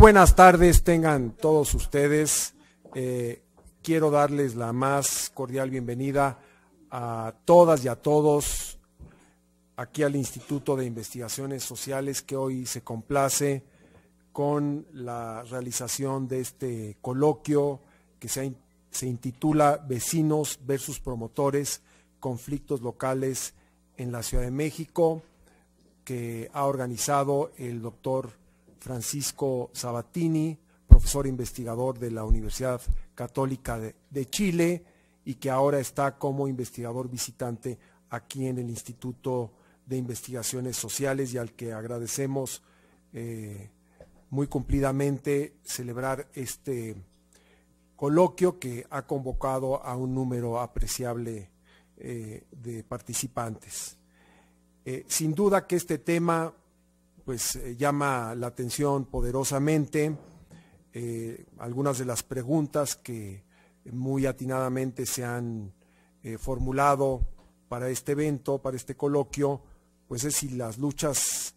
buenas tardes tengan todos ustedes. Eh, quiero darles la más cordial bienvenida a todas y a todos aquí al Instituto de Investigaciones Sociales que hoy se complace con la realización de este coloquio que se, se intitula Vecinos versus Promotores, conflictos locales en la Ciudad de México, que ha organizado el doctor Francisco Sabatini, profesor investigador de la Universidad Católica de, Chile y que ahora está como investigador visitante aquí en el Instituto de Investigaciones Sociales y al que agradecemos eh, muy cumplidamente celebrar este coloquio que ha convocado a un número apreciable eh, de participantes. Eh, sin duda que este tema pues eh, llama la atención poderosamente. Eh, algunas de las preguntas que muy atinadamente se han eh, formulado para este evento, para este coloquio, pues es si las luchas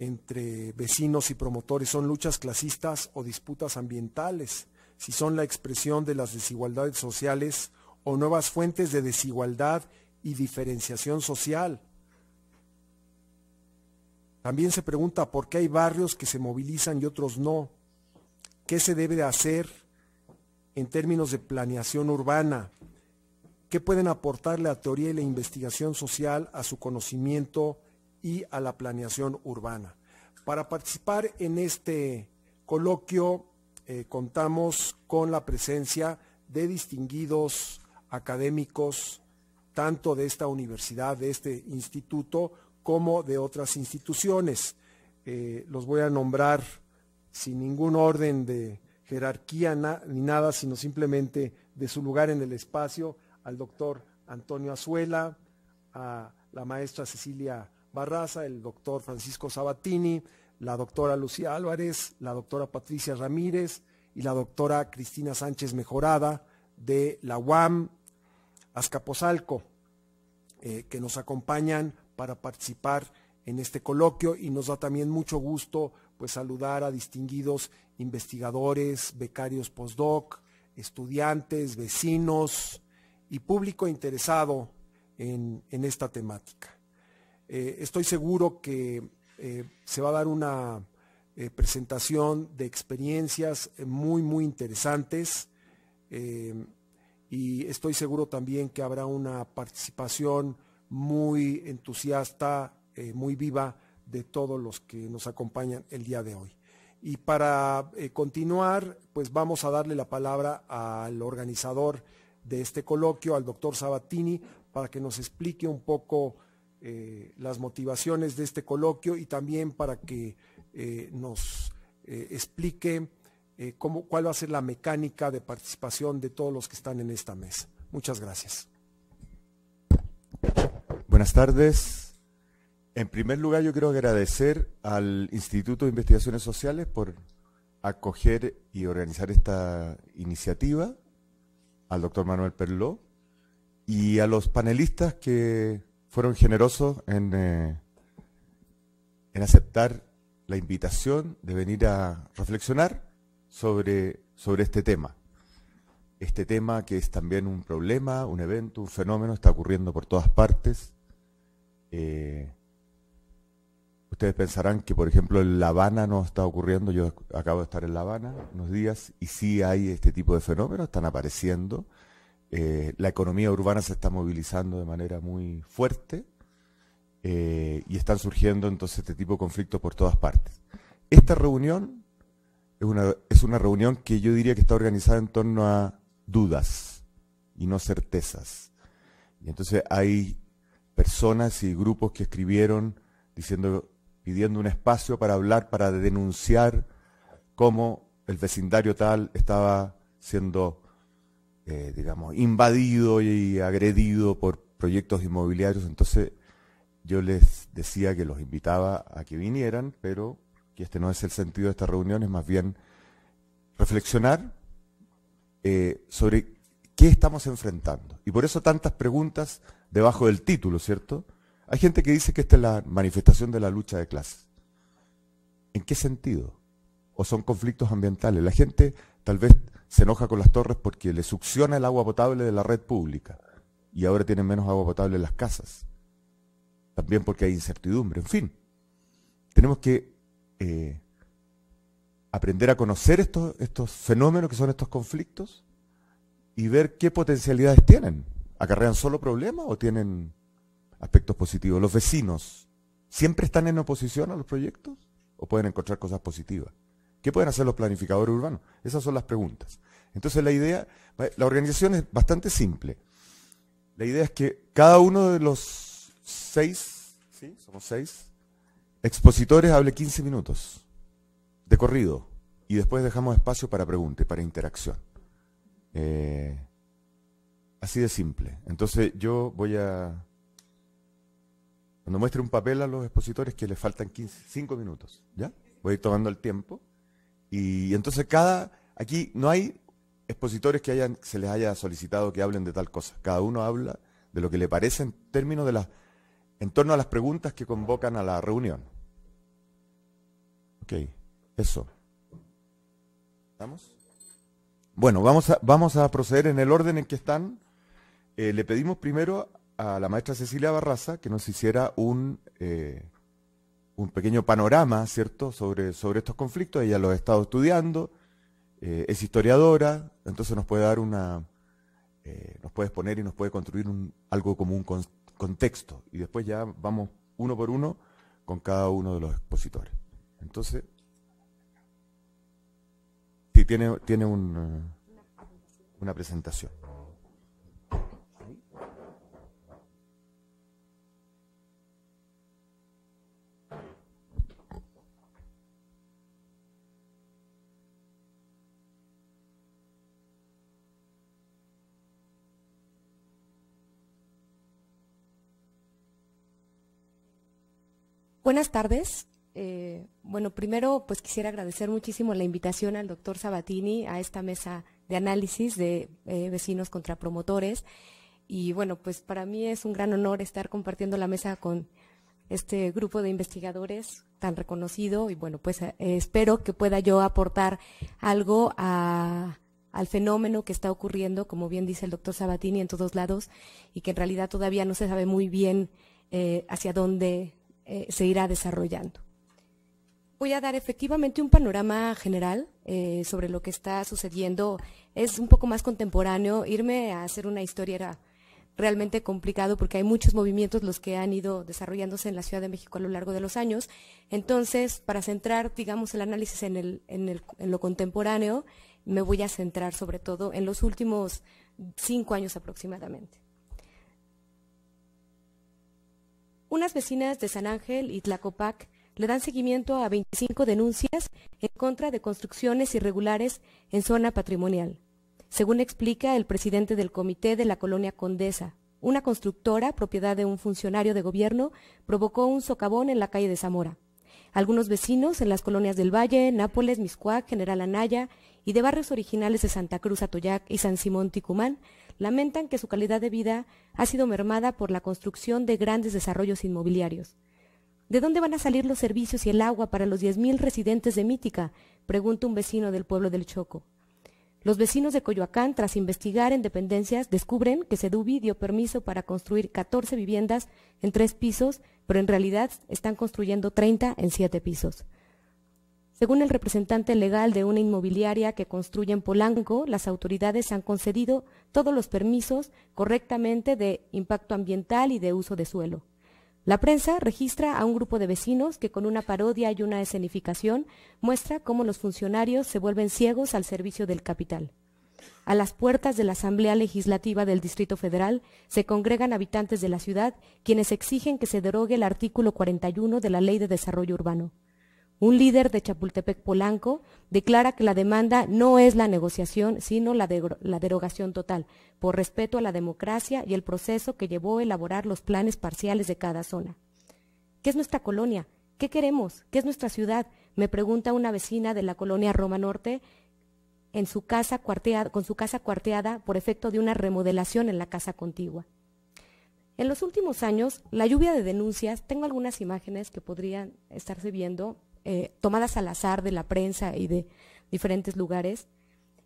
entre vecinos y promotores son luchas clasistas o disputas ambientales, si son la expresión de las desigualdades sociales o nuevas fuentes de desigualdad y diferenciación social también se pregunta por qué hay barrios que se movilizan y otros no. ¿Qué se debe hacer en términos de planeación urbana? ¿Qué pueden aportar la teoría y la investigación social a su conocimiento y a la planeación urbana? Para participar en este coloquio eh, contamos con la presencia de distinguidos académicos, tanto de esta universidad, de este instituto, como de otras instituciones. Eh, los voy a nombrar sin ningún orden de jerarquía ni nada, sino simplemente de su lugar en el espacio, al doctor Antonio Azuela, a la maestra Cecilia Barraza, el doctor Francisco Sabatini, la doctora Lucía Álvarez, la doctora Patricia Ramírez y la doctora Cristina Sánchez Mejorada de la UAM Azcapotzalco, eh, que nos acompañan para participar en este coloquio y nos da también mucho gusto pues saludar a distinguidos investigadores, becarios postdoc, estudiantes, vecinos y público interesado en, esta temática. Eh, estoy seguro que eh, se va a dar una eh, presentación de experiencias muy, muy interesantes y estoy seguro también que habrá una participación muy entusiasta, eh, muy viva de todos los que nos acompañan el día de hoy. Y para eh, continuar, pues vamos a darle la palabra al organizador de este coloquio, al doctor Sabatini, para que nos explique un poco eh, las motivaciones de este coloquio y también para que nos explique cuál va a ser la mecánica de participación de todos los que están en esta mesa. Muchas gracias. Buenas tardes. En primer lugar, yo quiero agradecer al Instituto de Investigaciones Sociales por acoger y organizar esta iniciativa, al doctor Manuel Perló y a los panelistas que fueron generosos en, eh, en aceptar la invitación de venir a reflexionar sobre, sobre este tema. Este tema que es también un problema, un evento, un fenómeno, está ocurriendo por todas partes eh, ustedes pensarán que, por ejemplo, en La Habana no está ocurriendo, yo acabo de estar en La Habana unos días, y sí hay este tipo de fenómenos, están apareciendo. Eh, la economía urbana se está movilizando de manera muy fuerte eh, y están surgiendo entonces este tipo de conflictos por todas partes. Esta reunión es una, es una reunión que yo diría que está organizada en torno a dudas y no certezas. Y entonces hay personas y grupos que escribieron diciendo, pidiendo un espacio para hablar, para denunciar cómo el vecindario tal estaba siendo, eh, digamos, invadido y agredido por proyectos inmobiliarios. Entonces yo les decía que los invitaba a que vinieran, pero que este no es el sentido de esta reunión, es más bien reflexionar eh, sobre qué estamos enfrentando. Y por eso tantas preguntas debajo del título, ¿cierto? Hay gente que dice que esta es la manifestación de la lucha de clases. ¿En qué sentido? ¿O son conflictos ambientales? La gente tal vez se enoja con las torres porque le succiona el agua potable de la red pública y ahora tienen menos agua potable en las casas. También porque hay incertidumbre. En fin, tenemos que eh, aprender a conocer estos, estos fenómenos que son estos conflictos y ver qué potencialidades tienen. ¿Acarrean solo problemas o tienen aspectos positivos? ¿Los vecinos siempre están en oposición a los proyectos o pueden encontrar cosas positivas? ¿Qué pueden hacer los planificadores urbanos? Esas son las preguntas. Entonces la idea, la organización es bastante simple. La idea es que cada uno de los seis, ¿sí? Somos seis, expositores hable 15 minutos de corrido y después dejamos espacio para preguntas, para interacción. Eh, Así de simple. Entonces yo voy a... Cuando muestre un papel a los expositores que les faltan 15, 5 minutos, ¿ya? Voy a ir tomando el tiempo. Y entonces cada... Aquí no hay expositores que hayan, se les haya solicitado que hablen de tal cosa. Cada uno habla de lo que le parece en términos de las... En torno a las preguntas que convocan a la reunión. Ok, eso. ¿Estamos? Bueno, vamos a, vamos a proceder en el orden en que están. Eh, le pedimos primero a la maestra Cecilia Barraza que nos hiciera un, eh, un pequeño panorama, ¿cierto?, sobre, sobre estos conflictos. Ella los ha estado estudiando, eh, es historiadora, entonces nos puede dar una, nos puede exponer y nos puede construir algo como un contexto. Y después ya vamos uno por uno con cada uno de los expositores. Entonces, si tiene, tiene un, una presentación. Buenas tardes. Eh, bueno, primero, pues quisiera agradecer muchísimo la invitación al doctor Sabatini a esta mesa de análisis de eh, vecinos contra promotores. Y bueno, pues para mí es un gran honor estar compartiendo la mesa con este grupo de investigadores tan reconocido. Y bueno, pues eh, espero que pueda yo aportar algo al fenómeno que está ocurriendo, como bien dice el doctor Sabatini, en todos lados, y que en realidad todavía no se sabe muy bien hacia dónde eh, se irá desarrollando. Voy a dar efectivamente un panorama general eh, sobre lo que está sucediendo. Es un poco más contemporáneo. Irme a hacer una historia era realmente complicado porque hay muchos movimientos los que han ido desarrollándose en la Ciudad de México a lo largo de los años. Entonces, para centrar, digamos, el análisis en lo contemporáneo, me voy a centrar sobre todo en los últimos cinco años aproximadamente. Unas vecinas de San Ángel y Tlacopac le dan seguimiento a 25 denuncias en contra de construcciones irregulares en zona patrimonial. Según explica el presidente del comité de la colonia Condesa, una constructora, propiedad de un funcionario de gobierno, provocó un socavón en la calle de Zamora. Algunos vecinos en las colonias del Valle, Nápoles, Miscuac, General Anaya y de barrios originales de Santa Cruz, Atoyac y San Simón Ticumán lamentan que su calidad de vida ha sido mermada por la construcción de grandes desarrollos inmobiliarios. ¿De dónde van a salir los servicios y el agua para los 10.000 residentes de Mítica? pregunta un vecino del pueblo del Choco. Los vecinos de Coyoacán, tras investigar en dependencias, descubren que Sedubi dio permiso para construir 14 viviendas en tres pisos, pero en realidad están construyendo 30 en siete pisos. Según el representante legal de una inmobiliaria que construye en Polanco, las autoridades han concedido todos los permisos correctamente de impacto ambiental y de uso de suelo. La prensa registra a un grupo de vecinos que con una parodia y una escenificación muestra cómo los funcionarios se vuelven ciegos al servicio del capital. A las puertas de la Asamblea Legislativa del Distrito Federal se congregan habitantes de la ciudad quienes exigen que se derogue el artículo 41 de la Ley de Desarrollo Urbano. Un líder de Chapultepec Polanco declara que la demanda no es la negociación, sino la, derogación total, por respeto a la democracia y el proceso que llevó a elaborar los planes parciales de cada zona. ¿Qué es nuestra colonia? ¿Qué queremos? ¿Qué es nuestra ciudad? Me pregunta una vecina de la colonia Roma Norte en su casa cuarteada, con su casa cuarteada por efecto de una remodelación en la casa contigua. En los últimos años, la lluvia de denuncias, tengo algunas imágenes que podrían estarse viendo eh, tomadas al azar de la prensa y de diferentes lugares,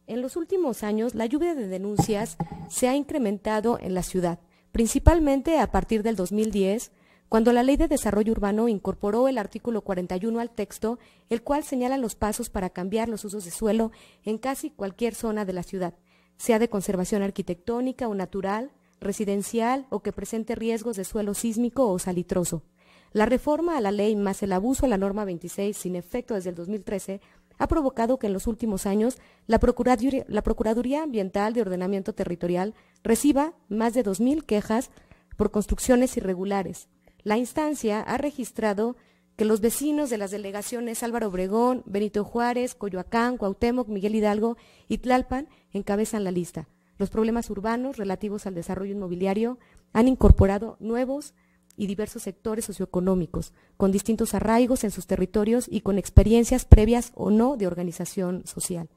en los últimos años la lluvia de denuncias se ha incrementado en la ciudad, principalmente a partir del 2010, cuando la Ley de Desarrollo Urbano incorporó el artículo 41 al texto, el cual señala los pasos para cambiar los usos de suelo en casi cualquier zona de la ciudad, sea de conservación arquitectónica o natural, residencial o que presente riesgos de suelo sísmico o salitroso. La reforma a la ley más el abuso a la norma 26 sin efecto desde el 2013 ha provocado que en los últimos años la Procuraduría, Ambiental de Ordenamiento Territorial reciba más de 2.000 quejas por construcciones irregulares. La instancia ha registrado que los vecinos de las delegaciones Álvaro Obregón, Benito Juárez, Coyoacán, Cuauhtémoc, Miguel Hidalgo y Tlalpan encabezan la lista. Los problemas urbanos relativos al desarrollo inmobiliario han incorporado nuevos y diversos sectores socioeconómicos, con distintos arraigos en sus territorios y con experiencias previas o no de organización social.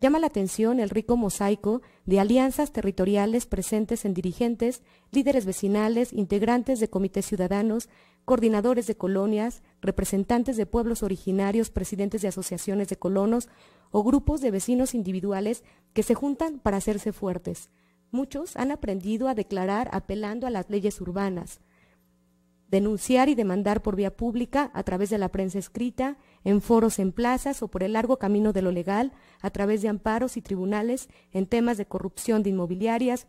Llama la atención el rico mosaico de alianzas territoriales presentes en dirigentes, líderes vecinales, integrantes de comités ciudadanos, coordinadores de colonias, representantes de pueblos originarios, presidentes de asociaciones de colonos o grupos de vecinos individuales que se juntan para hacerse fuertes. Muchos han aprendido a declarar apelando a las leyes urbanas, denunciar y demandar por vía pública a través de la prensa escrita, en foros en plazas o por el largo camino de lo legal, a través de amparos y tribunales en temas de corrupción de inmobiliarias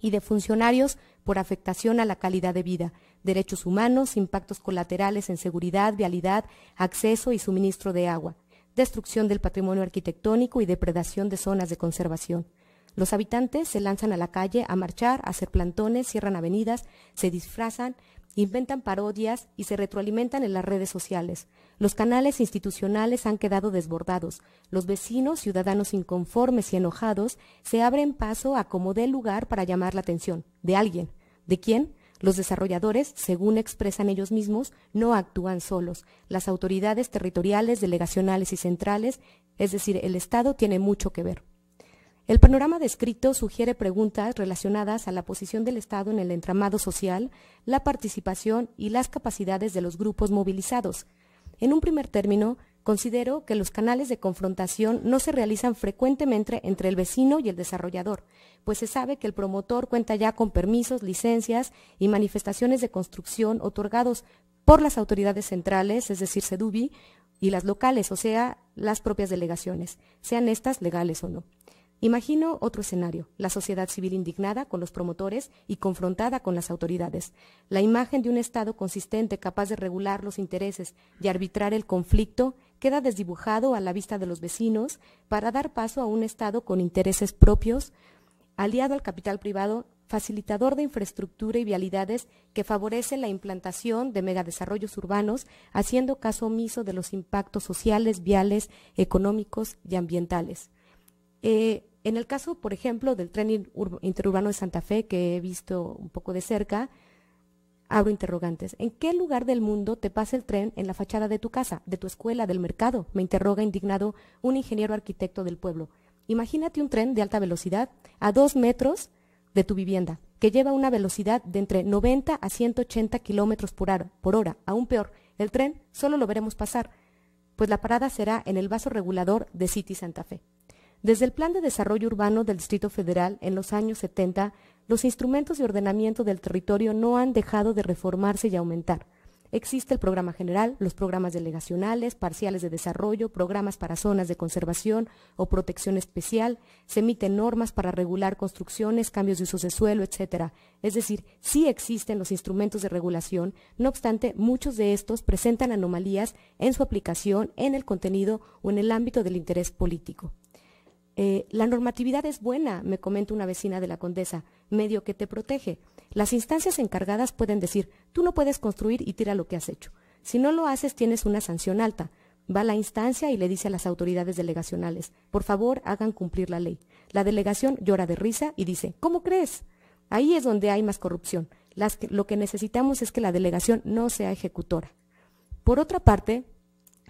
y de funcionarios por afectación a la calidad de vida, derechos humanos, impactos colaterales en seguridad, vialidad, acceso y suministro de agua, destrucción del patrimonio arquitectónico y depredación de zonas de conservación. Los habitantes se lanzan a la calle a marchar, a hacer plantones, cierran avenidas, se disfrazan, inventan parodias y se retroalimentan en las redes sociales. Los canales institucionales han quedado desbordados. Los vecinos, ciudadanos inconformes y enojados, se abren paso a como dé lugar para llamar la atención de alguien. ¿De quién? Los desarrolladores, según expresan ellos mismos, no actúan solos. Las autoridades territoriales, delegacionales y centrales, es decir, el Estado, tiene mucho que ver. El panorama descrito sugiere preguntas relacionadas a la posición del Estado en el entramado social, la participación y las capacidades de los grupos movilizados. En un primer término, considero que los canales de confrontación no se realizan frecuentemente entre el vecino y el desarrollador, pues se sabe que el promotor cuenta ya con permisos, licencias y manifestaciones de construcción otorgados por las autoridades centrales, es decir, SEDUBI, y las locales, o sea, las propias delegaciones, sean estas legales o no. Imagino otro escenario, la sociedad civil indignada con los promotores y confrontada con las autoridades, la imagen de un Estado consistente capaz de regular los intereses y arbitrar el conflicto queda desdibujado a la vista de los vecinos para dar paso a un Estado con intereses propios, aliado al capital privado, facilitador de infraestructura y vialidades que favorece la implantación de megadesarrollos urbanos, haciendo caso omiso de los impactos sociales, viales, económicos y ambientales. Eh, en el caso, por ejemplo, del tren interurbano de Santa Fe, que he visto un poco de cerca, abro interrogantes. ¿En qué lugar del mundo te pasa el tren en la fachada de tu casa, de tu escuela, del mercado? Me interroga indignado un ingeniero arquitecto del pueblo. Imagínate un tren de alta velocidad a dos metros de tu vivienda, que lleva una velocidad de entre 90 a 180 kilómetros por hora, por hora. Aún peor, el tren solo lo veremos pasar, pues la parada será en el vaso regulador de City Santa Fe. Desde el Plan de Desarrollo Urbano del Distrito Federal en los años 70, los instrumentos de ordenamiento del territorio no han dejado de reformarse y aumentar. Existe el programa general, los programas delegacionales, parciales de desarrollo, programas para zonas de conservación o protección especial, se emiten normas para regular construcciones, cambios de usos de suelo, etc. Es decir, sí existen los instrumentos de regulación, no obstante, muchos de estos presentan anomalías en su aplicación, en el contenido o en el ámbito del interés político. Eh, la normatividad es buena, me comenta una vecina de la condesa, medio que te protege. Las instancias encargadas pueden decir, tú no puedes construir y tira lo que has hecho. Si no lo haces, tienes una sanción alta. Va a la instancia y le dice a las autoridades delegacionales, por favor, hagan cumplir la ley. La delegación llora de risa y dice, ¿cómo crees? Ahí es donde hay más corrupción. Las lo que necesitamos es que la delegación no sea ejecutora. Por otra parte,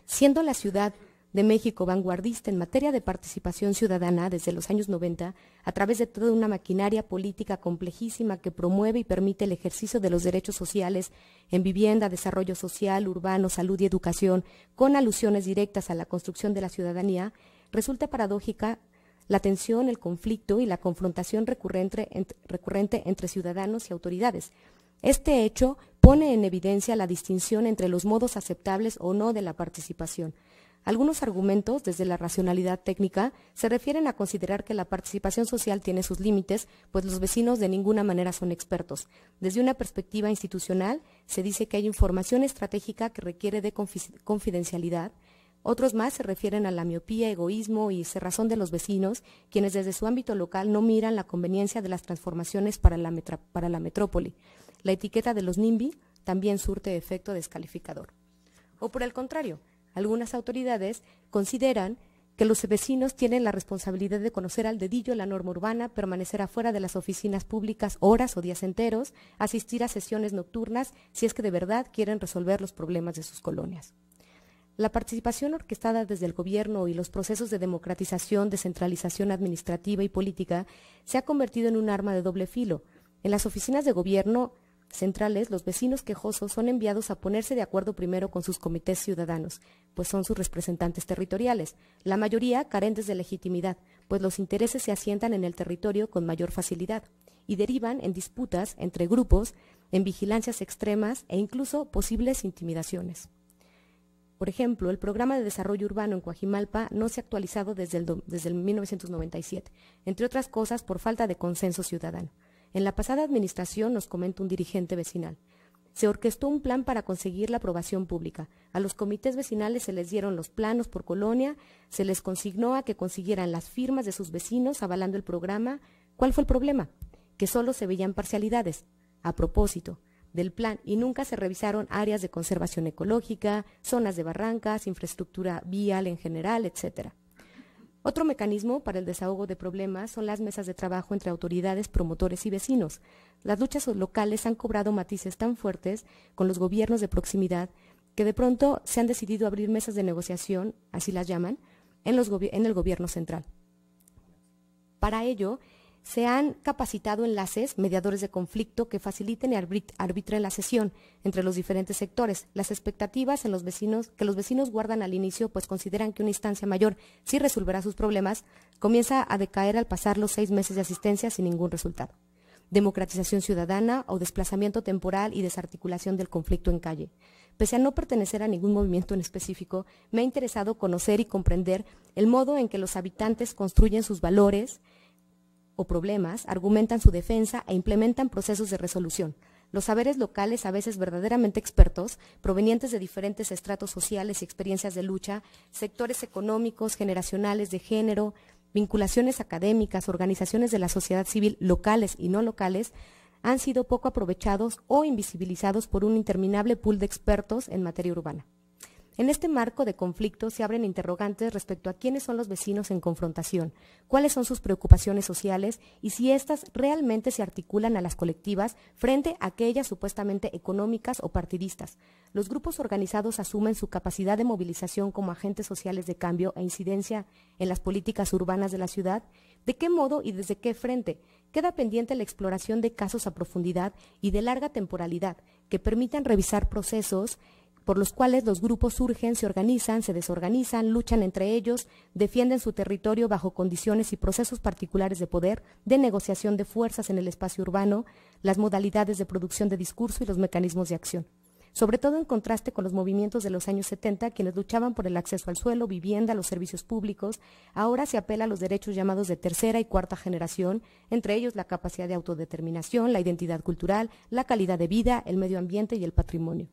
siendo la ciudad de México vanguardista en materia de participación ciudadana desde los años 90 a través de toda una maquinaria política complejísima que promueve y permite el ejercicio de los derechos sociales en vivienda, desarrollo social, urbano, salud y educación, con alusiones directas a la construcción de la ciudadanía, resulta paradójica la tensión, el conflicto y la confrontación recurrente, entre, recurrente entre ciudadanos y autoridades. Este hecho pone en evidencia la distinción entre los modos aceptables o no de la participación. Algunos argumentos, desde la racionalidad técnica, se refieren a considerar que la participación social tiene sus límites, pues los vecinos de ninguna manera son expertos. Desde una perspectiva institucional, se dice que hay información estratégica que requiere de confidencialidad. Otros más se refieren a la miopía, egoísmo y cerrazón de los vecinos, quienes desde su ámbito local no miran la conveniencia de las transformaciones para la, metrópoli. La etiqueta de los NIMBY también surte efecto descalificador. O por el contrario, algunas autoridades consideran que los vecinos tienen la responsabilidad de conocer al dedillo la norma urbana, permanecer afuera de las oficinas públicas horas o días enteros, asistir a sesiones nocturnas si es que de verdad quieren resolver los problemas de sus colonias. La participación orquestada desde el gobierno y los procesos de democratización, descentralización administrativa y política se ha convertido en un arma de doble filo. En las oficinas de gobierno centrales, los vecinos quejosos son enviados a ponerse de acuerdo primero con sus comités ciudadanos, pues son sus representantes territoriales, la mayoría carentes de legitimidad, pues los intereses se asientan en el territorio con mayor facilidad y derivan en disputas entre grupos, en vigilancias extremas e incluso posibles intimidaciones. Por ejemplo, el programa de desarrollo urbano en Coajimalpa no se ha actualizado desde, el, desde 1997, entre otras cosas por falta de consenso ciudadano. En la pasada administración, nos comenta un dirigente vecinal, se orquestó un plan para conseguir la aprobación pública. A los comités vecinales se les dieron los planos por colonia, se les consignó a que consiguieran las firmas de sus vecinos avalando el programa. ¿Cuál fue el problema? Que solo se veían parcialidades. A propósito del plan y nunca se revisaron áreas de conservación ecológica, zonas de barrancas, infraestructura vial en general, etcétera. Otro mecanismo para el desahogo de problemas son las mesas de trabajo entre autoridades, promotores y vecinos. Las luchas locales han cobrado matices tan fuertes con los gobiernos de proximidad que de pronto se han decidido abrir mesas de negociación, así las llaman, en, en el gobierno central. Para ello, se han capacitado enlaces, mediadores de conflicto, que faciliten y arbitren la sesión entre los diferentes sectores. Las expectativas en los vecinos, que los vecinos guardan al inicio, pues consideran que una instancia mayor sí resolverá sus problemas, comienza a decaer al pasar los seis meses de asistencia sin ningún resultado. Democratización ciudadana o desplazamiento temporal y desarticulación del conflicto en calle. Pese a no pertenecer a ningún movimiento en específico, me ha interesado conocer y comprender el modo en que los habitantes construyen sus valores, o problemas, argumentan su defensa e implementan procesos de resolución. Los saberes locales, a veces verdaderamente expertos, provenientes de diferentes estratos sociales y experiencias de lucha, sectores económicos, generacionales, de género, vinculaciones académicas, organizaciones de la sociedad civil locales y no locales, han sido poco aprovechados o invisibilizados por un interminable pool de expertos en materia urbana. En este marco de conflicto se abren interrogantes respecto a quiénes son los vecinos en confrontación, cuáles son sus preocupaciones sociales y si éstas realmente se articulan a las colectivas frente a aquellas supuestamente económicas o partidistas. Los grupos organizados asumen su capacidad de movilización como agentes sociales de cambio e incidencia en las políticas urbanas de la ciudad. ¿De qué modo y desde qué frente? Queda pendiente la exploración de casos a profundidad y de larga temporalidad que permitan revisar procesos por los cuales los grupos surgen, se organizan, se desorganizan, luchan entre ellos, defienden su territorio bajo condiciones y procesos particulares de poder, de negociación de fuerzas en el espacio urbano, las modalidades de producción de discurso y los mecanismos de acción. Sobre todo en contraste con los movimientos de los años 70, quienes luchaban por el acceso al suelo, vivienda, los servicios públicos, ahora se apela a los derechos llamados de tercera y cuarta generación, entre ellos la capacidad de autodeterminación, la identidad cultural, la calidad de vida, el medio ambiente y el patrimonio.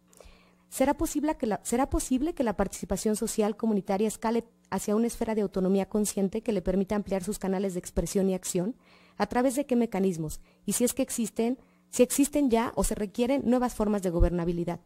¿Será posible, que la, posible que la participación social comunitaria escale hacia una esfera de autonomía consciente que le permita ampliar sus canales de expresión y acción? ¿A través de qué mecanismos? Y si es que existen, si existen ya o se requieren nuevas formas de gobernabilidad.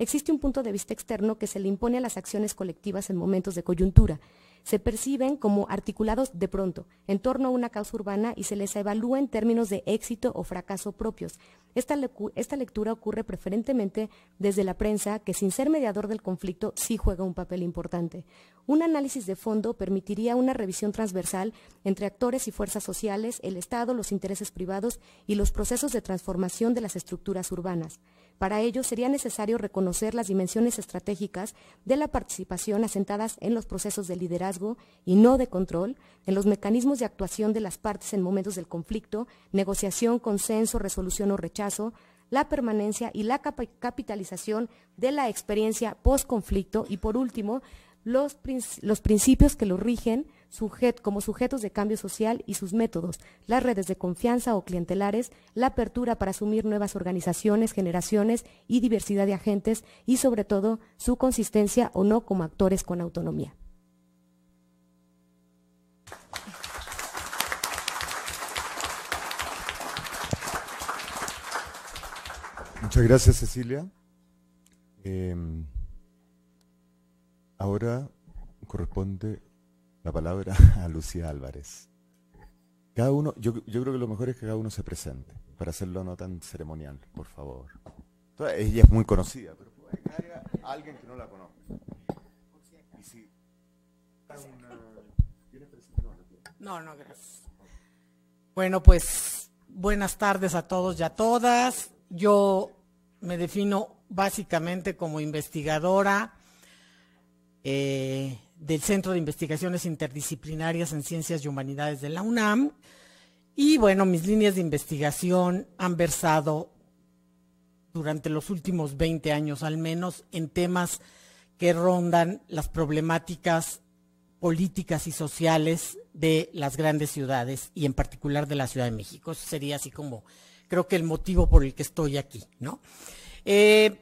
Existe un punto de vista externo que se le impone a las acciones colectivas en momentos de coyuntura, se perciben como articulados de pronto en torno a una causa urbana y se les evalúa en términos de éxito o fracaso propios. Esta, lectura ocurre preferentemente desde la prensa, que sin ser mediador del conflicto sí juega un papel importante. Un análisis de fondo permitiría una revisión transversal entre actores y fuerzas sociales, el Estado, los intereses privados y los procesos de transformación de las estructuras urbanas. Para ello sería necesario reconocer las dimensiones estratégicas de la participación asentadas en los procesos de liderazgo y no de control, en los mecanismos de actuación de las partes en momentos del conflicto, negociación, consenso, resolución o rechazo, la permanencia y la capitalización de la experiencia post-conflicto y por último, los, los principios que lo rigen como sujetos de cambio social y sus métodos, las redes de confianza o clientelares, la apertura para asumir nuevas organizaciones, generaciones y diversidad de agentes y sobre todo su consistencia o no como actores con autonomía. Muchas gracias, Cecilia. Em, ahora corresponde palabra a Lucía Álvarez. Cada uno, yo, creo que lo mejor es que cada uno se presente, para hacerlo no tan ceremonial, por favor. ella es muy conocida, pero alguien que no la conozca. Y si No, no, gracias. Bueno, pues buenas tardes a todos y a todas. Yo me defino básicamente como investigadora, eh, del Centro de Investigaciones Interdisciplinarias en Ciencias y Humanidades de la UNAM. Y bueno, mis líneas de investigación han versado durante los últimos 20 años al menos en temas que rondan las problemáticas políticas y sociales de las grandes ciudades y en particular de la Ciudad de México. Eso sería así como creo que el motivo por el que estoy aquí, ¿no? Eh,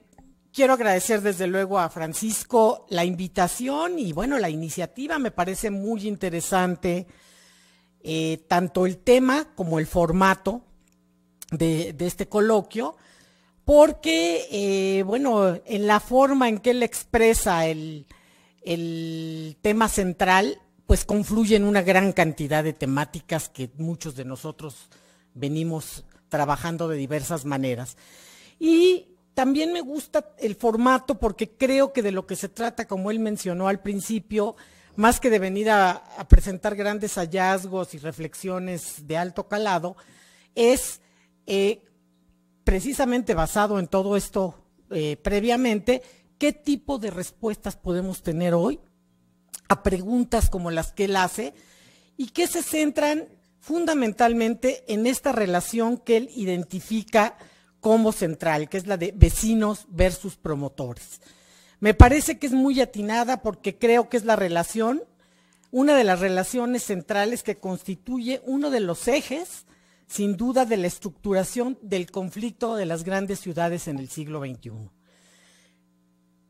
Quiero agradecer desde luego a Francisco la invitación y bueno, la iniciativa me parece muy interesante, eh, tanto el tema como el formato de, este coloquio, porque eh, bueno, en la forma en que él expresa el, el tema central, pues confluyen una gran cantidad de temáticas que muchos de nosotros venimos trabajando de diversas maneras. Y también me gusta el formato porque creo que de lo que se trata, como él mencionó al principio, más que de venir a, presentar grandes hallazgos y reflexiones de alto calado, es eh, precisamente basado en todo esto eh, previamente, qué tipo de respuestas podemos tener hoy a preguntas como las que él hace y que se centran fundamentalmente en esta relación que él identifica como central, que es la de vecinos versus promotores. Me parece que es muy atinada porque creo que es la relación, una de las relaciones centrales que constituye uno de los ejes, sin duda, de la estructuración del conflicto de las grandes ciudades en el siglo XXI.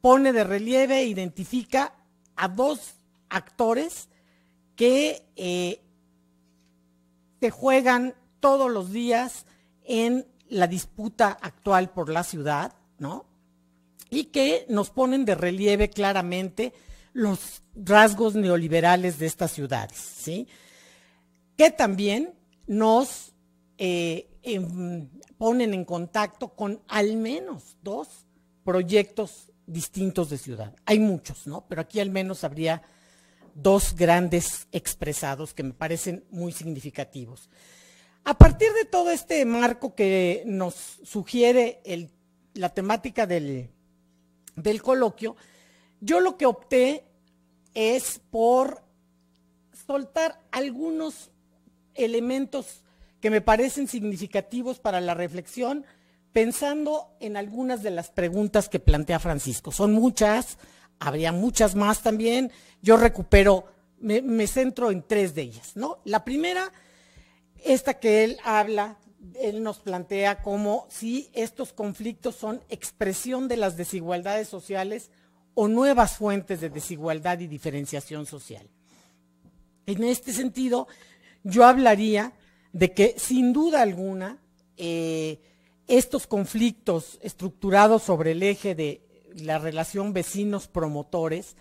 Pone de relieve, e identifica a dos actores que eh, se juegan todos los días en la disputa actual por la ciudad, ¿no? Y que nos ponen de relieve claramente los rasgos neoliberales de estas ciudades, ¿sí? Que también nos eh, em, ponen en contacto con al menos dos proyectos distintos de ciudad. Hay muchos, ¿no? Pero aquí al menos habría dos grandes expresados que me parecen muy significativos. A partir de todo este marco que nos sugiere la temática del, coloquio, yo lo que opté es por soltar algunos elementos que me parecen significativos para la reflexión, pensando en algunas de las preguntas que plantea Francisco. Son muchas, habría muchas más también. Yo recupero, me, me centro en tres de ellas, ¿no? La primera esta que él habla, él nos plantea como si estos conflictos son expresión de las desigualdades sociales o nuevas fuentes de desigualdad y diferenciación social. En este sentido, yo hablaría de que sin duda alguna eh, estos conflictos estructurados sobre el eje de la relación vecinos-promotores,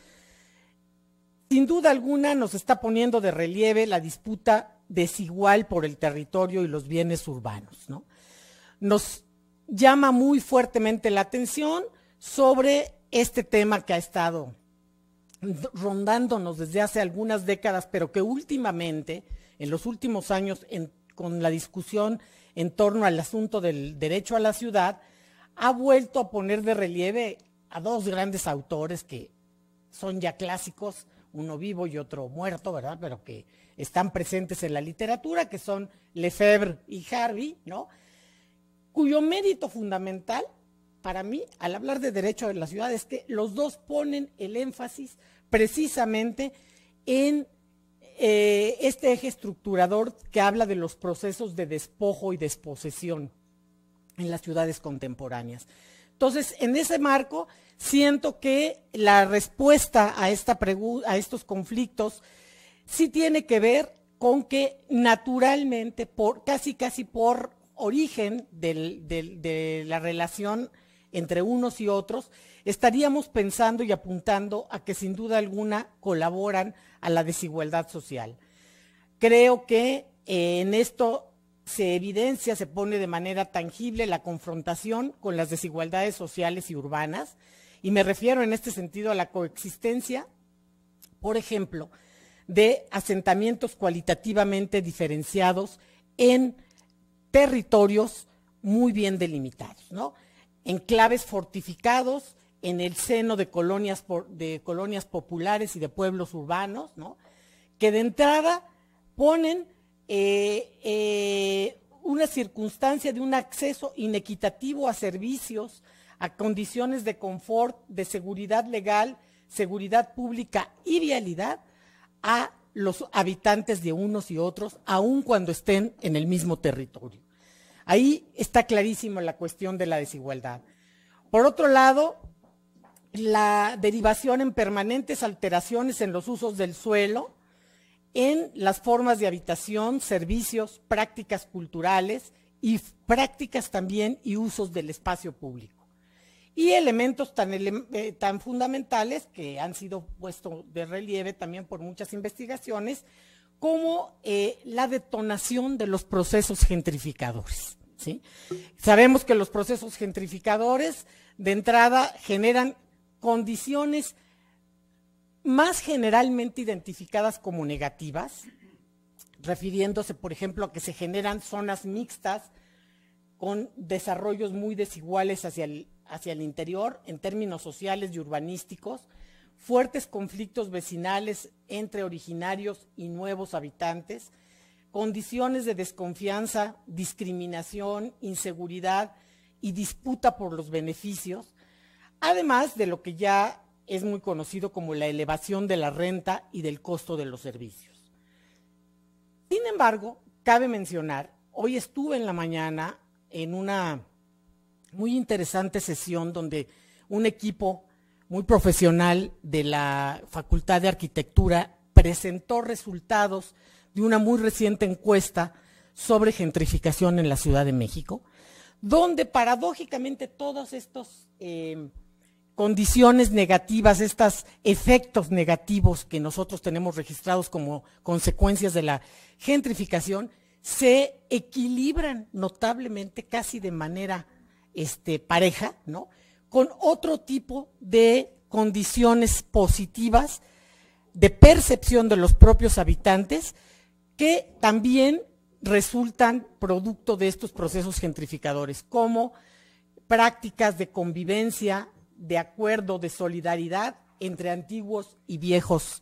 sin duda alguna nos está poniendo de relieve la disputa desigual por el territorio y los bienes urbanos. ¿no? Nos llama muy fuertemente la atención sobre este tema que ha estado rondándonos desde hace algunas décadas, pero que últimamente, en los últimos años, con la discusión en torno al asunto del derecho a la ciudad, ha vuelto a poner de relieve a dos grandes autores que son ya clásicos, uno vivo y otro muerto, ¿verdad? Pero que están presentes en la literatura, que son Lefebvre y Harvey, ¿no? Cuyo mérito fundamental para mí al hablar de derecho de la ciudad es que los dos ponen el énfasis precisamente en eh, este eje estructurador que habla de los procesos de despojo y desposesión en las ciudades contemporáneas. Entonces, en ese marco, siento que la respuesta a, esta a estos conflictos sí tiene que ver con que naturalmente, casi casi por origen de la relación entre unos y otros, estaríamos pensando y apuntando a que sin duda alguna colaboran a la desigualdad social. Creo que eh, en esto se evidencia, se pone de manera tangible la confrontación con las desigualdades sociales y urbanas, y me refiero en este sentido a la coexistencia, por ejemplo, de asentamientos cualitativamente diferenciados en territorios muy bien delimitados, ¿no? Enclaves fortificados en el seno de colonias, de colonias populares y de pueblos urbanos, ¿no? Que de entrada ponen eh, eh, una circunstancia de un acceso inequitativo a servicios, a condiciones de confort, de seguridad legal, seguridad pública y vialidad a los habitantes de unos y otros, aun cuando estén en el mismo territorio. Ahí está clarísimo la cuestión de la desigualdad. Por otro lado, la derivación en permanentes alteraciones en los usos del suelo, en las formas de habitación, servicios, prácticas culturales y prácticas también y usos del espacio público y elementos tan, eh, tan fundamentales que han sido puestos de relieve también por muchas investigaciones, como eh, la detonación de los procesos gentrificadores. ¿sí? Sabemos que los procesos gentrificadores de entrada generan condiciones más generalmente identificadas como negativas, refiriéndose, por ejemplo, a que se generan zonas mixtas con desarrollos muy desiguales hacia el hacia el interior en términos sociales y urbanísticos, fuertes conflictos vecinales entre originarios y nuevos habitantes, condiciones de desconfianza, discriminación, inseguridad y disputa por los beneficios, además de lo que ya es muy conocido como la elevación de la renta y del costo de los servicios. Sin embargo, cabe mencionar, hoy estuve en la mañana en una muy interesante sesión donde un equipo muy profesional de la Facultad de Arquitectura presentó resultados de una muy reciente encuesta sobre gentrificación en la Ciudad de México, donde paradójicamente todas estas eh, condiciones negativas, estos efectos negativos que nosotros tenemos registrados como consecuencias de la gentrificación, se equilibran notablemente, casi de manera este, pareja, ¿no? Con otro tipo de condiciones positivas de percepción de los propios habitantes que también resultan producto de estos procesos gentrificadores, como prácticas de convivencia, de acuerdo, de solidaridad entre antiguos y viejos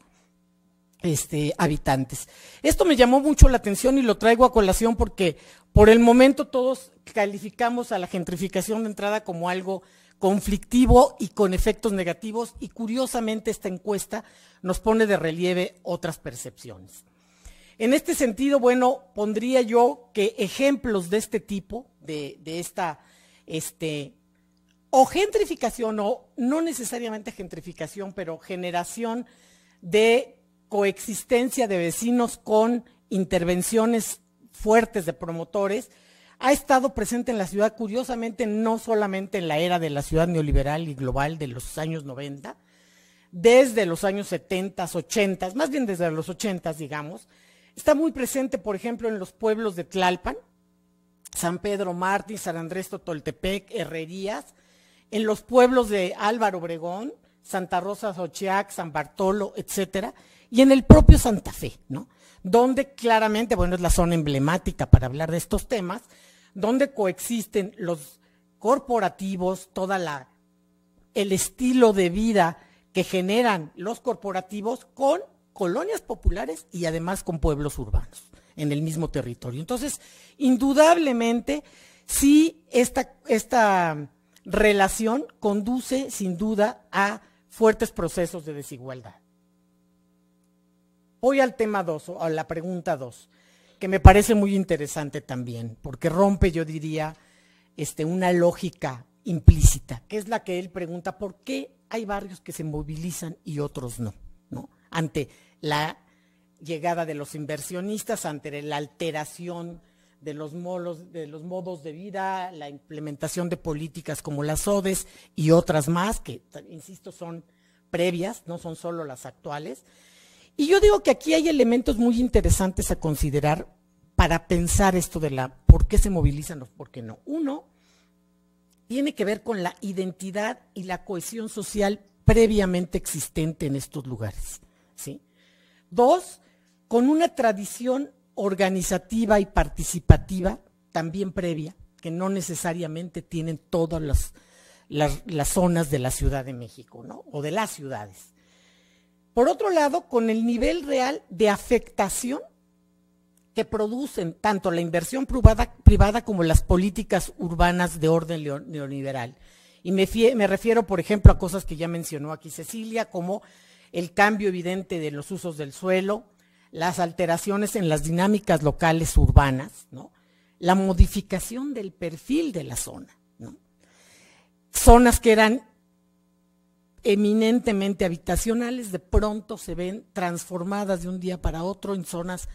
este, habitantes. Esto me llamó mucho la atención y lo traigo a colación porque por el momento todos calificamos a la gentrificación de entrada como algo conflictivo y con efectos negativos y curiosamente esta encuesta nos pone de relieve otras percepciones. En este sentido, bueno, pondría yo que ejemplos de este tipo, de, esta, este, o gentrificación o no necesariamente gentrificación, pero generación de coexistencia de vecinos con intervenciones fuertes de promotores, ha estado presente en la ciudad, curiosamente, no solamente en la era de la ciudad neoliberal y global de los años 90, desde los años 70, 80, más bien desde los 80, digamos. Está muy presente, por ejemplo, en los pueblos de Tlalpan, San Pedro Martín, San Andrés Totoltepec, Herrerías, en los pueblos de Álvaro Obregón, Santa Rosa Xochiac, San Bartolo, etcétera, y en el propio Santa Fe, ¿no? donde claramente, bueno, es la zona emblemática para hablar de estos temas, donde coexisten los corporativos, toda la el estilo de vida que generan los corporativos con colonias populares y además con pueblos urbanos en el mismo territorio. Entonces, indudablemente, sí, esta relación conduce sin duda a fuertes procesos de desigualdad. Voy al tema 2, o a la pregunta 2, que me parece muy interesante también, porque rompe, yo diría, este, una lógica implícita, que es la que él pregunta, ¿por qué hay barrios que se movilizan y otros no? ¿no? Ante la llegada de los inversionistas, ante la alteración de los, de los modos de vida, la implementación de políticas como las ODES y otras más, que, insisto, son previas, no son solo las actuales, y yo digo que aquí hay elementos muy interesantes a considerar para pensar esto de la por qué se movilizan o por qué no. Uno, tiene que ver con la identidad y la cohesión social previamente existente en estos lugares. ¿sí? Dos, con una tradición organizativa y participativa también previa, que no necesariamente tienen todas las, las, las zonas de la Ciudad de México, ¿no? O de las ciudades. Por otro lado, con el nivel real de afectación que producen tanto la inversión privada, como las políticas urbanas de orden neoliberal. Y me, refiero, por ejemplo, a cosas que ya mencionó aquí Cecilia, como el cambio evidente de los usos del suelo, las alteraciones en las dinámicas locales urbanas, la modificación del perfil de la zona. Zonas que eran eminentemente habitacionales de pronto se ven transformadas de un día para otro en zonas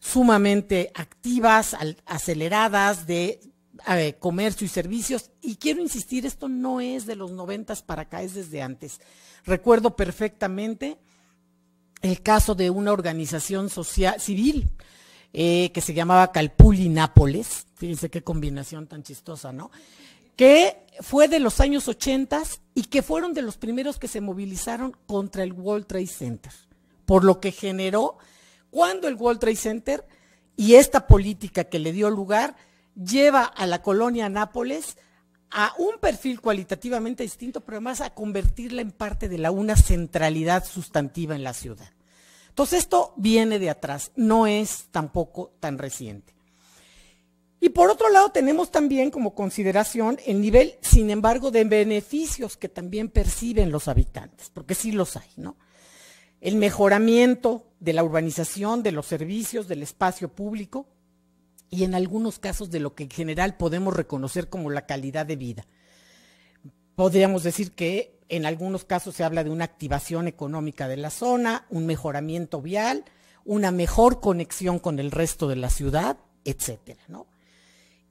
sumamente activas, aceleradas de eh, comercio y servicios. Y quiero insistir, esto no es de los noventas para acá, es desde antes. Recuerdo perfectamente el caso de una organización social, civil eh, que se llamaba Calpulli Nápoles, fíjense qué combinación tan chistosa, ¿no? que fue de los años 80 y que fueron de los primeros que se movilizaron contra el World Trade Center, por lo que generó cuando el World Trade Center y esta política que le dio lugar lleva a la colonia Nápoles a un perfil cualitativamente distinto, pero además a convertirla en parte de la una centralidad sustantiva en la ciudad. Entonces esto viene de atrás, no es tampoco tan reciente. Y por otro lado tenemos también como consideración el nivel, sin embargo, de beneficios que también perciben los habitantes, porque sí los hay, ¿no? El mejoramiento de la urbanización, de los servicios, del espacio público y en algunos casos de lo que en general podemos reconocer como la calidad de vida. Podríamos decir que en algunos casos se habla de una activación económica de la zona, un mejoramiento vial, una mejor conexión con el resto de la ciudad, etcétera, ¿no?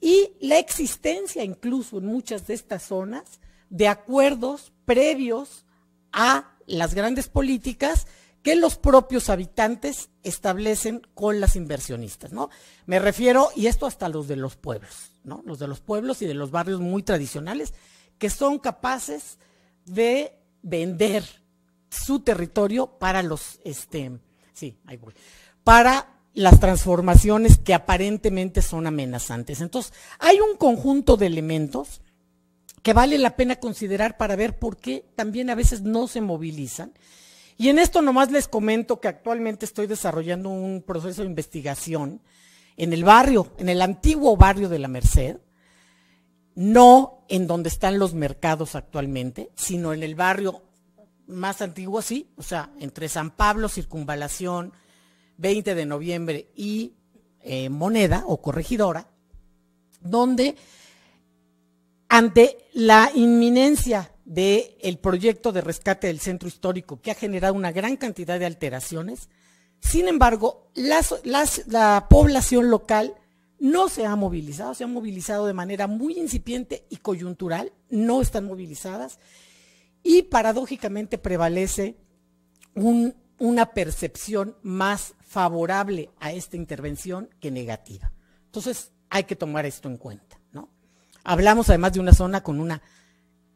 y la existencia incluso en muchas de estas zonas de acuerdos previos a las grandes políticas que los propios habitantes establecen con las inversionistas, ¿no? Me refiero, y esto hasta los de los pueblos, ¿no? Los de los pueblos y de los barrios muy tradicionales, que son capaces de vender su territorio para los, este, sí, ahí voy, para las transformaciones que aparentemente son amenazantes. Entonces, hay un conjunto de elementos que vale la pena considerar para ver por qué también a veces no se movilizan. Y en esto nomás les comento que actualmente estoy desarrollando un proceso de investigación en el barrio, en el antiguo barrio de la Merced, no en donde están los mercados actualmente, sino en el barrio más antiguo, sí, o sea, entre San Pablo, Circunvalación, 20 de noviembre y eh, moneda o corregidora, donde ante la inminencia del proyecto de rescate del centro histórico que ha generado una gran cantidad de alteraciones, sin embargo, las, la población local no se ha movilizado, se ha movilizado de manera muy incipiente y coyuntural, no están movilizadas y paradójicamente prevalece un una percepción más favorable a esta intervención que negativa. Entonces, hay que tomar esto en cuenta, ¿no? Hablamos además de una zona con una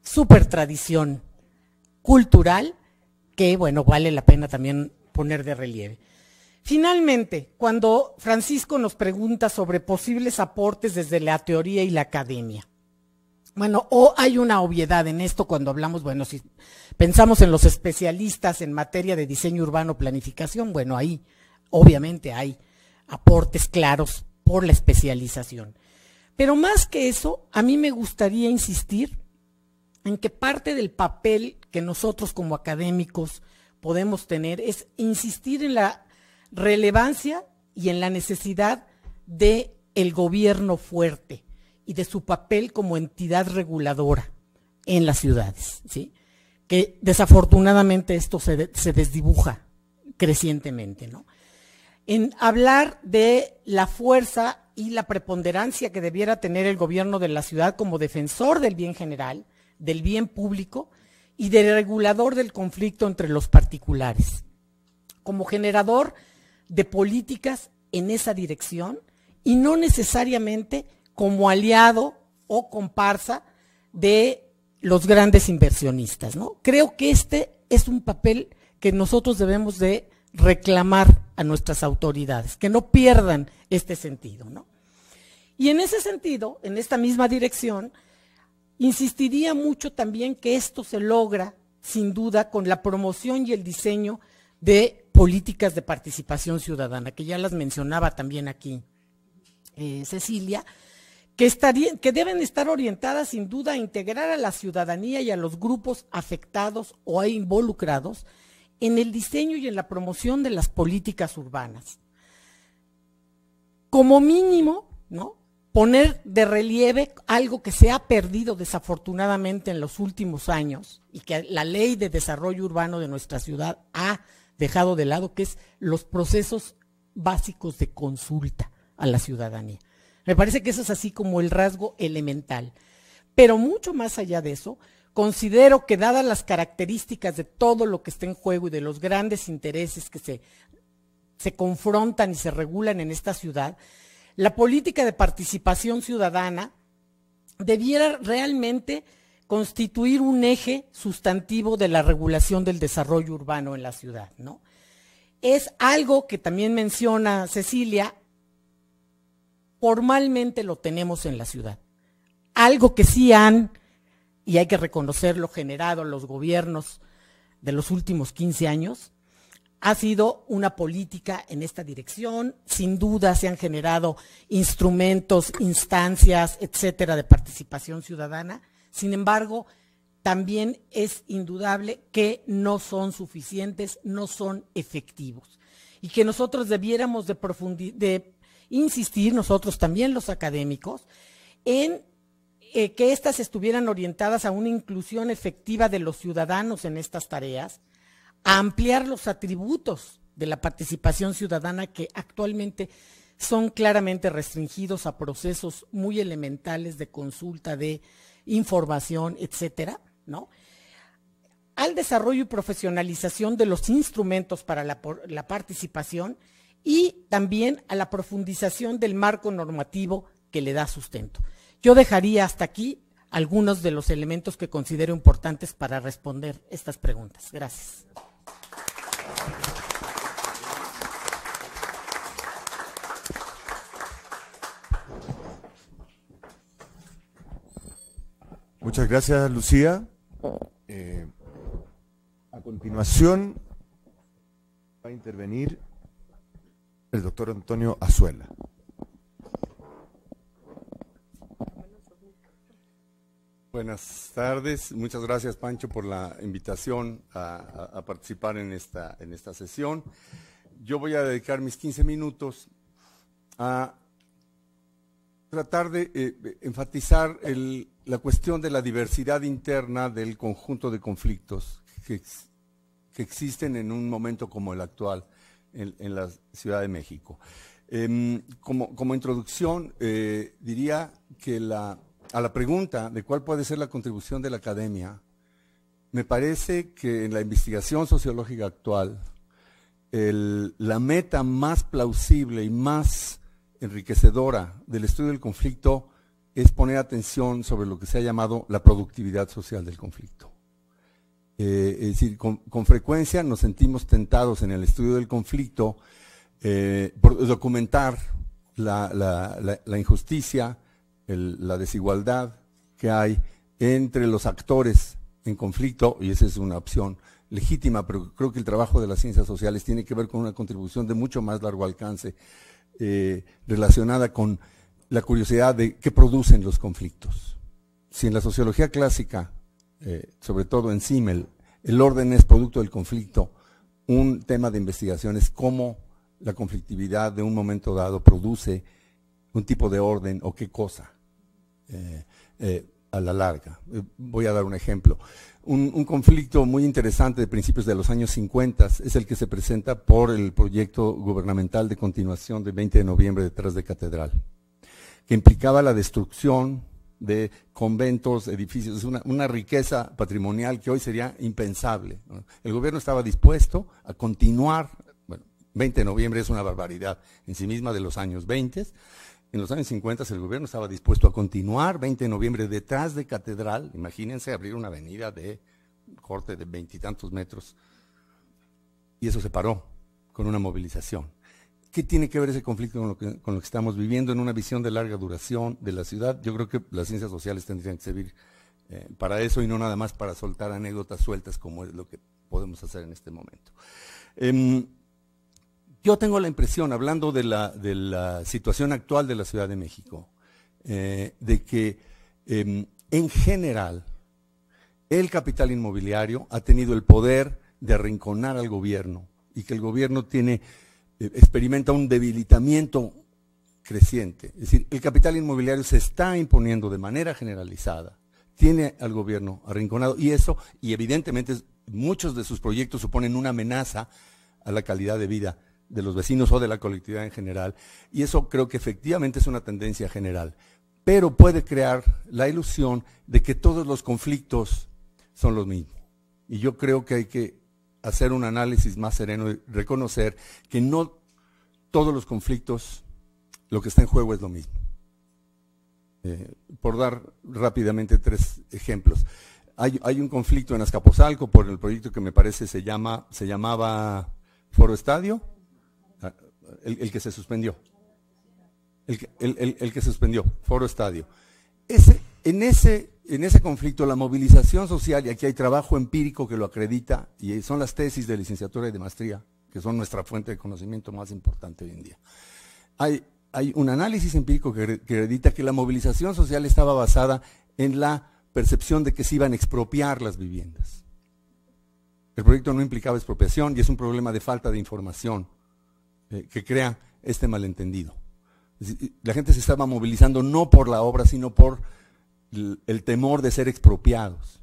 super tradición cultural que, bueno, vale la pena también poner de relieve. Finalmente, cuando Francisco nos pregunta sobre posibles aportes desde la teoría y la academia, bueno, o hay una obviedad en esto cuando hablamos, bueno, si pensamos en los especialistas en materia de diseño urbano, planificación, bueno, ahí obviamente hay aportes claros por la especialización. Pero más que eso, a mí me gustaría insistir en que parte del papel que nosotros como académicos podemos tener es insistir en la relevancia y en la necesidad de el gobierno fuerte y de su papel como entidad reguladora en las ciudades, ¿sí? Que desafortunadamente esto se, se desdibuja crecientemente, ¿no? En hablar de la fuerza y la preponderancia que debiera tener el gobierno de la ciudad como defensor del bien general, del bien público y del regulador del conflicto entre los particulares, como generador de políticas en esa dirección y no necesariamente como aliado o comparsa de los grandes inversionistas. ¿no? Creo que este es un papel que nosotros debemos de reclamar a nuestras autoridades, que no pierdan este sentido. Y en ese sentido, en esta misma dirección, insistiría mucho también que esto se logra, sin duda, con la promoción y el diseño de políticas de participación ciudadana, que ya las mencionaba también aquí eh, Cecilia, que, deben estar orientadas sin duda a integrar a la ciudadanía y a los grupos afectados o involucrados en el diseño y en la promoción de las políticas urbanas. Como mínimo, ¿no? poner de relieve algo que se ha perdido desafortunadamente en los últimos años y que la ley de desarrollo urbano de nuestra ciudad ha dejado de lado, que es los procesos básicos de consulta a la ciudadanía. Me parece que eso es así como el rasgo elemental. Pero mucho más allá de eso, considero que dadas las características de todo lo que está en juego y de los grandes intereses que se, se confrontan y se regulan en esta ciudad, la política de participación ciudadana debiera realmente constituir un eje sustantivo de la regulación del desarrollo urbano en la ciudad, ¿no? Es algo que también menciona Cecilia formalmente lo tenemos en la ciudad. Algo que sí han, y hay que reconocerlo, generado los gobiernos de los últimos 15 años, ha sido una política en esta dirección. Sin duda se han generado instrumentos, instancias, etcétera, de participación ciudadana. Sin embargo, también es indudable que no son suficientes, no son efectivos y que nosotros debiéramos de, de insistir nosotros también los académicos en eh, que éstas estuvieran orientadas a una inclusión efectiva de los ciudadanos en estas tareas, a ampliar los atributos de la participación ciudadana que actualmente son claramente restringidos a procesos muy elementales de consulta, de información, etcétera, ¿no? Al desarrollo y profesionalización de los instrumentos para la participación y también a la profundización del marco normativo que le da sustento. Yo dejaría hasta aquí algunos de los elementos que considero importantes para responder estas preguntas. Gracias. Muchas gracias, Lucía. Eh, a continuación va a intervenir el doctor Antonio Azuela. Buenas tardes, muchas gracias Pancho por la invitación a, participar en esta, en esta sesión. Yo voy a dedicar mis 15 minutos a tratar de eh, enfatizar la cuestión de la diversidad interna del conjunto de conflictos que existen en un momento como el actual en, la Ciudad de México. Em, como, introducción, eh, diría que a la pregunta de cuál puede ser la contribución de la academia, me parece que en la investigación sociológica actual, la meta más plausible y más enriquecedora del estudio del conflicto es poner atención sobre lo que se ha llamado la productividad social del conflicto. Eh, es decir, con, frecuencia nos sentimos tentados en el estudio del conflicto eh, por documentar la, injusticia, la desigualdad que hay entre los actores en conflicto, y esa es una opción legítima, pero creo que el trabajo de las ciencias sociales tiene que ver con una contribución de mucho más largo alcance eh, relacionada con la curiosidad de qué producen los conflictos. Si en la sociología clásica eh, sobre todo en Simmel, el orden es producto del conflicto. Un tema de investigación es cómo la conflictividad de un momento dado produce un tipo de orden o qué cosa eh, eh, a la larga. Voy a dar un ejemplo. Un, un, conflicto muy interesante de principios de los años 50 es el que se presenta por el proyecto gubernamental de continuación del 20 de noviembre detrás de Catedral, que implicaba la destrucción de conventos, edificios, una, una riqueza patrimonial que hoy sería impensable. El gobierno estaba dispuesto a continuar, bueno, 20 de noviembre es una barbaridad en sí misma de los años 20, en los años 50 el gobierno estaba dispuesto a continuar 20 de noviembre detrás de Catedral, imagínense abrir una avenida de corte de veintitantos metros, y eso se paró con una movilización. ¿Qué tiene que ver ese conflicto con lo, que, estamos viviendo en una visión de larga duración de la ciudad? Yo creo que las ciencias sociales tendrían que servir eh, para eso y no nada más para soltar anécdotas sueltas como es lo que podemos hacer en este momento. Em, yo tengo la impresión, hablando de la, situación actual de la Ciudad de México, eh, de que em, en general el capital inmobiliario ha tenido el poder de arrinconar al gobierno y que el gobierno tiene eh, experimenta un debilitamiento creciente. Es decir, el capital inmobiliario se está imponiendo de manera generalizada, tiene al gobierno arrinconado y eso, y evidentemente muchos de sus proyectos suponen una amenaza a la calidad de vida de los vecinos o de la colectividad en general, y eso creo que efectivamente es una tendencia general, pero puede crear la ilusión de que todos los conflictos son los mismos. Y yo creo que hay que hacer un análisis más sereno y reconocer que no todos los conflictos, lo que está en juego es lo mismo. Eh, por dar rápidamente tres ejemplos. Hay, un conflicto en Azcapotzalco por el proyecto que me parece se, llama, se llamaba Foro Estadio, ah, el, que se suspendió. El, el, el, que suspendió, Foro Estadio. Ese, en ese en ese conflicto la movilización social, y aquí hay trabajo empírico que lo acredita, y son las tesis de licenciatura y de maestría, que son nuestra fuente de conocimiento más importante hoy en día. Hay, hay un análisis empírico que, acredita que la movilización social estaba basada en la percepción de que se iban a expropiar las viviendas. El proyecto no implicaba expropiación y es un problema de falta de información eh, que crea este malentendido. La gente se estaba movilizando no por la obra, sino por el, temor de ser expropiados.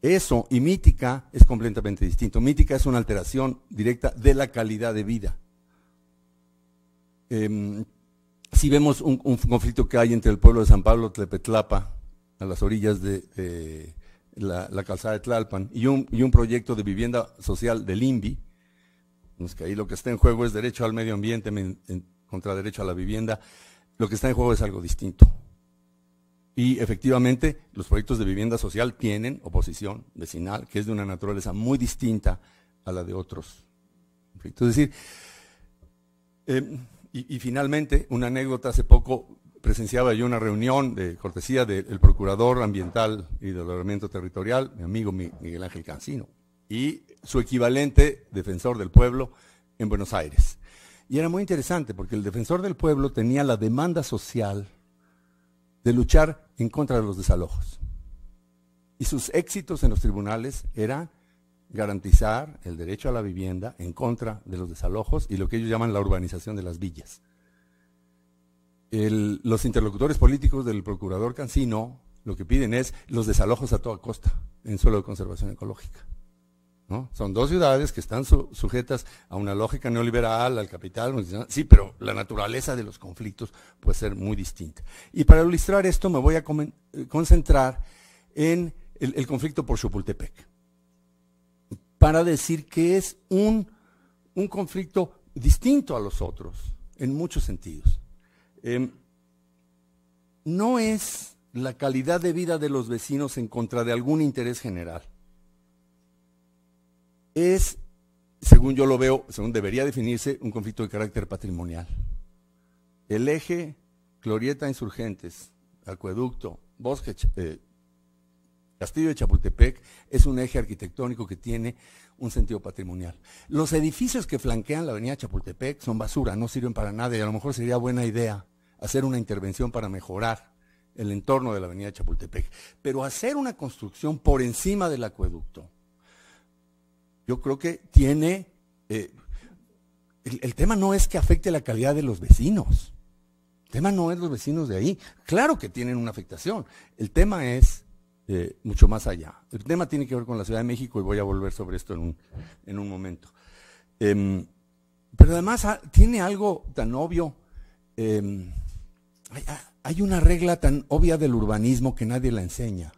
Eso y mítica es completamente distinto. Mítica es una alteración directa de la calidad de vida. Em, si vemos un, conflicto que hay entre el pueblo de San Pablo, Tlepetlapa, a las orillas de la, calzada de Tlalpan, y un, proyecto de vivienda social del INVI, pues que ahí lo que está en juego es derecho al medio ambiente contra derecho a la vivienda, lo que está en juego es algo distinto. Y efectivamente, los proyectos de vivienda social tienen oposición vecinal, que es de una naturaleza muy distinta a la de otros. Es decir, em, y, finalmente, una anécdota, hace poco presenciaba yo una reunión de cortesía del procurador ambiental y del ordenamiento territorial, mi amigo Miguel Ángel Cancino, y su equivalente defensor del pueblo en Buenos Aires. Y era muy interesante porque el defensor del pueblo tenía la demanda social de luchar en contra de los desalojos. Y sus éxitos en los tribunales eran garantizar el derecho a la vivienda en contra de los desalojos y lo que ellos llaman la urbanización de las villas. los interlocutores políticos del procurador Cancino lo que piden es los desalojos a toda costa en suelo de conservación ecológica. Son dos ciudades que están sujetas a una lógica neoliberal, al capital, sí, pero la naturaleza de los conflictos puede ser muy distinta. Y para ilustrar esto me voy a eh, concentrar en el, conflicto por Chapultepec, para decir que es un, conflicto distinto a los otros, en muchos sentidos. Em, no es la calidad de vida de los vecinos en contra de algún interés general es, según yo lo veo, según debería definirse, un conflicto de carácter patrimonial. El eje Clorieta Insurgentes, Acueducto, Bosque, eh, Castillo de Chapultepec es un eje arquitectónico que tiene un sentido patrimonial. Los edificios que flanquean la avenida Chapultepec son basura, no sirven para nada y a lo mejor sería buena idea hacer una intervención para mejorar el entorno de la avenida Chapultepec. Pero hacer una construcción por encima del acueducto, yo creo que tiene... Eh, el, tema no es que afecte la calidad de los vecinos. El tema no es los vecinos de ahí. Claro que tienen una afectación. El tema es eh, mucho más allá. El tema tiene que ver con la Ciudad de México y voy a volver sobre esto en un, momento. Em, pero además ah, tiene algo tan obvio. Em, ah, hay, una regla tan obvia del urbanismo que nadie la enseña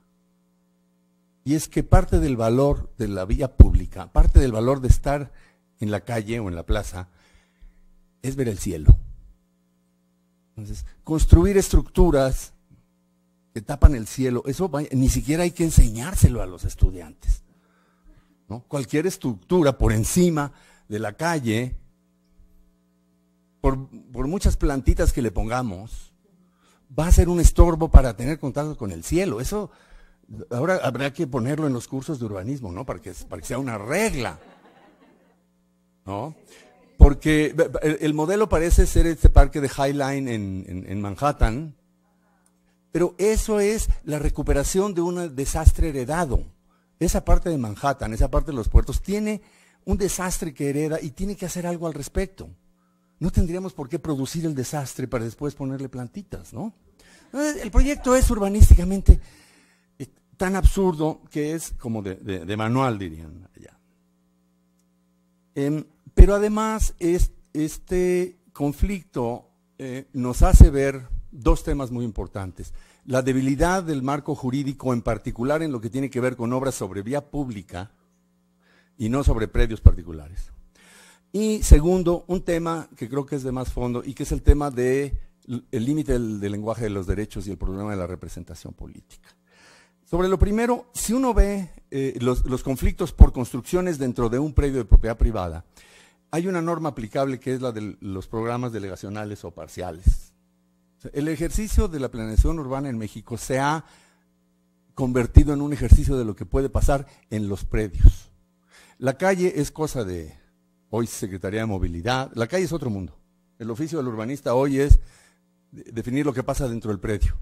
y es que parte del valor de la vía pública, parte del valor de estar en la calle o en la plaza, es ver el cielo. Entonces, construir estructuras que tapan el cielo, eso ni siquiera hay que enseñárselo a los estudiantes. Cualquier estructura por encima de la calle, por, por muchas plantitas que le pongamos, va a ser un estorbo para tener contacto con el cielo. Eso Ahora habrá que ponerlo en los cursos de urbanismo, ¿no? Para que, sea una regla. ¿No? Porque el modelo parece ser este parque de Highline en, en, en Manhattan, pero eso es la recuperación de un desastre heredado. Esa parte de Manhattan, esa parte de los puertos, tiene un desastre que hereda y tiene que hacer algo al respecto. No tendríamos por qué producir el desastre para después ponerle plantitas, ¿no? El proyecto es urbanísticamente tan absurdo que es como de, manual, dirían allá. Em, pero además este conflicto eh, nos hace ver dos temas muy importantes. La debilidad del marco jurídico, en particular en lo que tiene que ver con obras sobre vía pública y no sobre predios particulares. Y segundo, un tema que creo que es de más fondo y que es el tema del límite del lenguaje de los derechos y el problema de la representación política. Sobre lo primero, si uno ve eh, los, conflictos por construcciones dentro de un predio de propiedad privada, hay una norma aplicable que es la de los programas delegacionales o parciales. el ejercicio de la planeación urbana en México se ha convertido en un ejercicio de lo que puede pasar en los predios. La calle es cosa de hoy Secretaría de Movilidad, la calle es otro mundo. El oficio del urbanista hoy es definir lo que pasa dentro del predio.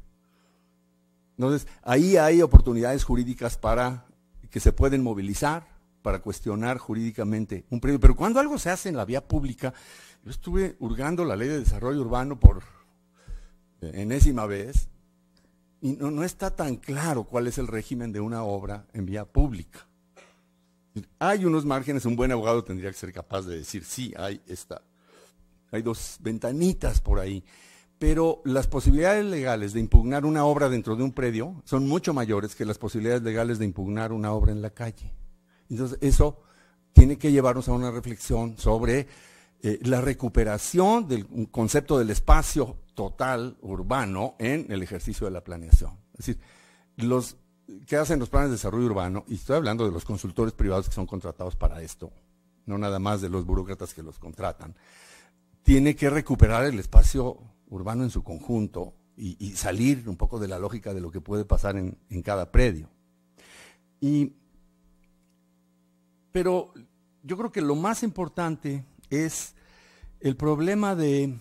Entonces, ahí hay oportunidades jurídicas para que se pueden movilizar, para cuestionar jurídicamente un Pero cuando algo se hace en la vía pública, yo estuve hurgando la ley de desarrollo urbano por enésima vez, y no, no está tan claro cuál es el régimen de una obra en vía pública. Hay unos márgenes, un buen abogado tendría que ser capaz de decir, sí, hay esta. Hay dos ventanitas por ahí pero las posibilidades legales de impugnar una obra dentro de un predio son mucho mayores que las posibilidades legales de impugnar una obra en la calle. Entonces, eso tiene que llevarnos a una reflexión sobre eh, la recuperación del concepto del espacio total urbano en el ejercicio de la planeación. Es decir, los que hacen los planes de desarrollo urbano, y estoy hablando de los consultores privados que son contratados para esto, no nada más de los burócratas que los contratan, tiene que recuperar el espacio urbano en su conjunto y, salir un poco de la lógica de lo que puede pasar en, cada predio. pero yo creo que lo más importante es el problema de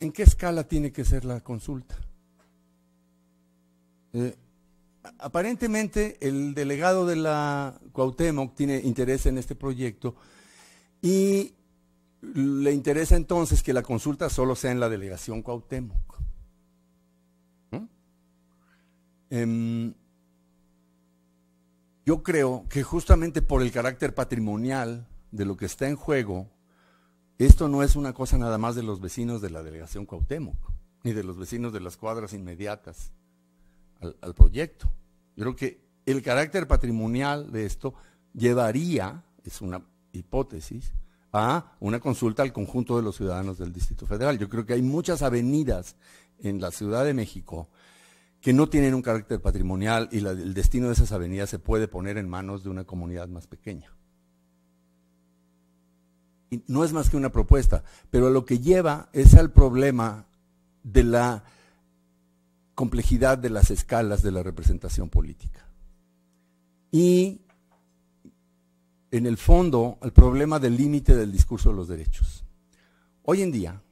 en qué escala tiene que ser la consulta. Eh, aparentemente el delegado de la Cuauhtémoc tiene interés en este proyecto y le interesa entonces que la consulta solo sea en la delegación Cuauhtémoc. Em, yo creo que justamente por el carácter patrimonial de lo que está en juego, esto no es una cosa nada más de los vecinos de la delegación Cuauhtémoc, ni de los vecinos de las cuadras inmediatas al, al proyecto. Yo creo que el carácter patrimonial de esto llevaría, es una hipótesis, a una consulta al conjunto de los ciudadanos del Distrito Federal. Yo creo que hay muchas avenidas en la Ciudad de México que no tienen un carácter patrimonial y el destino de esas avenidas se puede poner en manos de una comunidad más pequeña. Y no es más que una propuesta, pero a lo que lleva es al problema de la complejidad de las escalas de la representación política. Y en el fondo el problema del límite del discurso de los derechos. Hoy en día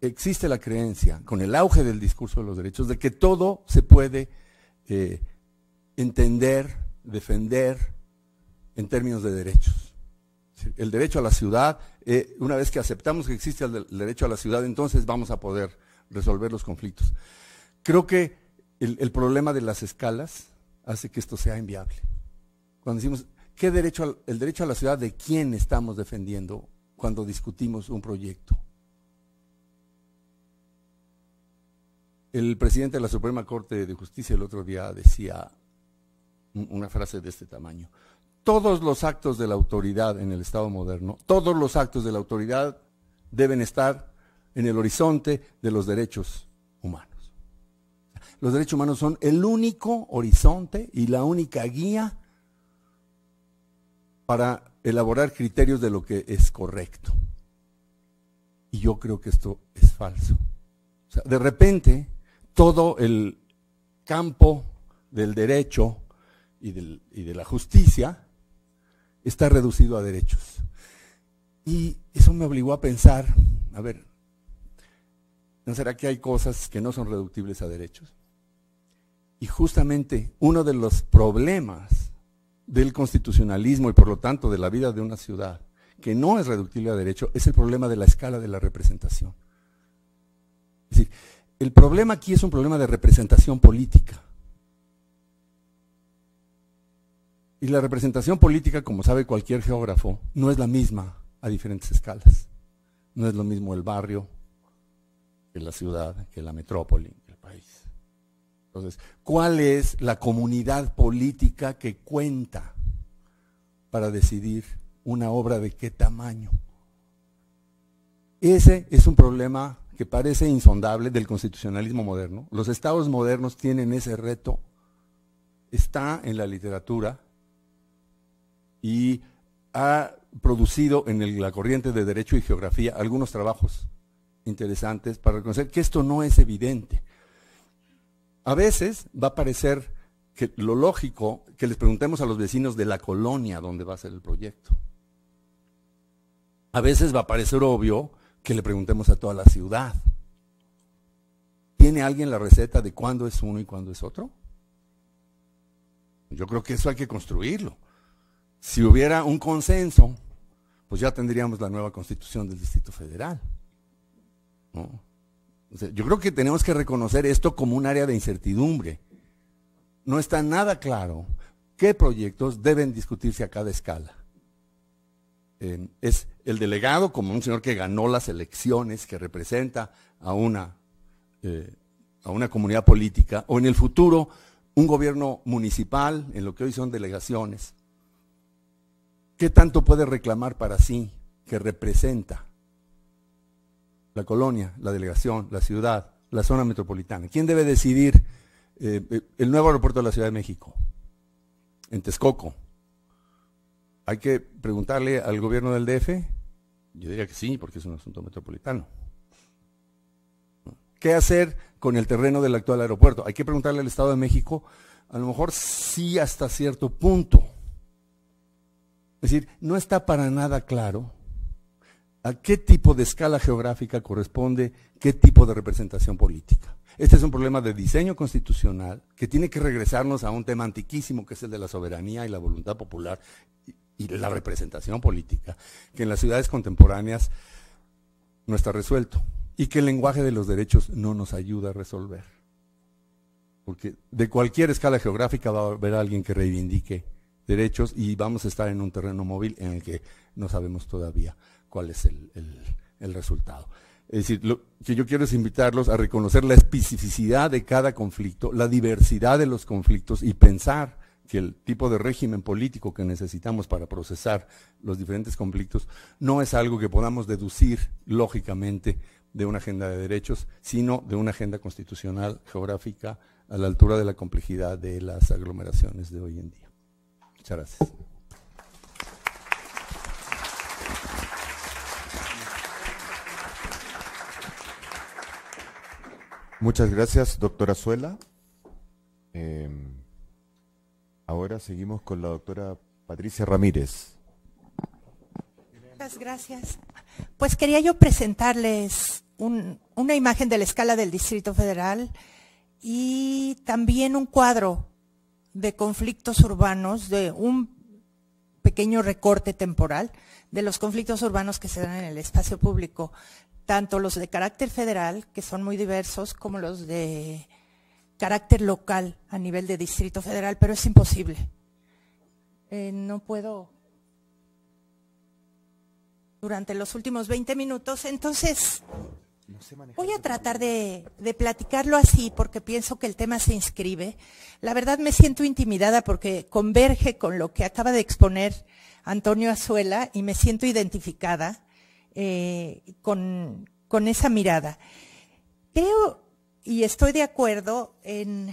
existe la creencia, con el auge del discurso de los derechos, de que todo se puede eh, entender, defender en términos de derechos. El derecho a la ciudad, eh, una vez que aceptamos que existe el, derecho a la ciudad, entonces vamos a poder resolver los conflictos. Creo que el, el, problema de las escalas hace que esto sea inviable. Cuando decimos ¿Qué derecho, el derecho a la ciudad de quién estamos defendiendo cuando discutimos un proyecto? El presidente de la Suprema Corte de Justicia el otro día decía una frase de este tamaño. Todos los actos de la autoridad en el Estado moderno, todos los actos de la autoridad deben estar en el horizonte de los derechos humanos. Los derechos humanos son el único horizonte y la única guía para elaborar criterios de lo que es correcto. Y yo creo que esto es falso. de repente, todo el campo del derecho y, y de la justicia está reducido a derechos. Y eso me obligó a pensar, a ver, ¿no será que hay cosas que no son reductibles a derechos? Y justamente uno de los problemas del constitucionalismo y por lo tanto de la vida de una ciudad, que no es reductible a derecho, es el problema de la escala de la representación. Es decir, el problema aquí es un problema de representación política. Y la representación política, como sabe cualquier geógrafo, no es la misma a diferentes escalas. No es lo mismo el barrio que la ciudad, que la metrópoli, entonces, ¿cuál es la comunidad política que cuenta para decidir una obra de qué tamaño? Ese es un problema que parece insondable del constitucionalismo moderno. Los estados modernos tienen ese reto. Está en la literatura y ha producido en la corriente de Derecho y Geografía algunos trabajos interesantes para reconocer que esto no es evidente. A veces va a parecer que lo lógico que les preguntemos a los vecinos de la colonia dónde va a ser el proyecto. A veces va a parecer obvio que le preguntemos a toda la ciudad. ¿Tiene alguien la receta de cuándo es uno y cuándo es otro? Yo creo que eso hay que construirlo. Si hubiera un consenso, pues ya tendríamos la nueva constitución del Distrito Federal. ¿no? yo creo que tenemos que reconocer esto como un área de incertidumbre. No está nada claro qué proyectos deben discutirse a cada escala. es el delegado como un señor que ganó las elecciones, que representa a una, eh, a una comunidad política, o en el futuro un gobierno municipal, en lo que hoy son delegaciones. ¿Qué tanto puede reclamar para sí que representa la colonia, la delegación, la ciudad, la zona metropolitana. ¿Quién debe decidir eh, eh, el nuevo aeropuerto de la Ciudad de México? En Texcoco. Hay que preguntarle al gobierno del DF. Yo diría que sí, porque es un asunto metropolitano. ¿Qué hacer con el terreno del actual aeropuerto? Hay que preguntarle al Estado de México, a lo mejor sí hasta cierto punto. Es decir, no está para nada claro a qué tipo de escala geográfica corresponde qué tipo de representación política. Este es un problema de diseño constitucional que tiene que regresarnos a un tema antiquísimo que es el de la soberanía y la voluntad popular y la representación política, que en las ciudades contemporáneas no está resuelto y que el lenguaje de los derechos no nos ayuda a resolver. Porque de cualquier escala geográfica va a haber alguien que reivindique derechos y vamos a estar en un terreno móvil en el que no sabemos todavía cuál es el, el, resultado. Es decir, lo que yo quiero es invitarlos a reconocer la especificidad de cada conflicto, la diversidad de los conflictos y pensar que el tipo de régimen político que necesitamos para procesar los diferentes conflictos no es algo que podamos deducir lógicamente de una agenda de derechos, sino de una agenda constitucional geográfica a la altura de la complejidad de las aglomeraciones de hoy en día. Muchas gracias. Muchas gracias, doctora Suela. Em, ahora seguimos con la doctora Patricia Ramírez. Muchas gracias. Pues quería yo presentarles una imagen de la escala del Distrito Federal y también un cuadro de conflictos urbanos, de un pequeño recorte temporal de los conflictos urbanos que se dan en el espacio público tanto los de carácter federal, que son muy diversos, como los de carácter local a nivel de Distrito Federal, pero es imposible. Eh, no puedo durante los últimos 20 minutos, entonces voy a tratar de, de platicarlo así porque pienso que el tema se inscribe. La verdad me siento intimidada porque converge con lo que acaba de exponer Antonio Azuela y me siento identificada eh, con, esa mirada. Creo y estoy de acuerdo en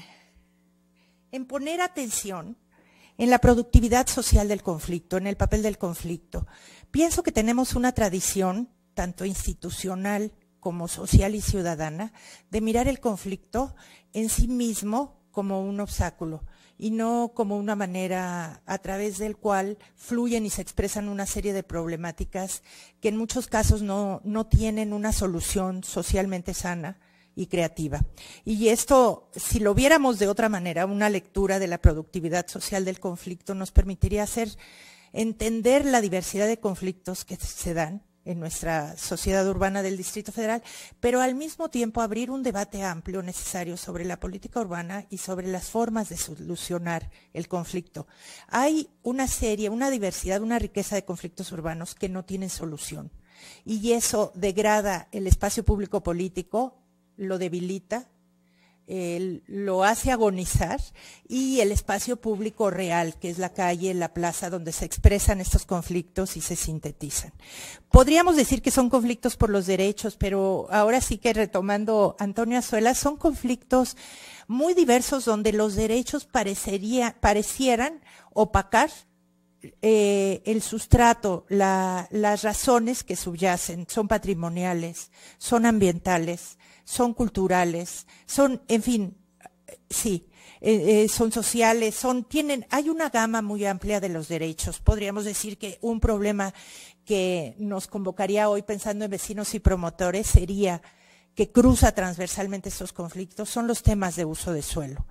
poner atención en la productividad social del conflicto, en el papel del conflicto. Pienso que tenemos una tradición, tanto institucional como social y ciudadana, de mirar el conflicto en sí mismo como un obstáculo y no como una manera a través del cual fluyen y se expresan una serie de problemáticas que en muchos casos no, no tienen una solución socialmente sana y creativa. Y esto, si lo viéramos de otra manera, una lectura de la productividad social del conflicto nos permitiría hacer entender la diversidad de conflictos que se dan en nuestra sociedad urbana del Distrito Federal, pero al mismo tiempo abrir un debate amplio necesario sobre la política urbana y sobre las formas de solucionar el conflicto. Hay una serie, una diversidad, una riqueza de conflictos urbanos que no tienen solución y eso degrada el espacio público político, lo debilita lo hace agonizar y el espacio público real, que es la calle, la plaza, donde se expresan estos conflictos y se sintetizan. Podríamos decir que son conflictos por los derechos, pero ahora sí que retomando Antonio Azuela, son conflictos muy diversos donde los derechos parecería, parecieran opacar eh, el sustrato, las razones que subyacen son patrimoniales, son ambientales, son culturales, son, en fin, sí, eh, eh, son sociales, son, tienen, hay una gama muy amplia de los derechos. Podríamos decir que un problema que nos convocaría hoy pensando en vecinos y promotores sería que cruza transversalmente estos conflictos son los temas de uso de suelo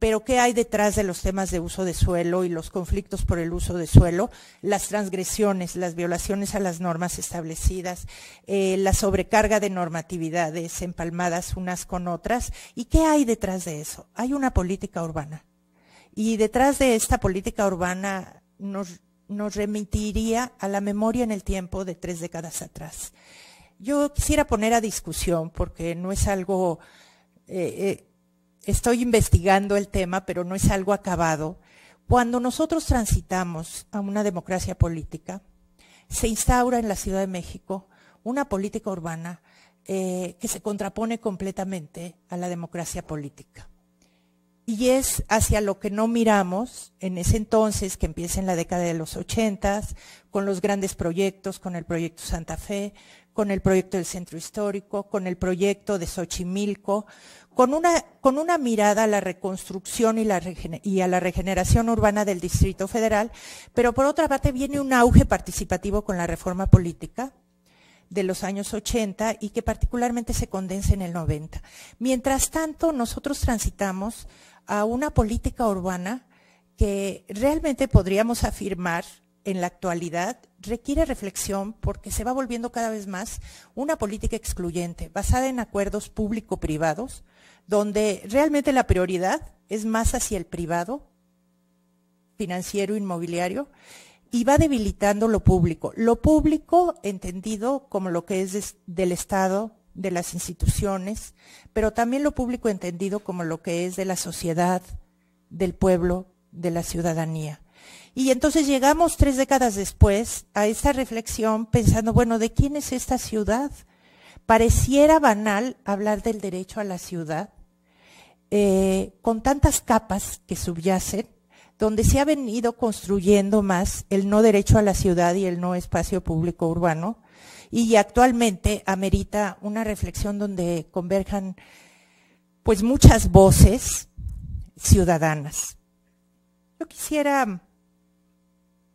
pero ¿qué hay detrás de los temas de uso de suelo y los conflictos por el uso de suelo? Las transgresiones, las violaciones a las normas establecidas, eh, la sobrecarga de normatividades empalmadas unas con otras. ¿Y qué hay detrás de eso? Hay una política urbana. Y detrás de esta política urbana nos, nos remitiría a la memoria en el tiempo de tres décadas atrás. Yo quisiera poner a discusión, porque no es algo... Eh, eh, estoy investigando el tema, pero no es algo acabado. Cuando nosotros transitamos a una democracia política, se instaura en la Ciudad de México una política urbana eh, que se contrapone completamente a la democracia política. Y es hacia lo que no miramos en ese entonces, que empieza en la década de los ochentas, con los grandes proyectos, con el proyecto Santa Fe, con el proyecto del Centro Histórico, con el proyecto de Xochimilco, con una, mirada a la reconstrucción y, y a la regeneración urbana del Distrito Federal, pero por otra parte viene un auge participativo con la reforma política, de los años 80 y que particularmente se condensa en el 90. Mientras tanto, nosotros transitamos a una política urbana que realmente podríamos afirmar en la actualidad requiere reflexión porque se va volviendo cada vez más una política excluyente, basada en acuerdos público-privados, donde realmente la prioridad es más hacia el privado, financiero, inmobiliario, y va debilitando lo público. Lo público entendido como lo que es del Estado, de las instituciones, pero también lo público entendido como lo que es de la sociedad, del pueblo, de la ciudadanía. Y entonces llegamos tres décadas después a esta reflexión pensando, bueno, ¿de quién es esta ciudad? Pareciera banal hablar del derecho a la ciudad, eh, con tantas capas que subyacen, donde se ha venido construyendo más el no derecho a la ciudad y el no espacio público urbano, y actualmente amerita una reflexión donde converjan pues muchas voces ciudadanas. Yo quisiera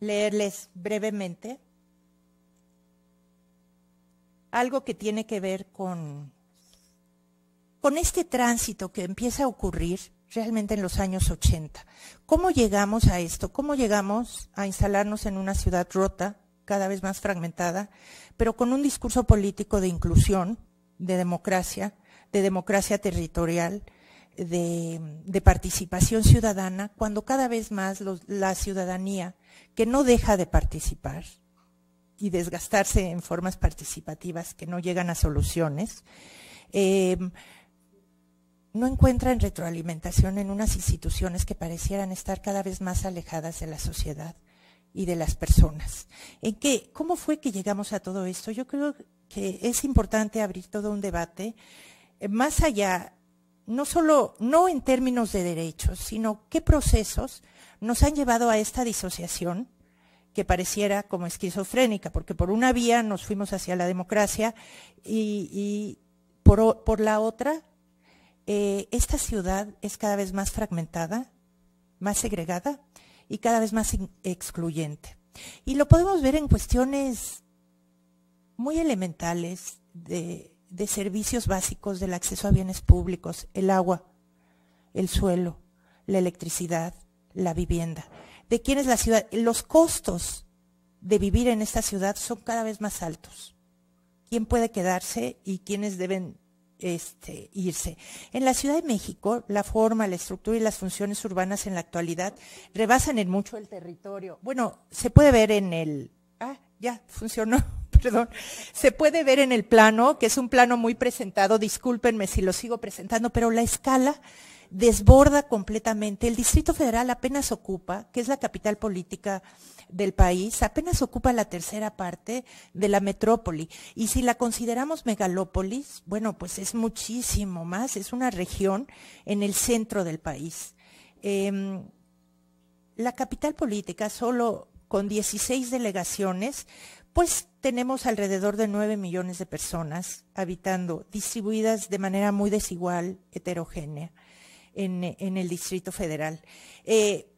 leerles brevemente algo que tiene que ver con con este tránsito que empieza a ocurrir realmente en los años 80. ¿Cómo llegamos a esto? ¿Cómo llegamos a instalarnos en una ciudad rota, cada vez más fragmentada, pero con un discurso político de inclusión, de democracia, de democracia territorial, de, participación ciudadana, cuando cada vez más la ciudadanía, que no deja de participar y desgastarse en formas participativas que no llegan a soluciones, eh, no encuentran retroalimentación en unas instituciones que parecieran estar cada vez más alejadas de la sociedad y de las personas. ¿En qué, ¿Cómo fue que llegamos a todo esto? Yo creo que es importante abrir todo un debate eh, más allá, no solo, no en términos de derechos, sino qué procesos nos han llevado a esta disociación que pareciera como esquizofrénica, porque por una vía nos fuimos hacia la democracia y, por la otra eh, esta ciudad es cada vez más fragmentada, más segregada y cada vez más excluyente. Y lo podemos ver en cuestiones muy elementales de, servicios básicos, del acceso a bienes públicos, el agua, el suelo, la electricidad, la vivienda. ¿De quién es la ciudad? Los costos de vivir en esta ciudad son cada vez más altos. ¿Quién puede quedarse y quiénes deben este, irse. En la Ciudad de México, la forma, la estructura y las funciones urbanas en la actualidad rebasan en mucho el territorio. Bueno, se puede ver en el... Ah, ya, funcionó. Perdón, se puede ver en el plano, que es un plano muy presentado, discúlpenme si lo sigo presentando, pero la escala desborda completamente. El Distrito Federal apenas ocupa, que es la capital política del país apenas ocupa la tercera parte de la metrópoli. Y si la consideramos megalópolis, bueno, pues es muchísimo más, es una región en el centro del país. Em, la capital política, solo con 16 delegaciones, pues tenemos alrededor de 9 millones de personas habitando, distribuidas de manera muy desigual, heterogénea, en, el Distrito Federal. Eh,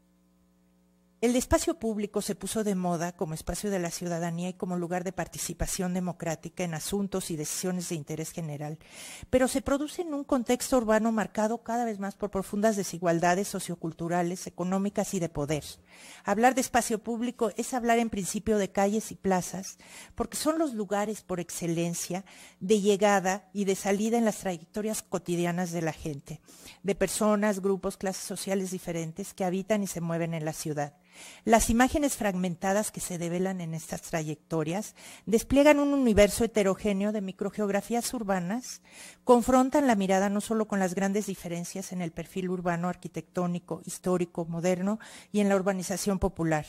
el espacio público se puso de moda como espacio de la ciudadanía y como lugar de participación democrática en asuntos y decisiones de interés general, pero se produce en un contexto urbano marcado cada vez más por profundas desigualdades socioculturales, económicas y de poder. Hablar de espacio público es hablar en principio de calles y plazas, porque son los lugares por excelencia de llegada y de salida en las trayectorias cotidianas de la gente, de personas, grupos, clases sociales diferentes que habitan y se mueven en la ciudad. Las imágenes fragmentadas que se develan en estas trayectorias despliegan un universo heterogéneo de microgeografías urbanas, confrontan la mirada no solo con las grandes diferencias en el perfil urbano, arquitectónico, histórico, moderno y en la urbanización, popular.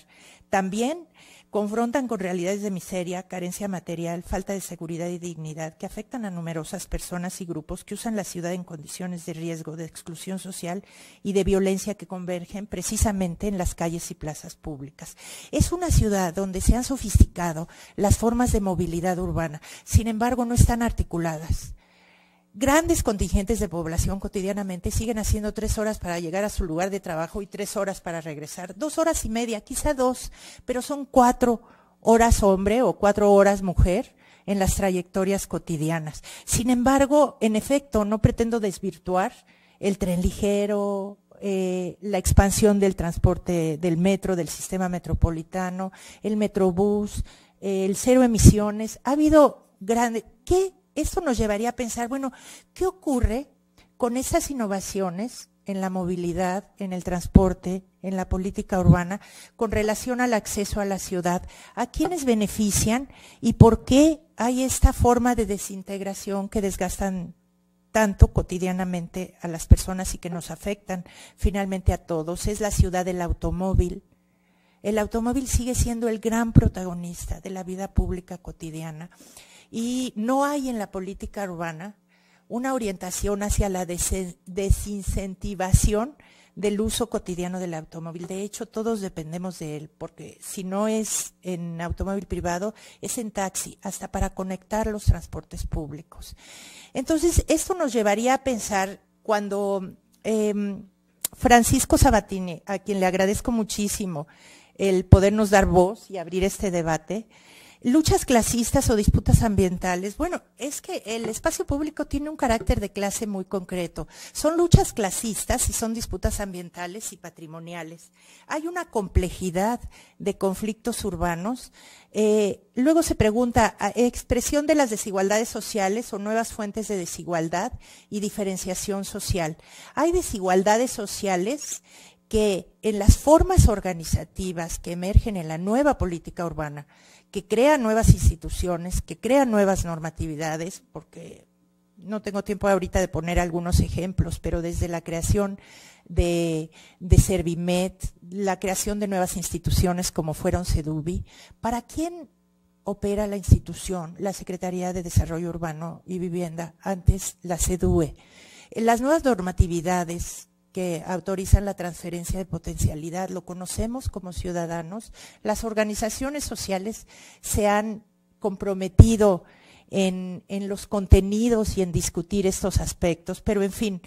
También confrontan con realidades de miseria, carencia material, falta de seguridad y dignidad que afectan a numerosas personas y grupos que usan la ciudad en condiciones de riesgo, de exclusión social y de violencia que convergen precisamente en las calles y plazas públicas. Es una ciudad donde se han sofisticado las formas de movilidad urbana, sin embargo no están articuladas. Grandes contingentes de población cotidianamente siguen haciendo tres horas para llegar a su lugar de trabajo y tres horas para regresar, dos horas y media, quizá dos, pero son cuatro horas hombre o cuatro horas mujer en las trayectorias cotidianas. Sin embargo, en efecto, no pretendo desvirtuar el tren ligero, eh, la expansión del transporte del metro, del sistema metropolitano, el metrobús, el cero emisiones. Ha habido grandes... ¿Qué esto nos llevaría a pensar, bueno, ¿qué ocurre con esas innovaciones en la movilidad, en el transporte, en la política urbana, con relación al acceso a la ciudad, a quiénes benefician y por qué hay esta forma de desintegración que desgastan tanto cotidianamente a las personas y que nos afectan finalmente a todos. Es la ciudad del automóvil. El automóvil sigue siendo el gran protagonista de la vida pública cotidiana. Y no hay en la política urbana una orientación hacia la desincentivación del uso cotidiano del automóvil. De hecho, todos dependemos de él, porque si no es en automóvil privado, es en taxi, hasta para conectar los transportes públicos. Entonces, esto nos llevaría a pensar cuando em, Francisco Sabatini, a quien le agradezco muchísimo el podernos dar voz y abrir este debate, Luchas clasistas o disputas ambientales. Bueno, es que el espacio público tiene un carácter de clase muy concreto. Son luchas clasistas y son disputas ambientales y patrimoniales. Hay una complejidad de conflictos urbanos. Eh, luego se pregunta, expresión de las desigualdades sociales o nuevas fuentes de desigualdad y diferenciación social. Hay desigualdades sociales que en las formas organizativas que emergen en la nueva política urbana que crea nuevas instituciones, que crea nuevas normatividades, porque no tengo tiempo ahorita de poner algunos ejemplos, pero desde la creación de, de Servimet, la creación de nuevas instituciones como fueron Sedubi, ¿para quién opera la institución, la Secretaría de Desarrollo Urbano y Vivienda, antes la CEDUE. Las nuevas normatividades que autorizan la transferencia de potencialidad. Lo conocemos como ciudadanos. Las organizaciones sociales se han comprometido en, los contenidos y en discutir estos aspectos, pero en fin,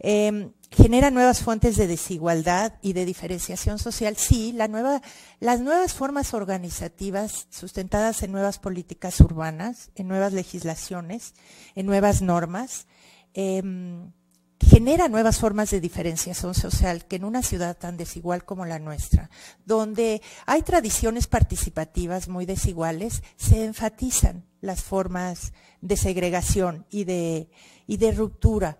eh, genera nuevas fuentes de desigualdad y de diferenciación social. Sí, la nueva, las nuevas formas organizativas sustentadas en nuevas políticas urbanas, en nuevas legislaciones, en nuevas normas, em, genera nuevas formas de diferenciación social que en una ciudad tan desigual como la nuestra, donde hay tradiciones participativas muy desiguales, se enfatizan las formas de segregación y de, ruptura.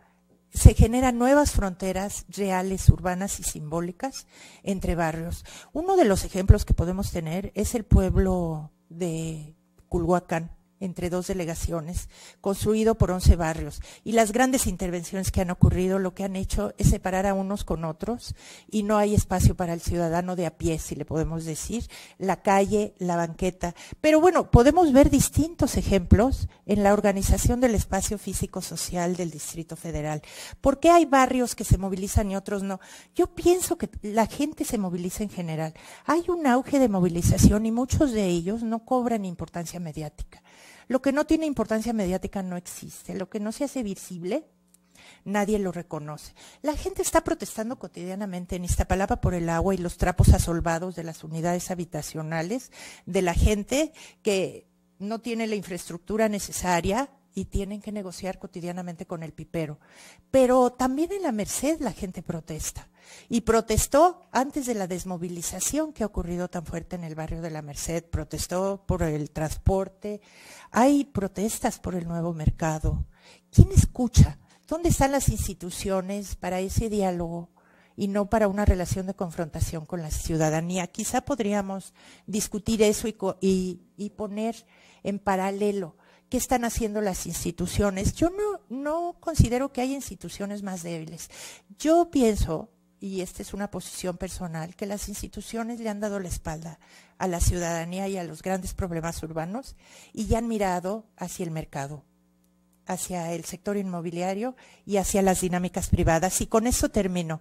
Se generan nuevas fronteras reales, urbanas y simbólicas entre barrios. Uno de los ejemplos que podemos tener es el pueblo de Culhuacán, entre dos delegaciones, construido por 11 barrios. Y las grandes intervenciones que han ocurrido lo que han hecho es separar a unos con otros y no hay espacio para el ciudadano de a pie, si le podemos decir, la calle, la banqueta. Pero bueno, podemos ver distintos ejemplos en la organización del espacio físico social del Distrito Federal. ¿Por qué hay barrios que se movilizan y otros no? Yo pienso que la gente se moviliza en general. Hay un auge de movilización y muchos de ellos no cobran importancia mediática. Lo que no tiene importancia mediática no existe. Lo que no se hace visible, nadie lo reconoce. La gente está protestando cotidianamente en Iztapalapa por el agua y los trapos asolvados de las unidades habitacionales, de la gente que no tiene la infraestructura necesaria y tienen que negociar cotidianamente con el pipero. Pero también en la Merced la gente protesta y protestó antes de la desmovilización que ha ocurrido tan fuerte en el barrio de la Merced, protestó por el transporte, hay protestas por el nuevo mercado. ¿Quién escucha? ¿Dónde están las instituciones para ese diálogo y no para una relación de confrontación con la ciudadanía? Quizá podríamos discutir eso y, poner en paralelo qué están haciendo las instituciones. Yo no, no considero que hay instituciones más débiles. Yo pienso, y esta es una posición personal, que las instituciones le han dado la espalda a la ciudadanía y a los grandes problemas urbanos y ya han mirado hacia el mercado hacia el sector inmobiliario y hacia las dinámicas privadas. Y con eso termino.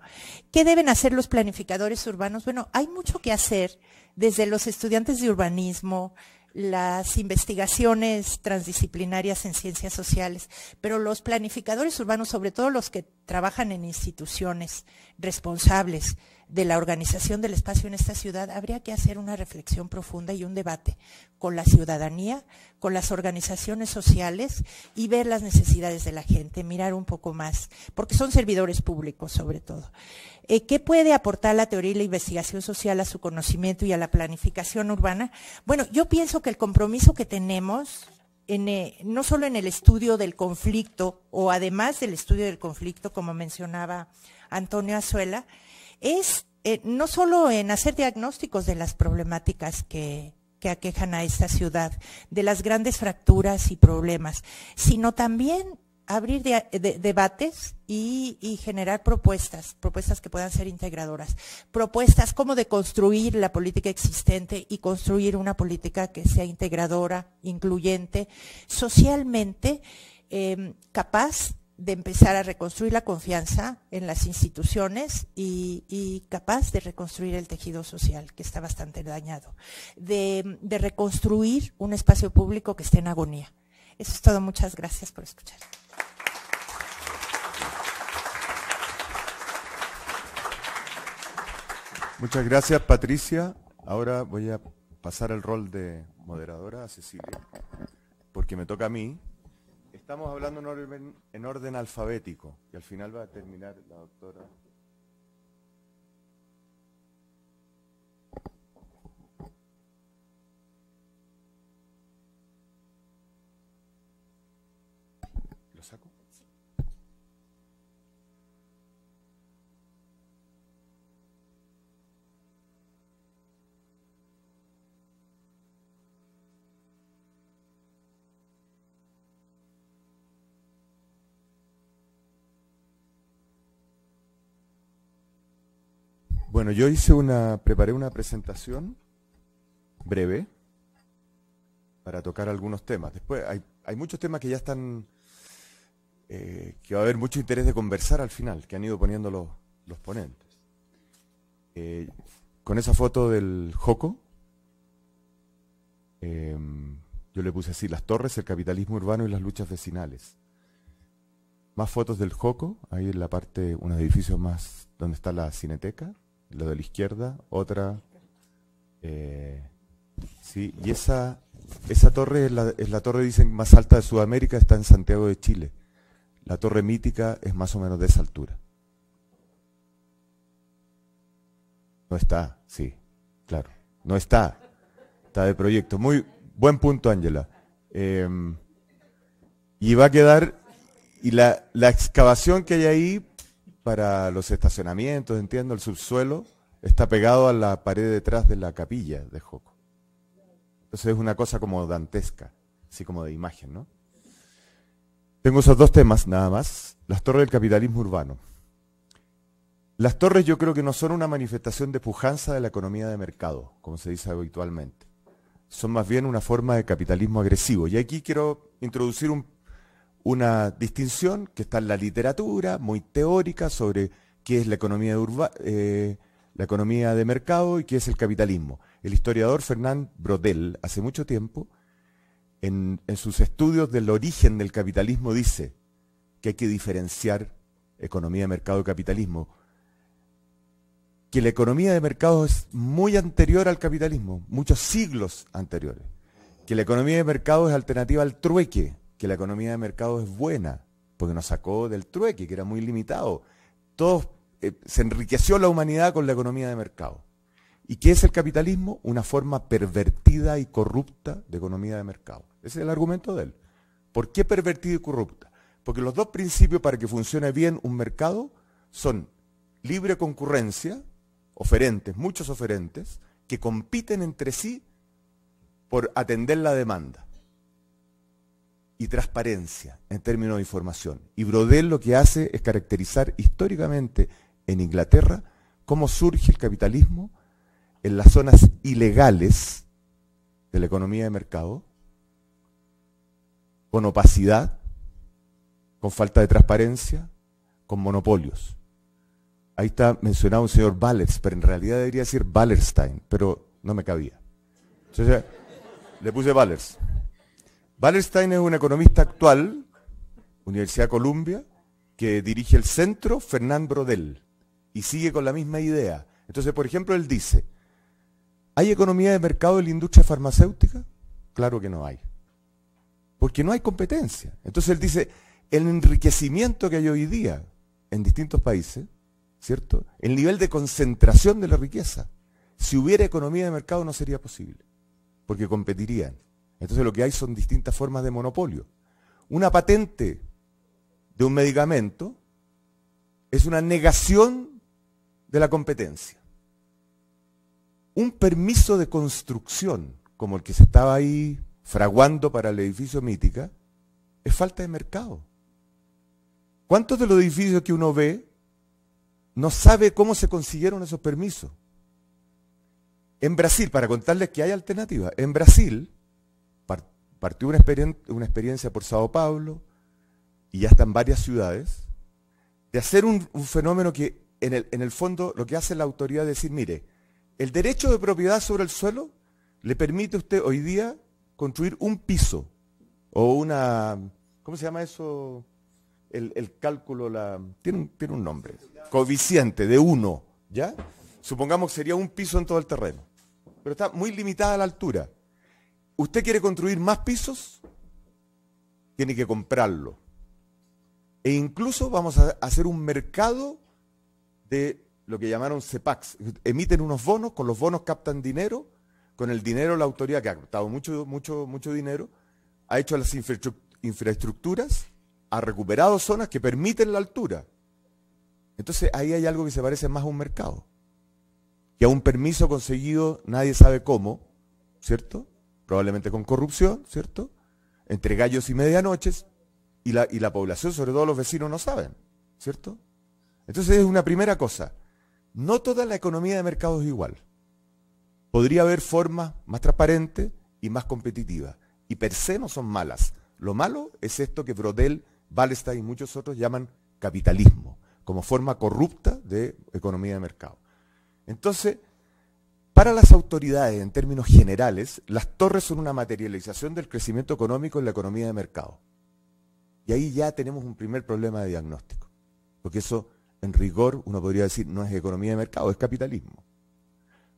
¿Qué deben hacer los planificadores urbanos? Bueno, hay mucho que hacer desde los estudiantes de urbanismo, las investigaciones transdisciplinarias en ciencias sociales, pero los planificadores urbanos, sobre todo los que trabajan en instituciones responsables, de la organización del espacio en esta ciudad, habría que hacer una reflexión profunda y un debate con la ciudadanía, con las organizaciones sociales y ver las necesidades de la gente, mirar un poco más, porque son servidores públicos sobre todo. Eh, ¿Qué puede aportar la teoría y la investigación social a su conocimiento y a la planificación urbana? Bueno, yo pienso que el compromiso que tenemos en, eh, no solo en el estudio del conflicto o además del estudio del conflicto, como mencionaba Antonio Azuela, es eh, no solo en hacer diagnósticos de las problemáticas que, aquejan a esta ciudad, de las grandes fracturas y problemas, sino también abrir debates y, generar propuestas, propuestas que puedan ser integradoras, propuestas como de construir la política existente y construir una política que sea integradora, incluyente, socialmente em, capaz de empezar a reconstruir la confianza en las instituciones y, capaz de reconstruir el tejido social que está bastante dañado, de, de reconstruir un espacio público que esté en agonía. Eso es todo, muchas gracias por escuchar. Muchas gracias Patricia. Ahora voy a pasar el rol de moderadora a Cecilia, porque me toca a mí Estamos hablando en orden, alfabético y al final va a terminar la doctora. Bueno, yo hice una, preparé una presentación breve para tocar algunos temas. Después hay, muchos temas que ya están, eh, que va a haber mucho interés de conversar al final, que han ido poniendo los, ponentes. Eh, con esa foto del Joco, em, yo le puse así, las torres, el capitalismo urbano y las luchas vecinales. Más fotos del Joco, ahí en la parte, unos edificios más donde está la cineteca lo de la izquierda, otra. Eh, sí, y esa, esa torre es la, torre, dicen, más alta de Sudamérica, está en Santiago de Chile. La torre mítica es más o menos de esa altura. No está, sí, claro. No está. Está de proyecto. Muy buen punto, Ángela. Em, y va a quedar, y la, la excavación que hay ahí para los estacionamientos, entiendo, el subsuelo está pegado a la pared detrás de la capilla de Joco. Entonces es una cosa como dantesca, así como de imagen, ¿no? Tengo esos dos temas nada más, las torres del capitalismo urbano. Las torres yo creo que no son una manifestación de pujanza de la economía de mercado, como se dice habitualmente. Son más bien una forma de capitalismo agresivo. Y aquí quiero introducir un una distinción que está en la literatura, muy teórica, sobre qué es la economía de, eh, la economía de mercado y qué es el capitalismo. El historiador Fernand Brodel, hace mucho tiempo, en, en sus estudios del origen del capitalismo, dice que hay que diferenciar economía de mercado y capitalismo, que la economía de mercado es muy anterior al capitalismo, muchos siglos anteriores, que la economía de mercado es alternativa al trueque, la economía de mercado es buena, porque nos sacó del trueque, que era muy limitado. Todos, eh, se enriqueció la humanidad con la economía de mercado. ¿Y qué es el capitalismo? Una forma pervertida y corrupta de economía de mercado. Ese es el argumento de él. ¿Por qué pervertida y corrupta? Porque los dos principios para que funcione bien un mercado son libre concurrencia, oferentes, muchos oferentes, que compiten entre sí por atender la demanda y transparencia en términos de información. Y Brodel lo que hace es caracterizar históricamente en Inglaterra cómo surge el capitalismo en las zonas ilegales de la economía de mercado, con opacidad, con falta de transparencia, con monopolios. Ahí está mencionado un señor Ballers, pero en realidad debería decir Ballerstein, pero no me cabía. le puse Ballers. Wallerstein es un economista actual, Universidad Columbia, que dirige el centro Fernán Brodel, y sigue con la misma idea. Entonces, por ejemplo, él dice, ¿hay economía de mercado en la industria farmacéutica? Claro que no hay, porque no hay competencia. Entonces él dice, el enriquecimiento que hay hoy día en distintos países, ¿cierto? El nivel de concentración de la riqueza, si hubiera economía de mercado no sería posible, porque competirían. Entonces lo que hay son distintas formas de monopolio. Una patente de un medicamento es una negación de la competencia. Un permiso de construcción, como el que se estaba ahí fraguando para el edificio Mítica, es falta de mercado. ¿Cuántos de los edificios que uno ve no sabe cómo se consiguieron esos permisos? En Brasil, para contarles que hay alternativas, en Brasil Partió una, una experiencia por Sao Paulo y ya está en varias ciudades, de hacer un, fenómeno que en el, fondo lo que hace la autoridad es decir, mire, el derecho de propiedad sobre el suelo le permite a usted hoy día construir un piso o una, ¿cómo se llama eso? El, cálculo, la, tiene, tiene un nombre, coeficiente de uno, ¿ya? Supongamos que sería un piso en todo el terreno, pero está muy limitada la altura. ¿Usted quiere construir más pisos? Tiene que comprarlo. E incluso vamos a hacer un mercado de lo que llamaron cepax. Emiten unos bonos, con los bonos captan dinero, con el dinero la autoridad, que ha captado mucho, mucho, mucho dinero, ha hecho las infraestructuras, ha recuperado zonas que permiten la altura. Entonces ahí hay algo que se parece más a un mercado, que a un permiso conseguido nadie sabe cómo, ¿cierto? probablemente con corrupción, ¿cierto? Entre gallos y medianoches, y la, y la población, sobre todo los vecinos, no saben, ¿cierto? Entonces es una primera cosa. No toda la economía de mercado es igual. Podría haber formas más transparentes y más competitivas. Y per se no son malas. Lo malo es esto que Brodel, Ballenstein y muchos otros llaman capitalismo, como forma corrupta de economía de mercado. Entonces, para las autoridades, en términos generales, las torres son una materialización del crecimiento económico en la economía de mercado. Y ahí ya tenemos un primer problema de diagnóstico, porque eso, en rigor, uno podría decir, no es economía de mercado, es capitalismo.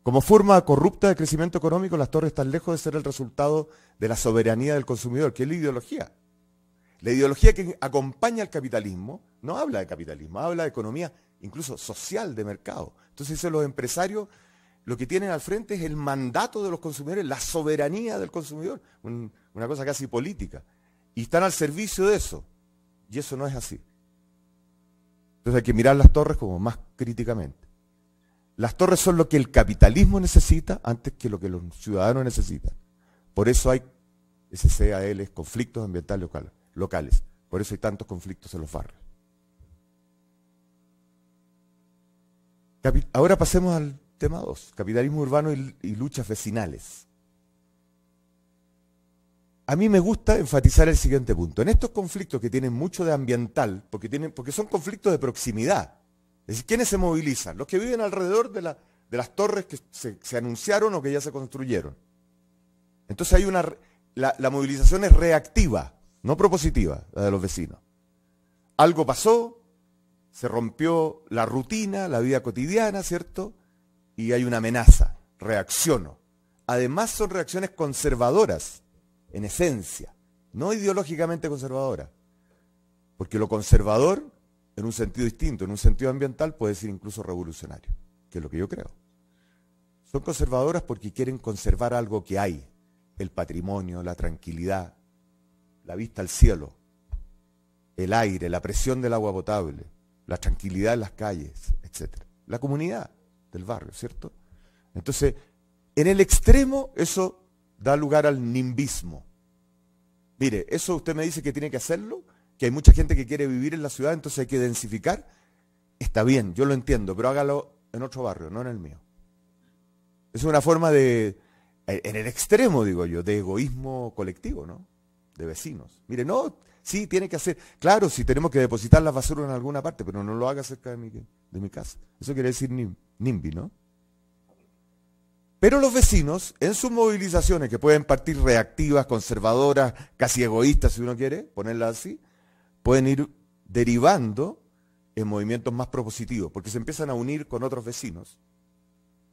Como forma corrupta de crecimiento económico, las torres están lejos de ser el resultado de la soberanía del consumidor, que es la ideología. La ideología que acompaña al capitalismo no habla de capitalismo, habla de economía incluso social de mercado. Entonces eso los empresarios, lo que tienen al frente es el mandato de los consumidores, la soberanía del consumidor, una cosa casi política. Y están al servicio de eso. Y eso no es así. Entonces hay que mirar las torres como más críticamente. Las torres son lo que el capitalismo necesita antes que lo que los ciudadanos necesitan. Por eso hay SCAL, conflictos ambientales locales, locales. Por eso hay tantos conflictos en los barrios. Ahora pasemos al Tema 2. Capitalismo urbano y, luchas vecinales. A mí me gusta enfatizar el siguiente punto. En estos conflictos que tienen mucho de ambiental, porque, tienen, porque son conflictos de proximidad. Es decir, ¿quiénes se movilizan? Los que viven alrededor de, las torres que se, anunciaron o que ya se construyeron. Entonces hay una... La, la movilización es reactiva, no propositiva, la de los vecinos. Algo pasó, se rompió la rutina, la vida cotidiana, ¿cierto? y hay una amenaza, reacciono. Además son reacciones conservadoras, en esencia, no ideológicamente conservadoras. Porque lo conservador, en un sentido distinto, en un sentido ambiental, puede ser incluso revolucionario, que es lo que yo creo. Son conservadoras porque quieren conservar algo que hay, el patrimonio, la tranquilidad, la vista al cielo, el aire, la presión del agua potable, la tranquilidad en las calles, etc. La comunidad del barrio, ¿cierto? Entonces, en el extremo eso da lugar al nimbismo. Mire, eso usted me dice que tiene que hacerlo, que hay mucha gente que quiere vivir en la ciudad, entonces hay que densificar. Está bien, yo lo entiendo, pero hágalo en otro barrio, no en el mío. Es una forma de, eh, en el extremo, digo yo, de egoísmo colectivo, ¿no? De vecinos. Mire, no, sí, tiene que hacer. Claro, si tenemos que depositar la basura en alguna parte, pero no lo haga cerca de mi, de mi casa. Eso quiere decir nimbismo. NIMBY, ¿no? Pero los vecinos, en sus movilizaciones, que pueden partir reactivas, conservadoras, casi egoístas, si uno quiere ponerla así, pueden ir derivando en movimientos más propositivos, porque se empiezan a unir con otros vecinos,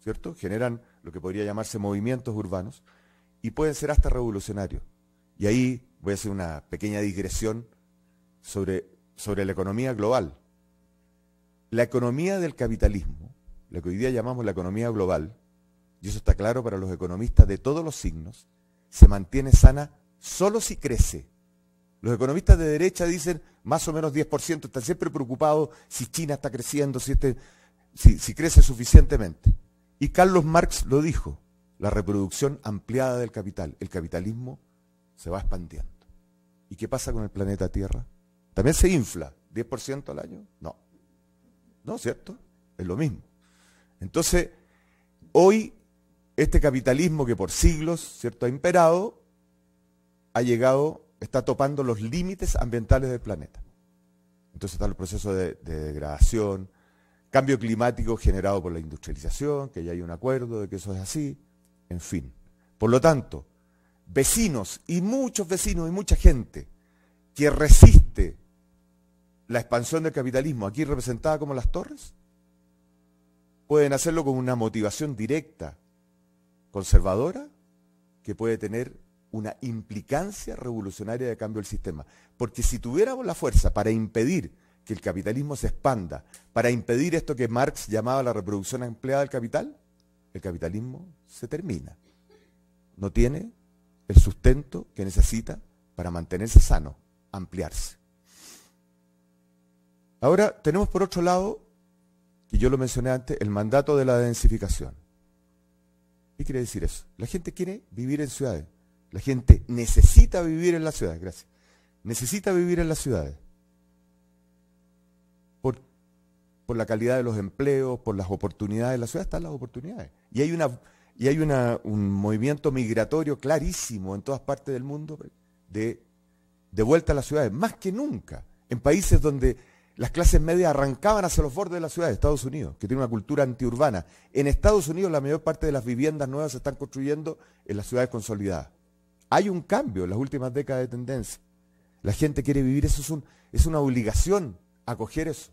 ¿cierto? Generan lo que podría llamarse movimientos urbanos y pueden ser hasta revolucionarios. Y ahí voy a hacer una pequeña digresión sobre, sobre la economía global. La economía del capitalismo lo que hoy día llamamos la economía global, y eso está claro para los economistas de todos los signos, se mantiene sana solo si crece. Los economistas de derecha dicen más o menos 10%, están siempre preocupados si China está creciendo, este, si, si crece suficientemente. Y Carlos Marx lo dijo, la reproducción ampliada del capital, el capitalismo se va expandiendo. ¿Y qué pasa con el planeta Tierra? ¿También se infla 10% al año? No. ¿No cierto? Es lo mismo. Entonces, hoy este capitalismo que por siglos, ¿cierto?, ha imperado, ha llegado, está topando los límites ambientales del planeta. Entonces está el proceso de, degradación, cambio climático generado por la industrialización, que ya hay un acuerdo de que eso es así, en fin. Por lo tanto, vecinos y muchos vecinos y mucha gente que resiste la expansión del capitalismo, aquí representada como las torres, Pueden hacerlo con una motivación directa, conservadora, que puede tener una implicancia revolucionaria de cambio del sistema. Porque si tuviéramos la fuerza para impedir que el capitalismo se expanda, para impedir esto que Marx llamaba la reproducción empleada del capital, el capitalismo se termina. No tiene el sustento que necesita para mantenerse sano, ampliarse. Ahora tenemos por otro lado y yo lo mencioné antes, el mandato de la densificación. ¿Qué quiere decir eso? La gente quiere vivir en ciudades. La gente necesita vivir en las ciudades, gracias. Necesita vivir en las ciudades. Por, la calidad de los empleos, por las oportunidades. de la ciudad están las oportunidades. Y hay, una, y hay un movimiento migratorio clarísimo en todas partes del mundo de, de vuelta a las ciudades, más que nunca. En países donde las clases medias arrancaban hacia los bordes de la ciudad de Estados Unidos, que tiene una cultura antiurbana. En Estados Unidos la mayor parte de las viviendas nuevas se están construyendo en las ciudades consolidadas. Hay un cambio en las últimas décadas de tendencia. La gente quiere vivir, eso es, es una obligación acoger eso,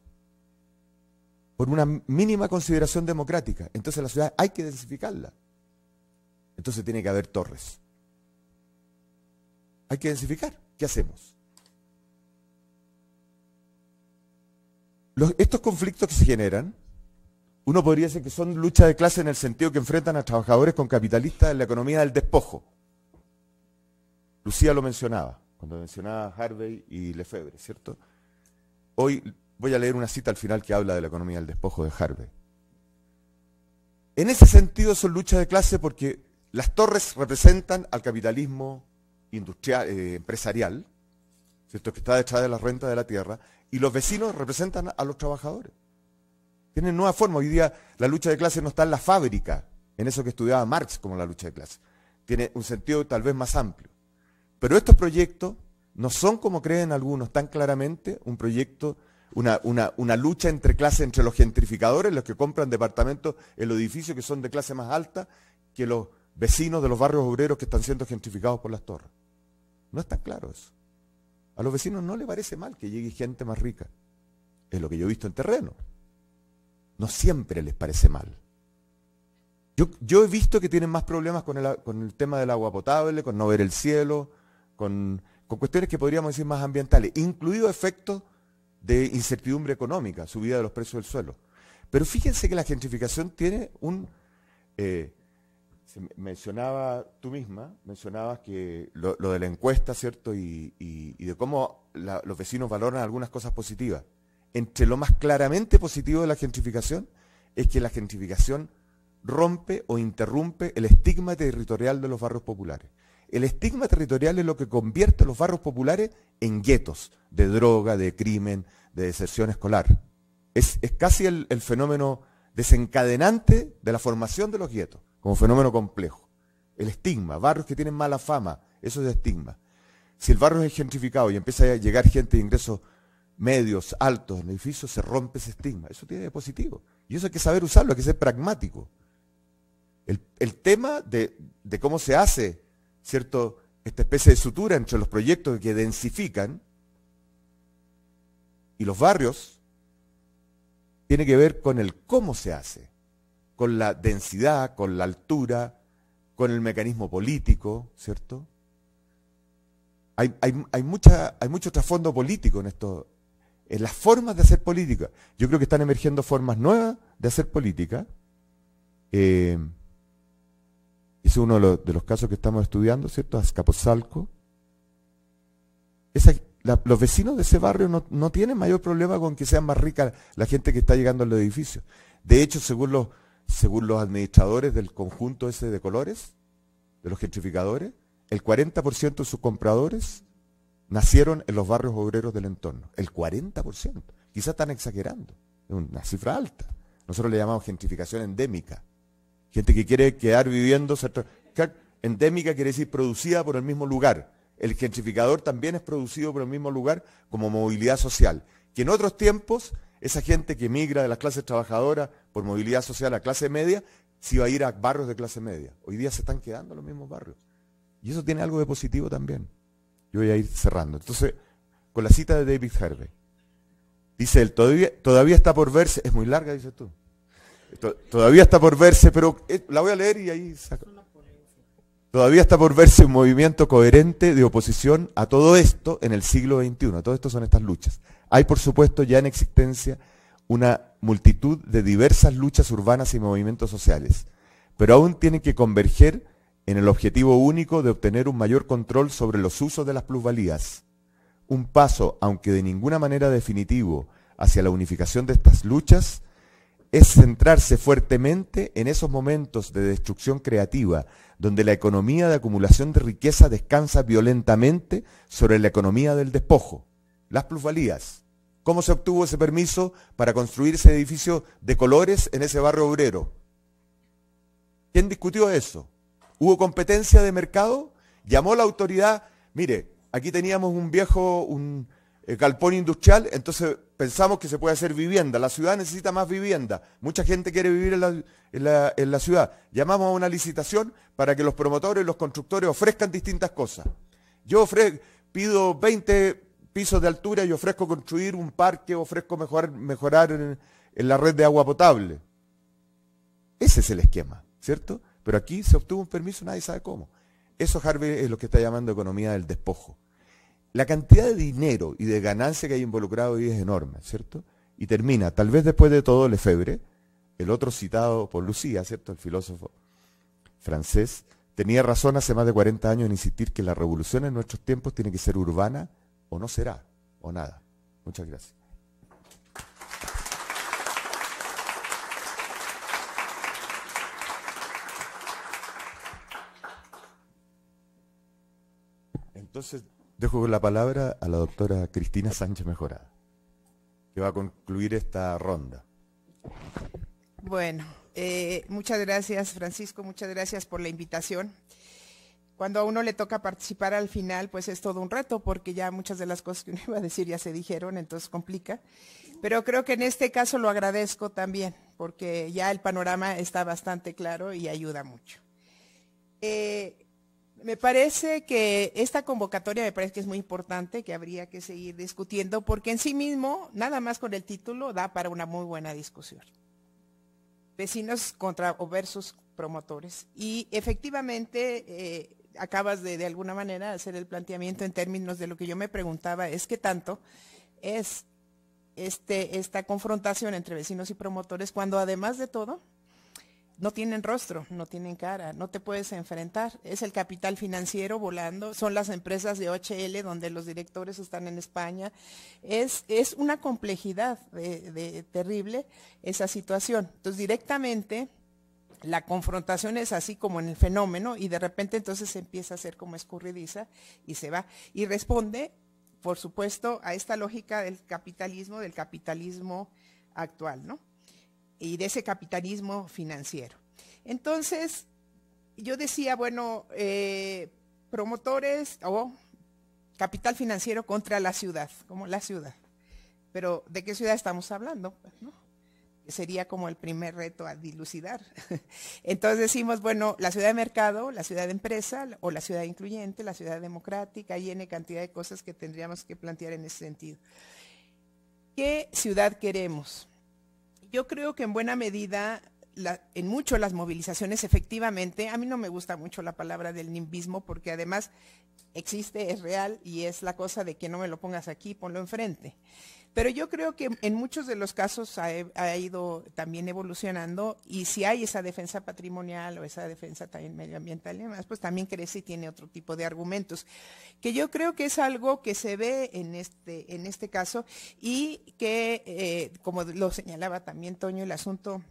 por una mínima consideración democrática. Entonces la ciudad hay que densificarla. Entonces tiene que haber torres. Hay que densificar. ¿Qué hacemos? estos conflictos que se generan, uno podría decir que son lucha de clase en el sentido que enfrentan a trabajadores con capitalistas en la economía del despojo. Lucía lo mencionaba, cuando mencionaba Harvey y Lefebvre, ¿cierto? Hoy voy a leer una cita al final que habla de la economía del despojo de Harvey. En ese sentido son luchas de clase porque las torres representan al capitalismo industrial, eh, empresarial, ¿cierto? que está detrás de la renta de la tierra, y los vecinos representan a los trabajadores. Tienen nueva forma. Hoy día la lucha de clases no está en la fábrica, en eso que estudiaba Marx como la lucha de clases. Tiene un sentido tal vez más amplio. Pero estos proyectos no son, como creen algunos tan claramente, un proyecto, una, una, una lucha entre clases, entre los gentrificadores, los que compran departamentos en los edificios que son de clase más alta, que los vecinos de los barrios obreros que están siendo gentrificados por las torres. No es tan claro eso. A los vecinos no le parece mal que llegue gente más rica. Es lo que yo he visto en terreno. No siempre les parece mal. Yo, he visto que tienen más problemas con el, tema del agua potable, con no ver el cielo, con, cuestiones que podríamos decir más ambientales, incluido efectos de incertidumbre económica, subida de los precios del suelo. Pero fíjense que la gentrificación tiene un, eh, mencionaba tú misma, mencionabas que lo, de la encuesta, ¿cierto? Y, de cómo los vecinos valoran algunas cosas positivas. Entre lo más claramente positivo de la gentrificación es que la gentrificación rompe o interrumpe el estigma territorial de los barrios populares. El estigma territorial es lo que convierte a los barrios populares en guetos de droga, de crimen, de deserción escolar. Es, casi el, el fenómeno desencadenante de la formación de los guetos como fenómeno complejo. El estigma, barrios que tienen mala fama, eso es estigma. Si el barrio es gentrificado y empieza a llegar gente de ingresos medios, altos en edificios, se rompe ese estigma. Eso tiene de positivo. Y eso hay que saber usarlo, hay que ser pragmático. El, tema de, de, cómo se hace, ¿cierto? Esta especie de sutura entre los proyectos que densifican y los barrios tiene que ver con el cómo se hace con la densidad, con la altura, con el mecanismo político, ¿cierto? Hay, mucha, hay mucho trasfondo político en esto, en las formas de hacer política. Yo creo que están emergiendo formas nuevas de hacer política. Eh, es uno de los, casos que estamos estudiando, ¿cierto? Azcapotzalco. los vecinos de ese barrio no, no, tienen mayor problema con que sea más rica la gente que está llegando al edificio. De hecho, según los, según los administradores del conjunto ese de colores, de los gentrificadores, el 40% de sus compradores nacieron en los barrios obreros del entorno. El 40%. Quizás están exagerando. Es una cifra alta. Nosotros le llamamos gentrificación endémica. Gente que quiere quedar viviendo. Endémica quiere decir producida por el mismo lugar. El gentrificador también es producido por el mismo lugar como movilidad social. Que en otros tiempos, esa gente que emigra de las clases trabajadoras por movilidad social a clase media si va a ir a barrios de clase media. Hoy día se están quedando los mismos barrios. Y eso tiene algo de positivo también. Yo voy a ir cerrando. Entonces, con la cita de David Hervey, Dice él, todavía, todavía está por verse, es muy larga, dice tú. Todavía está por verse, pero eh, la voy a leer y ahí saco. Todavía está por verse un movimiento coherente de oposición a todo esto en el siglo XXI. todo esto son estas luchas. Hay, por supuesto, ya en existencia una multitud de diversas luchas urbanas y movimientos sociales, pero aún tienen que converger en el objetivo único de obtener un mayor control sobre los usos de las plusvalías. Un paso, aunque de ninguna manera definitivo, hacia la unificación de estas luchas, es centrarse fuertemente en esos momentos de destrucción creativa, donde la economía de acumulación de riqueza descansa violentamente sobre la economía del despojo, las plusvalías. ¿Cómo se obtuvo ese permiso para construir ese edificio de colores en ese barrio obrero? ¿Quién discutió eso? ¿Hubo competencia de mercado? ¿Llamó la autoridad? Mire, aquí teníamos un viejo, un eh, galpón industrial, entonces pensamos que se puede hacer vivienda. La ciudad necesita más vivienda. Mucha gente quiere vivir en la, ciudad. Llamamos a una licitación para que los promotores y los constructores ofrezcan distintas cosas. Yo pido 20 pisos de altura y ofrezco construir un parque, ofrezco mejorar, mejorar en, la red de agua potable. Ese es el esquema, ¿cierto? Pero aquí se obtuvo un permiso, nadie sabe cómo. Eso Harvey es lo que está llamando economía del despojo. La cantidad de dinero y de ganancia que hay involucrado hoy es enorme, ¿cierto? Y termina, tal vez después de todo Lefebvre, el otro citado por Lucía, ¿cierto? El filósofo francés, tenía razón hace más de 40 años en insistir que la revolución en nuestros tiempos tiene que ser urbana o no será, o nada. Muchas gracias. Entonces, dejo la palabra a la doctora Cristina Sánchez Mejorada, que va a concluir esta ronda. Bueno, eh, muchas gracias Francisco, muchas gracias por la invitación cuando a uno le toca participar al final, pues es todo un reto, porque ya muchas de las cosas que uno iba a decir ya se dijeron, entonces complica. Pero creo que en este caso lo agradezco también, porque ya el panorama está bastante claro y ayuda mucho. Eh, me parece que esta convocatoria me parece que es muy importante, que habría que seguir discutiendo, porque en sí mismo, nada más con el título, da para una muy buena discusión. Vecinos contra o versus promotores. Y efectivamente, eh, acabas de, de alguna manera hacer el planteamiento en términos de lo que yo me preguntaba, es que tanto es este, esta confrontación entre vecinos y promotores cuando además de todo no tienen rostro, no tienen cara, no te puedes enfrentar. Es el capital financiero volando, son las empresas de OHL donde los directores están en España. Es, es una complejidad de, terrible esa situación. Entonces, directamente la confrontación es así como en el fenómeno y de repente entonces se empieza a hacer como escurridiza y se va. Y responde, por supuesto, a esta lógica del capitalismo, del capitalismo actual, ¿no? Y de ese capitalismo financiero. Entonces, yo decía, bueno, eh, promotores o capital financiero contra la ciudad, como la ciudad. Pero, ¿de qué ciudad estamos hablando? Pues, ¿no? sería como el primer reto a dilucidar. Entonces decimos, bueno, la ciudad de mercado, la ciudad de empresa o la ciudad incluyente, la ciudad democrática, hay N cantidad de cosas que tendríamos que plantear en ese sentido. ¿Qué ciudad queremos? Yo creo que en buena medida, en mucho las movilizaciones, efectivamente, a mí no me gusta mucho la palabra del nimbismo porque además existe, es real y es la cosa de que no me lo pongas aquí, ponlo enfrente. Pero yo creo que en muchos de los casos e, ha, ido también evolucionando y si hay esa defensa patrimonial o esa defensa también medioambiental y demás, pues también crece y tiene otro tipo de argumentos, que yo creo que es algo que se ve en este, en este caso y que, eh, como lo señalaba también Toño, el asunto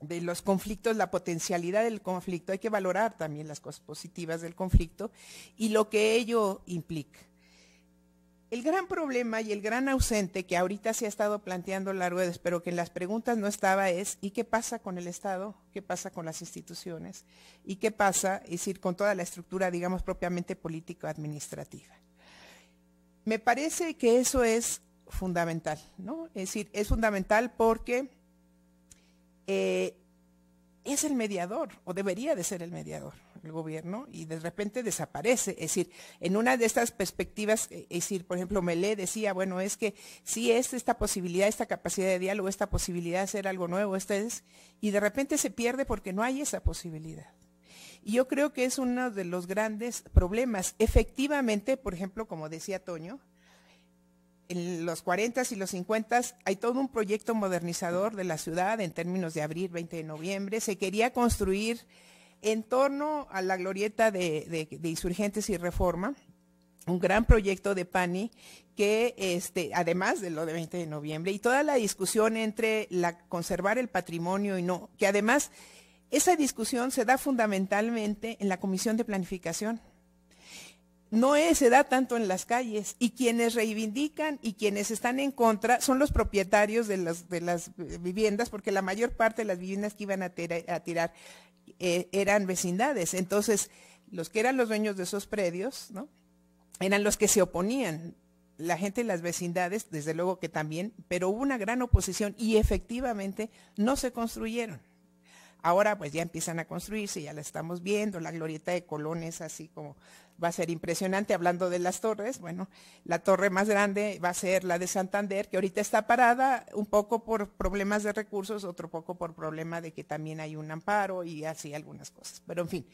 de los conflictos, la potencialidad del conflicto, hay que valorar también las cosas positivas del conflicto y lo que ello implica. El gran problema y el gran ausente que ahorita se ha estado planteando la pero que en las preguntas no estaba, es ¿y qué pasa con el Estado? ¿Qué pasa con las instituciones? ¿Y qué pasa, es decir, con toda la estructura, digamos, propiamente político-administrativa? Me parece que eso es fundamental, ¿no? Es decir, es fundamental porque eh, es el mediador, o debería de ser el mediador el gobierno y de repente desaparece. Es decir, en una de estas perspectivas, eh, es decir, por ejemplo, Melé decía, bueno, es que si es esta posibilidad, esta capacidad de diálogo, esta posibilidad de hacer algo nuevo, esta es, y de repente se pierde porque no hay esa posibilidad. Y yo creo que es uno de los grandes problemas. Efectivamente, por ejemplo, como decía Toño, en los 40 y los 50 s hay todo un proyecto modernizador de la ciudad en términos de abrir 20 de noviembre. Se quería construir en torno a la glorieta de, insurgentes y reforma, un gran proyecto de PANI que, este, además de lo de 20 de noviembre, y toda la discusión entre conservar el patrimonio y no, que además esa discusión se da fundamentalmente en la Comisión de Planificación. No se da tanto en las calles y quienes reivindican y quienes están en contra son los propietarios de las, eh, viviendas, porque la mayor parte de las viviendas que iban a tirar eh, eran vecindades. Entonces, los que eran los dueños de esos predios, ¿no? Eran los que se oponían. La gente en las vecindades, desde luego que también, pero hubo una gran oposición y efectivamente no se construyeron. Ahora pues ya empiezan a construirse, ya la estamos viendo, la glorieta de Colones así como va a ser impresionante. Hablando de las torres, bueno, la torre más grande va a ser la de Santander, que ahorita está parada un poco por problemas de recursos, otro poco por problema de que también hay un amparo y así algunas cosas. Pero en fin,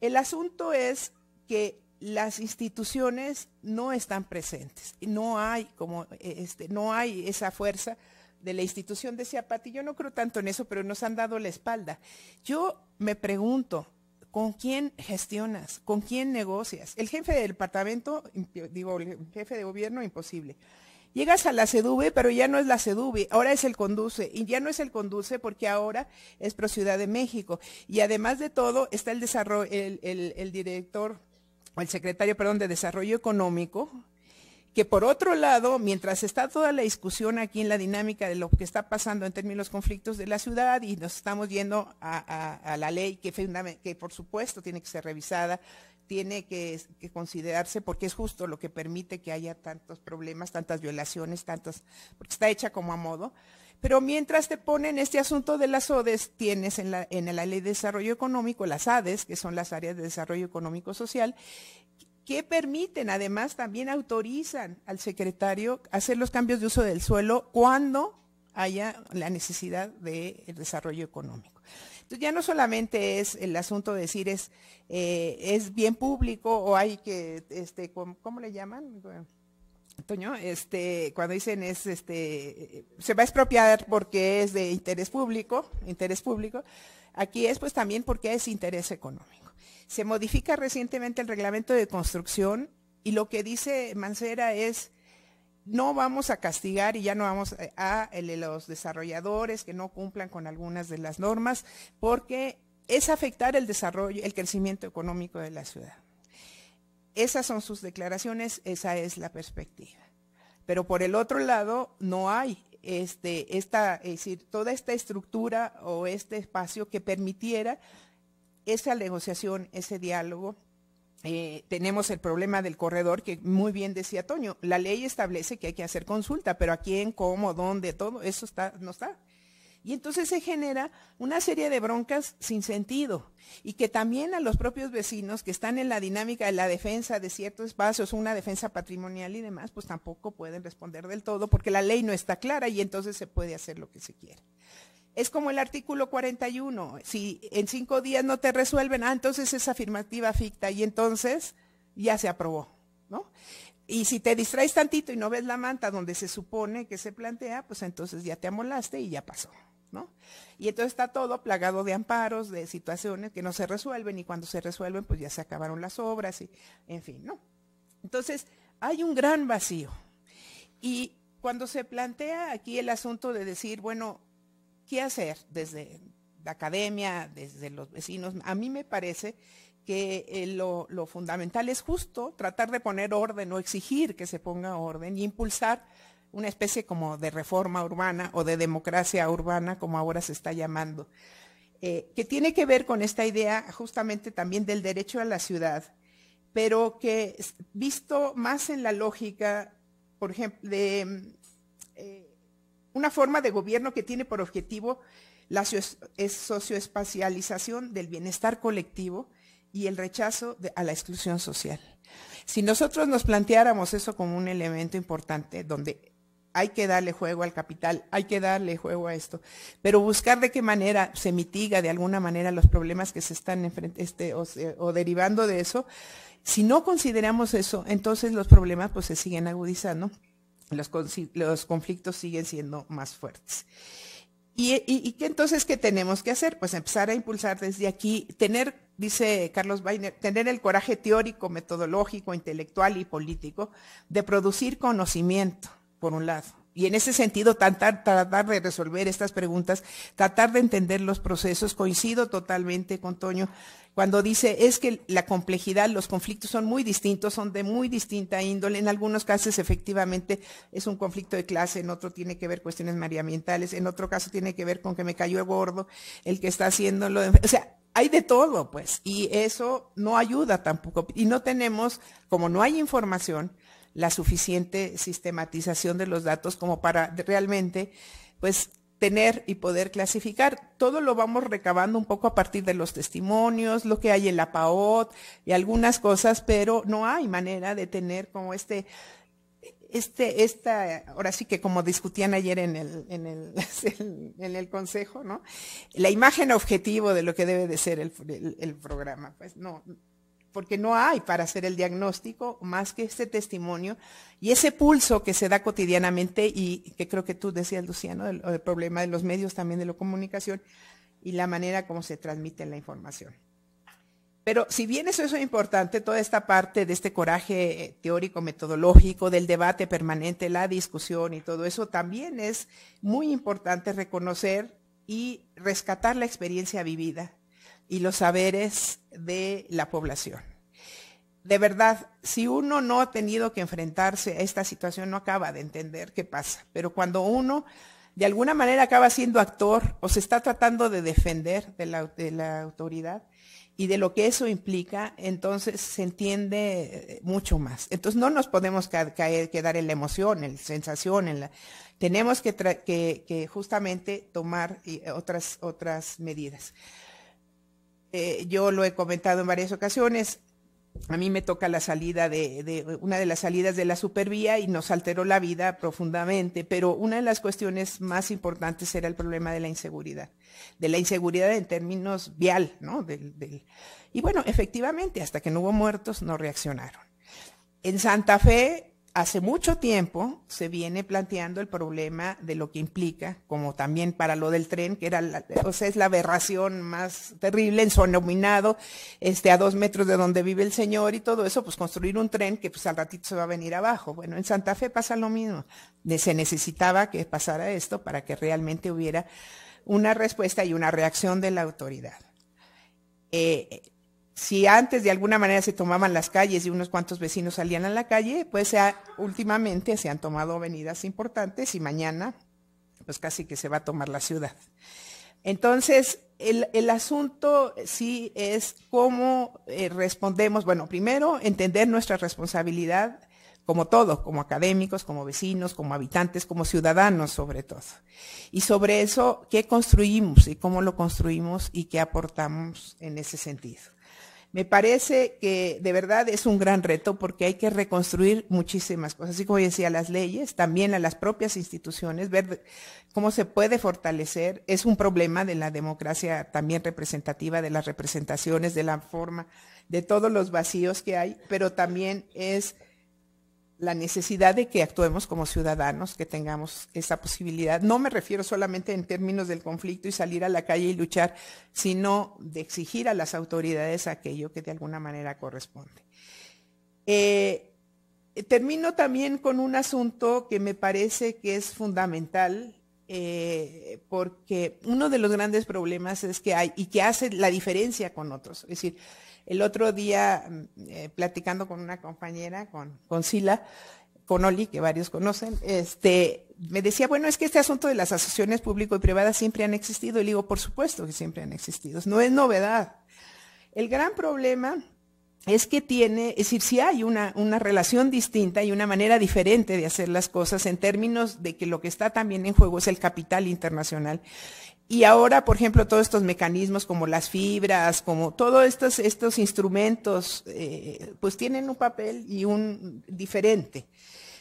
el asunto es que las instituciones no están presentes, no hay como este, no hay esa fuerza de la institución de Ciapati, yo no creo tanto en eso, pero nos han dado la espalda. Yo me pregunto, ¿con quién gestionas? ¿Con quién negocias? El jefe del departamento, digo, el jefe de gobierno, imposible. Llegas a la CEDUVE, pero ya no es la CEDUVE, ahora es el Conduce, y ya no es el Conduce porque ahora es Pro Ciudad de México. Y además de todo, está el desarrollo, el, el director, o el secretario, perdón, de Desarrollo Económico, que por otro lado, mientras está toda la discusión aquí en la dinámica de lo que está pasando en términos de los conflictos de la ciudad y nos estamos yendo a, la ley que, por supuesto tiene que ser revisada, tiene que, considerarse porque es justo lo que permite que haya tantos problemas, tantas violaciones, tantas, porque está hecha como a modo. Pero mientras te ponen este asunto de las ODES, tienes en la, en la Ley de Desarrollo Económico, las ADES, que son las áreas de desarrollo económico social, que permiten, además también autorizan al secretario hacer los cambios de uso del suelo cuando haya la necesidad del de desarrollo económico. Entonces ya no solamente es el asunto de decir es, eh, bien público o hay que, este, ¿cómo, le llaman? Toño, este, cuando dicen es, este, se va a expropiar porque es de interés público, interés público, aquí es pues también porque es interés económico. Se modifica recientemente el reglamento de construcción y lo que dice Mancera es, no vamos a castigar y ya no vamos eh, a, los desarrolladores que no cumplan con algunas de las normas, porque es afectar el desarrollo, el crecimiento económico de la ciudad. Esas son sus declaraciones, esa es la perspectiva. Pero por el otro lado, no hay este, esta, es decir, toda esta estructura o este espacio que permitiera esa negociación, ese diálogo. Eh, tenemos el problema del corredor, que muy bien decía Toño, la ley establece que hay que hacer consulta, pero a quién, cómo, dónde, todo, eso está, no está. Y entonces se genera una serie de broncas sin sentido y que también a los propios vecinos que están en la dinámica de la defensa de ciertos espacios, una defensa patrimonial y demás, pues tampoco pueden responder del todo porque la ley no está clara y entonces se puede hacer lo que se quiere. Es como el artículo 41, si en cinco días no te resuelven, ah, entonces es afirmativa ficta y entonces ya se aprobó, ¿no? Y si te distraes tantito y no ves la manta donde se supone que se plantea, pues entonces ya te amolaste y ya pasó, ¿no? Y entonces está todo plagado de amparos, de situaciones que no se resuelven y cuando se resuelven, pues ya se acabaron las obras y, en fin, ¿no? Entonces, hay un gran vacío. Y cuando se plantea aquí el asunto de decir, bueno, qué hacer desde la academia, desde los vecinos. A mí me parece que eh, lo, fundamental es justo tratar de poner orden o exigir que se ponga orden y impulsar una especie como de reforma urbana o de democracia urbana, como ahora se está llamando, eh, que tiene que ver con esta idea justamente también del derecho a la ciudad, pero que visto más en la lógica, por ejemplo, de una forma de gobierno que tiene por objetivo la socioespacialización del bienestar colectivo y el rechazo a la exclusión social. Si nosotros nos planteáramos eso como un elemento importante, donde hay que darle juego al capital, hay que darle juego a esto, pero buscar de qué manera se mitiga de alguna manera los problemas que se están enfrente, este, o, o derivando de eso, si no consideramos eso, entonces los problemas pues se siguen agudizando los, conflictos siguen siendo más fuertes. ¿Y, qué entonces qué tenemos que hacer? Pues empezar a impulsar desde aquí, tener, dice Carlos Weiner, tener el coraje teórico, metodológico, intelectual y político de producir conocimiento, por un lado. Y en ese sentido, tratar de resolver estas preguntas, tratar de entender los procesos, coincido totalmente con Toño, cuando dice es que la complejidad, los conflictos son muy distintos, son de muy distinta índole. En algunos casos efectivamente es un conflicto de clase, en otro tiene que ver cuestiones medioambientales, en otro caso tiene que ver con que me cayó el gordo, el que está haciéndolo. O sea, hay de todo, pues, y eso no ayuda tampoco. Y no tenemos, como no hay información, la suficiente sistematización de los datos como para realmente, pues, tener y poder clasificar. Todo lo vamos recabando un poco a partir de los testimonios, lo que hay en la PAOT y algunas cosas, pero no hay manera de tener como este, este, esta, ahora sí que como discutían ayer en el, en el, en el consejo, ¿no? La imagen objetivo de lo que debe de ser el, el, el programa, pues no, porque no hay para hacer el diagnóstico más que este testimonio y ese pulso que se da cotidianamente y que creo que tú decías, Luciano, el, problema de los medios también de la comunicación y la manera como se transmite la información. Pero si bien eso es importante, toda esta parte de este coraje eh, teórico, metodológico, del debate permanente, la discusión y todo eso, también es muy importante reconocer y rescatar la experiencia vivida y los saberes de la población. De verdad, si uno no ha tenido que enfrentarse a esta situación, no acaba de entender qué pasa. Pero cuando uno de alguna manera acaba siendo actor o se está tratando de defender de la, autoridad y de lo que eso implica, entonces se entiende eh, mucho más. Entonces no nos podemos caer, quedar en la emoción, en la sensación, en la... Tenemos que, que justamente tomar eh, otras, otras medidas. Eh, yo lo he comentado en varias ocasiones, a mí me toca la salida de, una de las salidas de la supervía y nos alteró la vida profundamente, pero una de las cuestiones más importantes era el problema de la inseguridad, de la inseguridad en términos vial, ¿no? y bueno, efectivamente, hasta que no hubo muertos, no reaccionaron. En Santa Fe hace mucho tiempo se viene planteando el problema de lo que implica, como también para lo del tren, que era es la aberración más terrible en su nominado, este, a dos metros de donde vive el señor y todo eso, pues construir un tren que pues al ratito se va a venir abajo. Bueno, en Santa Fe pasa lo mismo. Se necesitaba que pasara esto para que realmente hubiera una respuesta y una reacción de la autoridad. Eh, si antes de alguna manera se tomaban las calles y unos cuantos vecinos salían a la calle, pues últimamente se han tomado avenidas importantes y mañana pues casi que se va a tomar la ciudad. Entonces, el, asunto sí es cómo eh, respondemos, bueno, primero entender nuestra responsabilidad como todo, como académicos, como vecinos, como habitantes, como ciudadanos sobre todo. Y sobre eso, ¿qué construimos y cómo lo construimos y qué aportamos en ese sentido? Me parece que de verdad es un gran reto porque hay que reconstruir muchísimas cosas, así como decía, las leyes, también a las propias instituciones, ver cómo se puede fortalecer. Es un problema de la democracia también representativa, de las representaciones, de la forma, de todos los vacíos que hay, pero también es la necesidad de que actuemos como ciudadanos, que tengamos esa posibilidad. No me refiero solamente en términos del conflicto y salir a la calle y luchar, sino de exigir a las autoridades aquello que de alguna manera corresponde. Eh, termino también con un asunto que me parece que es fundamental, eh, porque uno de los grandes problemas es que hay y que hace la diferencia con otros. Es decir, el otro día, mm, eh, platicando con una compañera, con, Sila, con Oli, que varios conocen, este, me decía, bueno, es que este asunto de las asociaciones público y privadas siempre han existido. Y le digo, por supuesto que siempre han existido. No es novedad. El gran problema es que tiene, es decir, si hay una, una, relación distinta y una manera diferente de hacer las cosas en términos de que lo que está también en juego es el capital internacional y ahora, por ejemplo, todos estos mecanismos como las fibras, como todos estos, estos instrumentos, eh, pues tienen un papel y un diferente.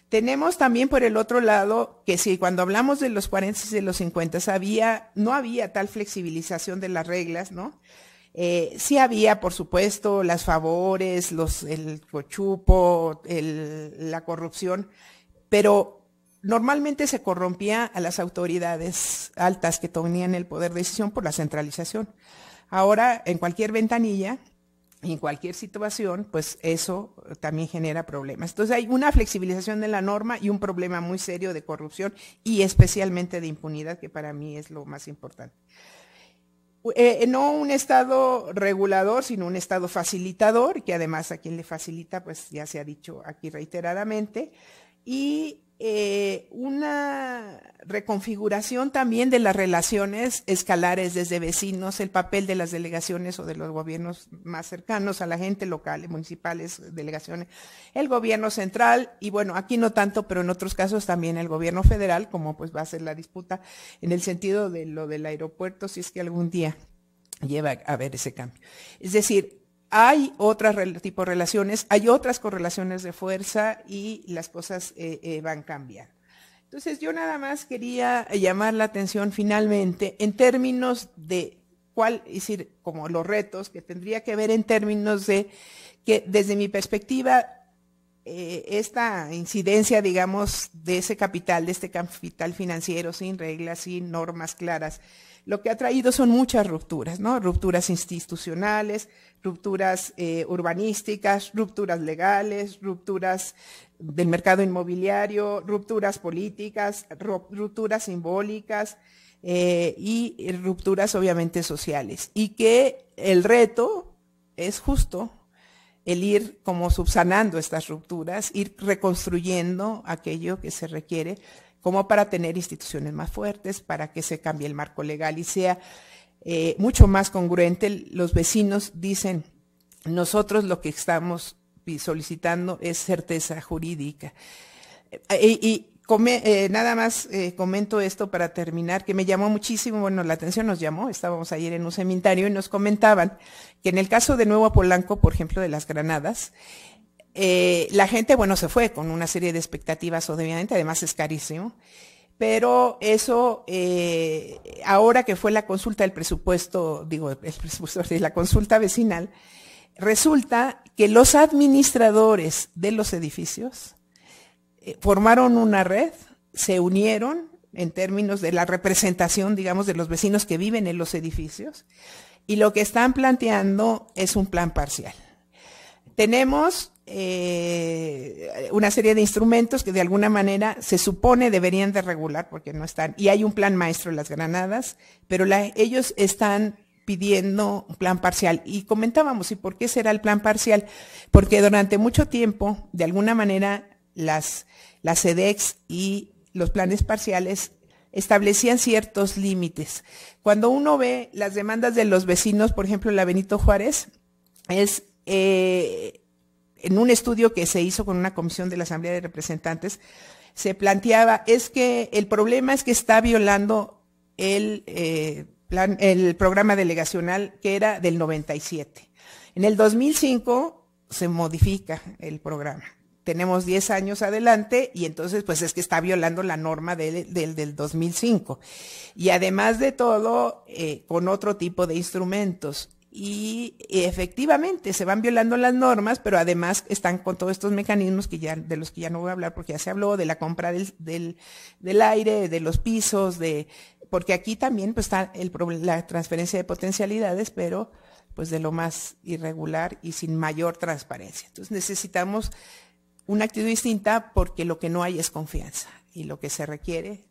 Tenemos también por el otro lado que si cuando hablamos de los 40 y de los 50 había, no había tal flexibilización de las reglas, ¿no? Eh, sí había, por supuesto, las favores, los, el cochupo, la corrupción, pero normalmente se corrompía a las autoridades altas que tenían el poder de decisión por la centralización. Ahora, en cualquier ventanilla, en cualquier situación, pues eso también genera problemas. Entonces hay una flexibilización de la norma y un problema muy serio de corrupción y especialmente de impunidad, que para mí es lo más importante. Eh, eh, no un Estado regulador, sino un Estado facilitador, que además a quien le facilita, pues ya se ha dicho aquí reiteradamente, y eh, una reconfiguración también de las relaciones escalares desde vecinos, el papel de las delegaciones o de los gobiernos más cercanos a la gente local, municipales, delegaciones, el gobierno central y bueno, aquí no tanto, pero en otros casos también el gobierno federal, como pues va a ser la disputa en el sentido de lo del aeropuerto, si es que algún día lleva a ver ese cambio. Es decir, hay otras tipo de relaciones, hay otras correlaciones de fuerza y las cosas eh, eh, van cambiando. Entonces yo nada más quería llamar la atención finalmente en términos de cuál, es decir, como los retos que tendría que ver en términos de que desde mi perspectiva eh, esta incidencia, digamos, de ese capital, de este capital financiero sin reglas, sin normas claras, lo que ha traído son muchas rupturas, ¿no? Rupturas institucionales, rupturas eh, urbanísticas, rupturas legales, rupturas del mercado inmobiliario, rupturas políticas, rupturas simbólicas eh, y rupturas obviamente sociales. Y que el reto es justo el ir como subsanando estas rupturas, ir reconstruyendo aquello que se requiere como para tener instituciones más fuertes, para que se cambie el marco legal y sea eh, mucho más congruente. Los vecinos dicen, nosotros lo que estamos solicitando es certeza jurídica. Eh, y, eh, nada más comento esto para terminar, que me llamó muchísimo, bueno, la atención nos llamó, estábamos ayer en un cementerio y nos comentaban que en el caso de Nuevo Polanco, por ejemplo, de las granadas, eh, la gente, bueno, se fue con una serie de expectativas, obviamente, además es carísimo. Pero eso, eh, ahora que fue la consulta del presupuesto, digo, el presupuesto de la consulta vecinal, resulta que los administradores de los edificios eh, formaron una red, se unieron en términos de la representación, digamos, de los vecinos que viven en los edificios, y lo que están planteando es un plan parcial. Tenemos eh, una serie de instrumentos que de alguna manera se supone deberían de regular porque no están. Y hay un plan maestro en las granadas, pero ellos están pidiendo un plan parcial. Y comentábamos, ¿y por qué será el plan parcial? Porque durante mucho tiempo, de alguna manera, las, las e y los planes parciales establecían ciertos límites. Cuando uno ve las demandas de los vecinos, por ejemplo, la Benito Juárez, es eh, en un estudio que se hizo con una comisión de la Asamblea de Representantes, se planteaba, es que el problema es que está violando el, eh, el programa delegacional que era del 97. En el 2005 se modifica el programa. Tenemos 10 años adelante y entonces pues es que está violando la norma del del 2005. Y además de todo, eh, con otro tipo de instrumentos y efectivamente se van violando las normas, pero además están con todos estos mecanismos que ya, de los que ya no voy a hablar porque ya se habló, de la compra del, aire, de los pisos, de, porque aquí también pues, está el, la transferencia de potencialidades, pero pues de lo más irregular y sin mayor transparencia. Entonces necesitamos una actitud distinta porque lo que no hay es confianza y lo que se requiere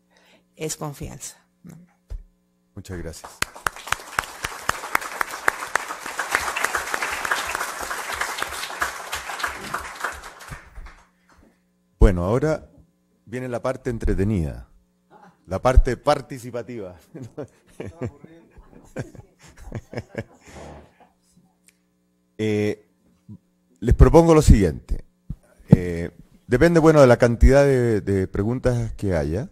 es confianza. Muchas gracias. Bueno, ahora viene la parte entretenida, la parte participativa. Eh, les propongo lo siguiente. Eh, depende, bueno, de la cantidad de, preguntas que haya.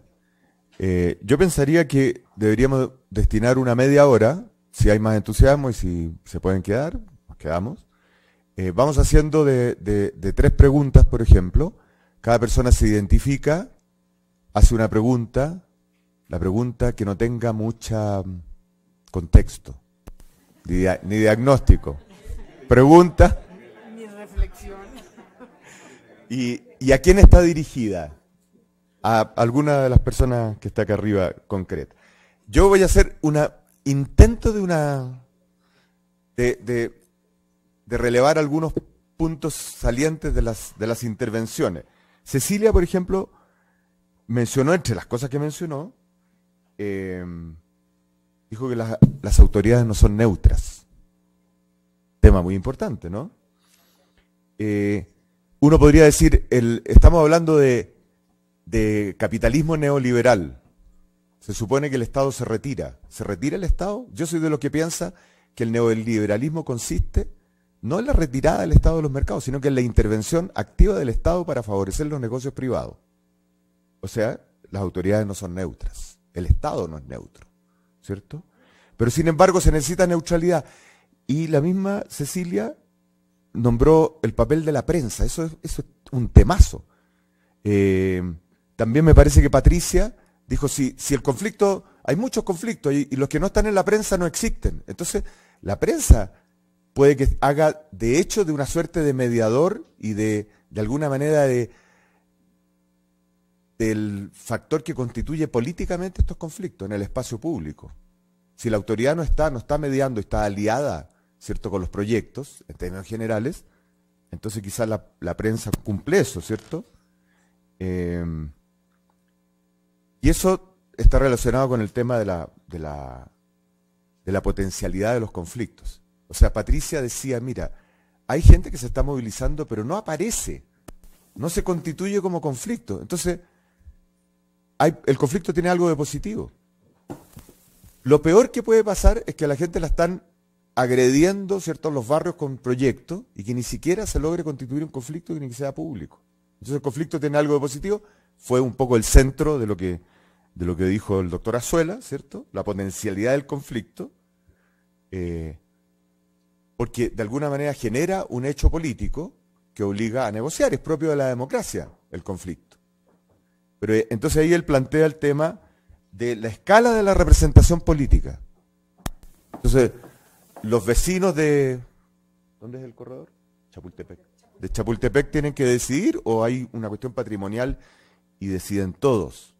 Eh, yo pensaría que deberíamos destinar una media hora, si hay más entusiasmo y si se pueden quedar, nos quedamos. vamos haciendo de tres preguntas, por ejemplo. Cada persona se identifica, hace una pregunta, la pregunta que no tenga mucho mm, contexto, ni, diagnóstico. Pregunta. Ni reflexión. Y, a quién está dirigida? A alguna de las personas que está acá arriba concreta. Yo voy a hacer un intento de una. de, relevar algunos puntos salientes de las intervenciones. Cecilia, por ejemplo, mencionó, entre las cosas que mencionó, em, dijo que las, autoridades no son neutras. Tema muy importante, ¿no? Eh, uno podría decir, estamos hablando de, de, capitalismo neoliberal. Se supone que el Estado se retira. ¿Se retira el Estado? Yo soy de los que piensa que el neoliberalismo consiste no es la retirada del Estado de los mercados, sino que es la intervención activa del Estado para favorecer los negocios privados. O sea, las autoridades no son neutras, el Estado no es neutro, ¿cierto? Pero sin embargo se necesita neutralidad. Y la misma Cecilia nombró el papel de la prensa, eso es, eso es un temazo. Eh, también me parece que Patricia dijo, si, si el conflicto, hay muchos conflictos y los que no están en la prensa no existen. Entonces, la prensa puede que haga de hecho de una suerte de mediador y de, de alguna manera de del factor que constituye políticamente estos conflictos en el espacio público. Si la autoridad no está, no está mediando, está aliada, ¿cierto?, con los proyectos, en términos generales, entonces quizás la, prensa cumple eso, ¿cierto? Em, y eso está relacionado con el tema de de la, de la potencialidad de los conflictos. O sea, Patricia decía, mira, hay gente que se está movilizando, pero no aparece, no se constituye como conflicto. Entonces, el conflicto tiene algo de positivo. Lo peor que puede pasar es que a la gente la están agrediendo, ¿cierto?, los barrios con proyectos y que ni siquiera se logre constituir un conflicto que ni que sea público. Entonces el conflicto tiene algo de positivo, fue un poco el centro de lo que, de lo que dijo el doctor Azuela, ¿cierto? La potencialidad del conflicto. Eh, porque de alguna manera genera un hecho político que obliga a negociar, es propio de la democracia el conflicto. Pero eh, entonces ahí él plantea el tema de la escala de la representación política. Entonces, los vecinos de... ¿Dónde es el corredor? Chapultepec. De Chapultepec tienen que decidir o hay una cuestión patrimonial y deciden todos.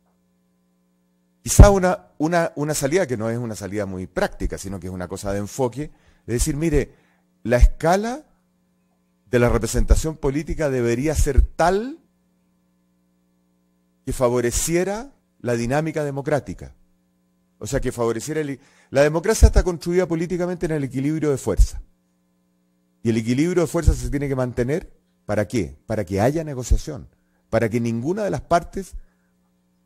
Quizá una, una, una salida que no es una salida muy práctica, sino que es una cosa de enfoque, es decir, mire, la escala de la representación política debería ser tal que favoreciera la dinámica democrática. O sea, que favoreciera... La democracia está construida políticamente en el equilibrio de fuerza. Y el equilibrio de fuerza se tiene que mantener. ¿Para qué? Para que haya negociación. Para que ninguna de las partes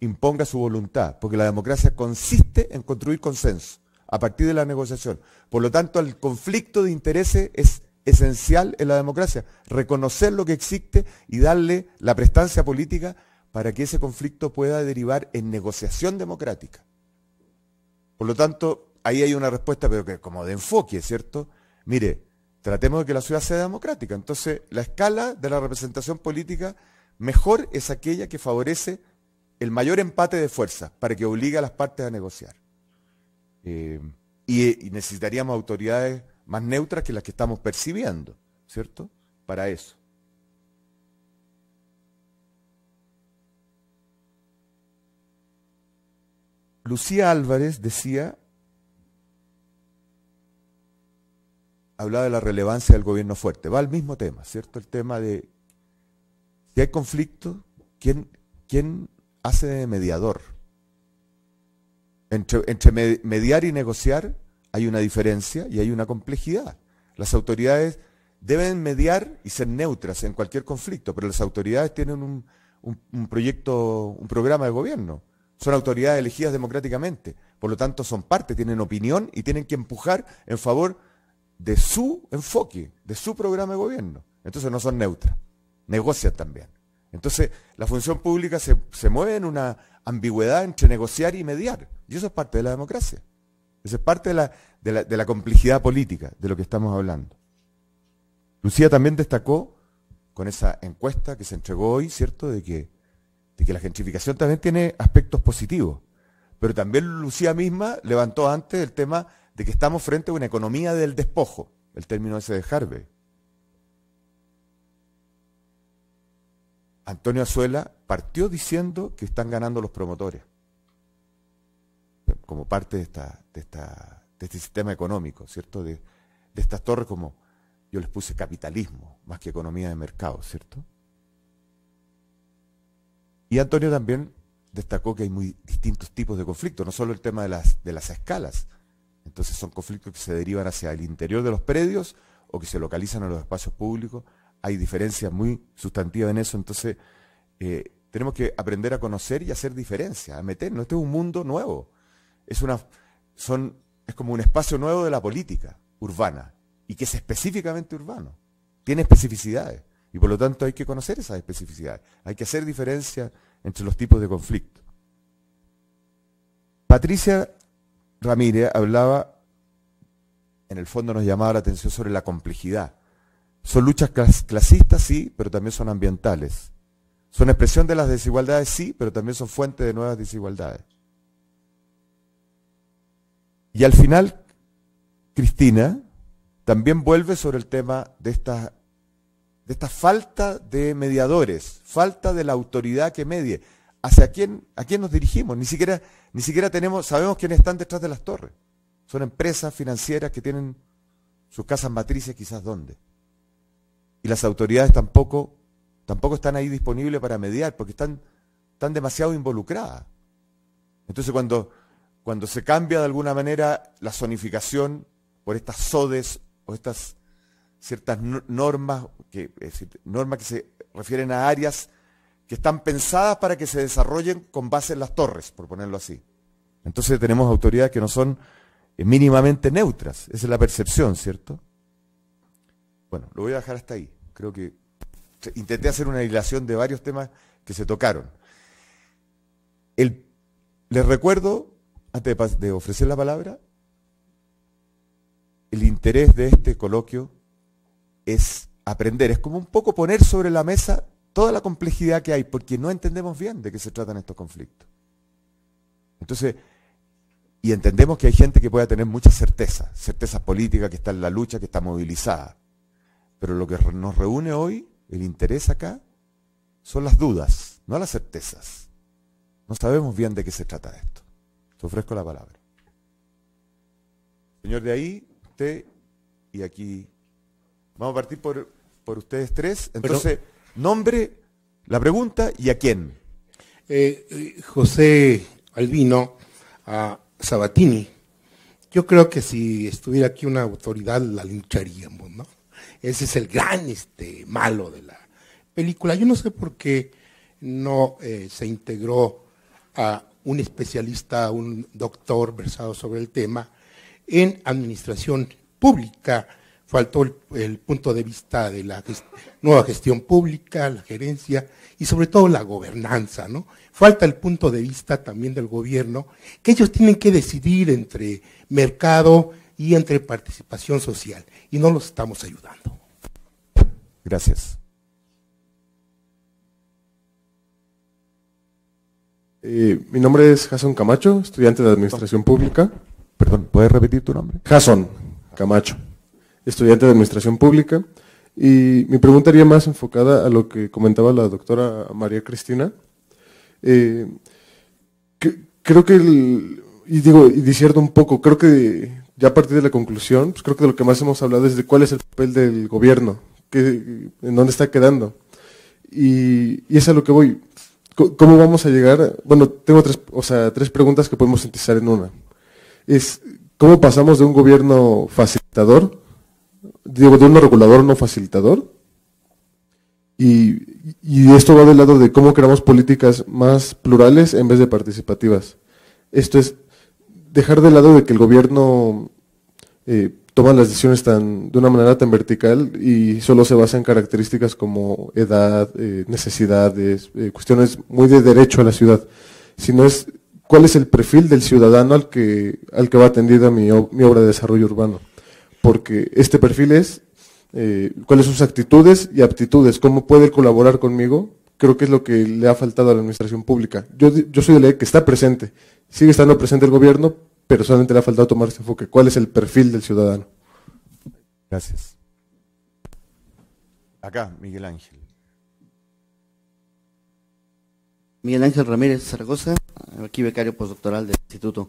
imponga su voluntad. Porque la democracia consiste en construir consenso a partir de la negociación. Por lo tanto, el conflicto de intereses es esencial en la democracia, reconocer lo que existe y darle la prestancia política para que ese conflicto pueda derivar en negociación democrática. Por lo tanto, ahí hay una respuesta, pero que como de enfoque, ¿cierto? Mire, tratemos de que la ciudad sea democrática. Entonces, la escala de la representación política mejor es aquella que favorece el mayor empate de fuerzas para que obligue a las partes a negociar. Eh, y, necesitaríamos autoridades más neutras que las que estamos percibiendo, ¿cierto? Para eso. Lucía Álvarez decía, hablaba de la relevancia del gobierno fuerte, va al mismo tema, ¿cierto? El tema de si hay conflicto, ¿quién, quién hace de mediador? Entre, mediar y negociar hay una diferencia y hay una complejidad. Las autoridades deben mediar y ser neutras en cualquier conflicto, pero las autoridades tienen un, un, proyecto, un programa de gobierno. Son autoridades elegidas democráticamente, por lo tanto son parte, tienen opinión y tienen que empujar en favor de su enfoque, de su programa de gobierno. Entonces no son neutras, negocian también. Entonces, la función pública se, mueve en una ambigüedad entre negociar y mediar. Y eso es parte de la democracia. Eso es parte de la, complejidad política de lo que estamos hablando. Lucía también destacó con esa encuesta que se entregó hoy, ¿cierto?, de que, de que la gentrificación también tiene aspectos positivos. Pero también Lucía misma levantó antes el tema de que estamos frente a una economía del despojo, el término ese de Harvey. Antonio Azuela partió diciendo que están ganando los promotores como parte de, de, este sistema económico, ¿cierto? De, estas torres como yo les puse capitalismo más que economía de mercado, ¿cierto? Y Antonio también destacó que hay muy distintos tipos de conflictos, no solo el tema de las escalas. Entonces son conflictos que se derivan hacia el interior de los predios o que se localizan en los espacios públicos hay diferencias muy sustantivas en eso, entonces eh, tenemos que aprender a conocer y hacer diferencias, a meternos. Este es un mundo nuevo, es, una, es como un espacio nuevo de la política urbana y que es específicamente urbano, tiene especificidades y por lo tanto hay que conocer esas especificidades, hay que hacer diferencias entre los tipos de conflicto. Patricia Ramírez hablaba, en el fondo nos llamaba la atención sobre la complejidad son luchas clasistas, sí, pero también son ambientales. Son expresión de las desigualdades, sí, pero también son fuente de nuevas desigualdades. Y al final, Cristina también vuelve sobre el tema de esta, de esta falta de mediadores, falta de la autoridad que medie. ¿Hacia quién, a quién nos dirigimos? Ni siquiera, ni siquiera tenemos, sabemos quiénes están detrás de las torres. Son empresas financieras que tienen sus casas matrices quizás dónde y las autoridades tampoco, tampoco están ahí disponibles para mediar, porque están, demasiado involucradas. Entonces cuando, cuando se cambia de alguna manera la zonificación por estas SODES o estas ciertas normas, que, normas que se refieren a áreas que están pensadas para que se desarrollen con base en las torres, por ponerlo así. Entonces tenemos autoridades que no son eh, mínimamente neutras, esa es la percepción, ¿cierto? Bueno, lo voy a dejar hasta ahí. Creo que intenté hacer una aislación de varios temas que se tocaron. les recuerdo, antes de, ofrecer la palabra, el interés de este coloquio es aprender, es como un poco poner sobre la mesa toda la complejidad que hay, porque no entendemos bien de qué se tratan estos conflictos. Entonces, y entendemos que hay gente que pueda tener mucha certeza, certeza política que está en la lucha, que está movilizada. Pero lo que nos reúne hoy, el interés acá, son las dudas, no las certezas. No sabemos bien de qué se trata esto. Te ofrezco la palabra. Señor, de ahí, usted y aquí. Vamos a partir por, ustedes tres. Entonces, nombre, la pregunta y a quién. Eh, eh, José Albino, a Sabatini. Yo creo que si estuviera aquí una autoridad la lincharíamos, ¿no? Ese es el gran este, malo de la película. Yo no sé por qué no eh, se integró a un especialista, a un doctor versado sobre el tema en administración pública. Faltó el, punto de vista de la nueva gestión pública, la gerencia y sobre todo la gobernanza, ¿no? Falta el punto de vista también del gobierno, que ellos tienen que decidir entre mercado, y entre participación social. Y no los estamos ayudando. Gracias. Eh, mi nombre es Jason Camacho, estudiante de Administración Pública. Perdón, ¿puedes repetir tu nombre? Jason Camacho, estudiante de Administración Pública. Y mi pregunta sería más enfocada a lo que comentaba la doctora María Cristina. Eh, creo que, el, y digo, y disierto un poco, creo que ya a partir de la conclusión, pues, creo que de lo que más hemos hablado es de cuál es el papel del gobierno, en dónde está quedando. Y, es a lo que voy. ¿Cómo vamos a llegar? Bueno, tengo tres, o tres preguntas que podemos sintetizar en una. Es, ¿cómo pasamos de un gobierno facilitador, digo, de un regulador no facilitador? Y, y esto va del lado de cómo creamos políticas más plurales en vez de participativas. Esto es, dejar de lado de que el gobierno eh, toma las decisiones tan, de una manera tan vertical y solo se basa en características como edad, eh, necesidades, eh, cuestiones muy de derecho a la ciudad, sino es cuál es el perfil del ciudadano al que, al que va atendida mi, mi obra de desarrollo urbano. Porque este perfil es cuáles son sus actitudes y aptitudes, cómo puede colaborar conmigo creo que es lo que le ha faltado a la administración pública. Yo, soy de la idea que está presente, sigue estando presente el gobierno, pero solamente le ha faltado tomar ese enfoque. ¿Cuál es el perfil del ciudadano? Gracias. Acá, Miguel Ángel. Miguel Ángel Ramírez Zaragoza, aquí becario postdoctoral del instituto.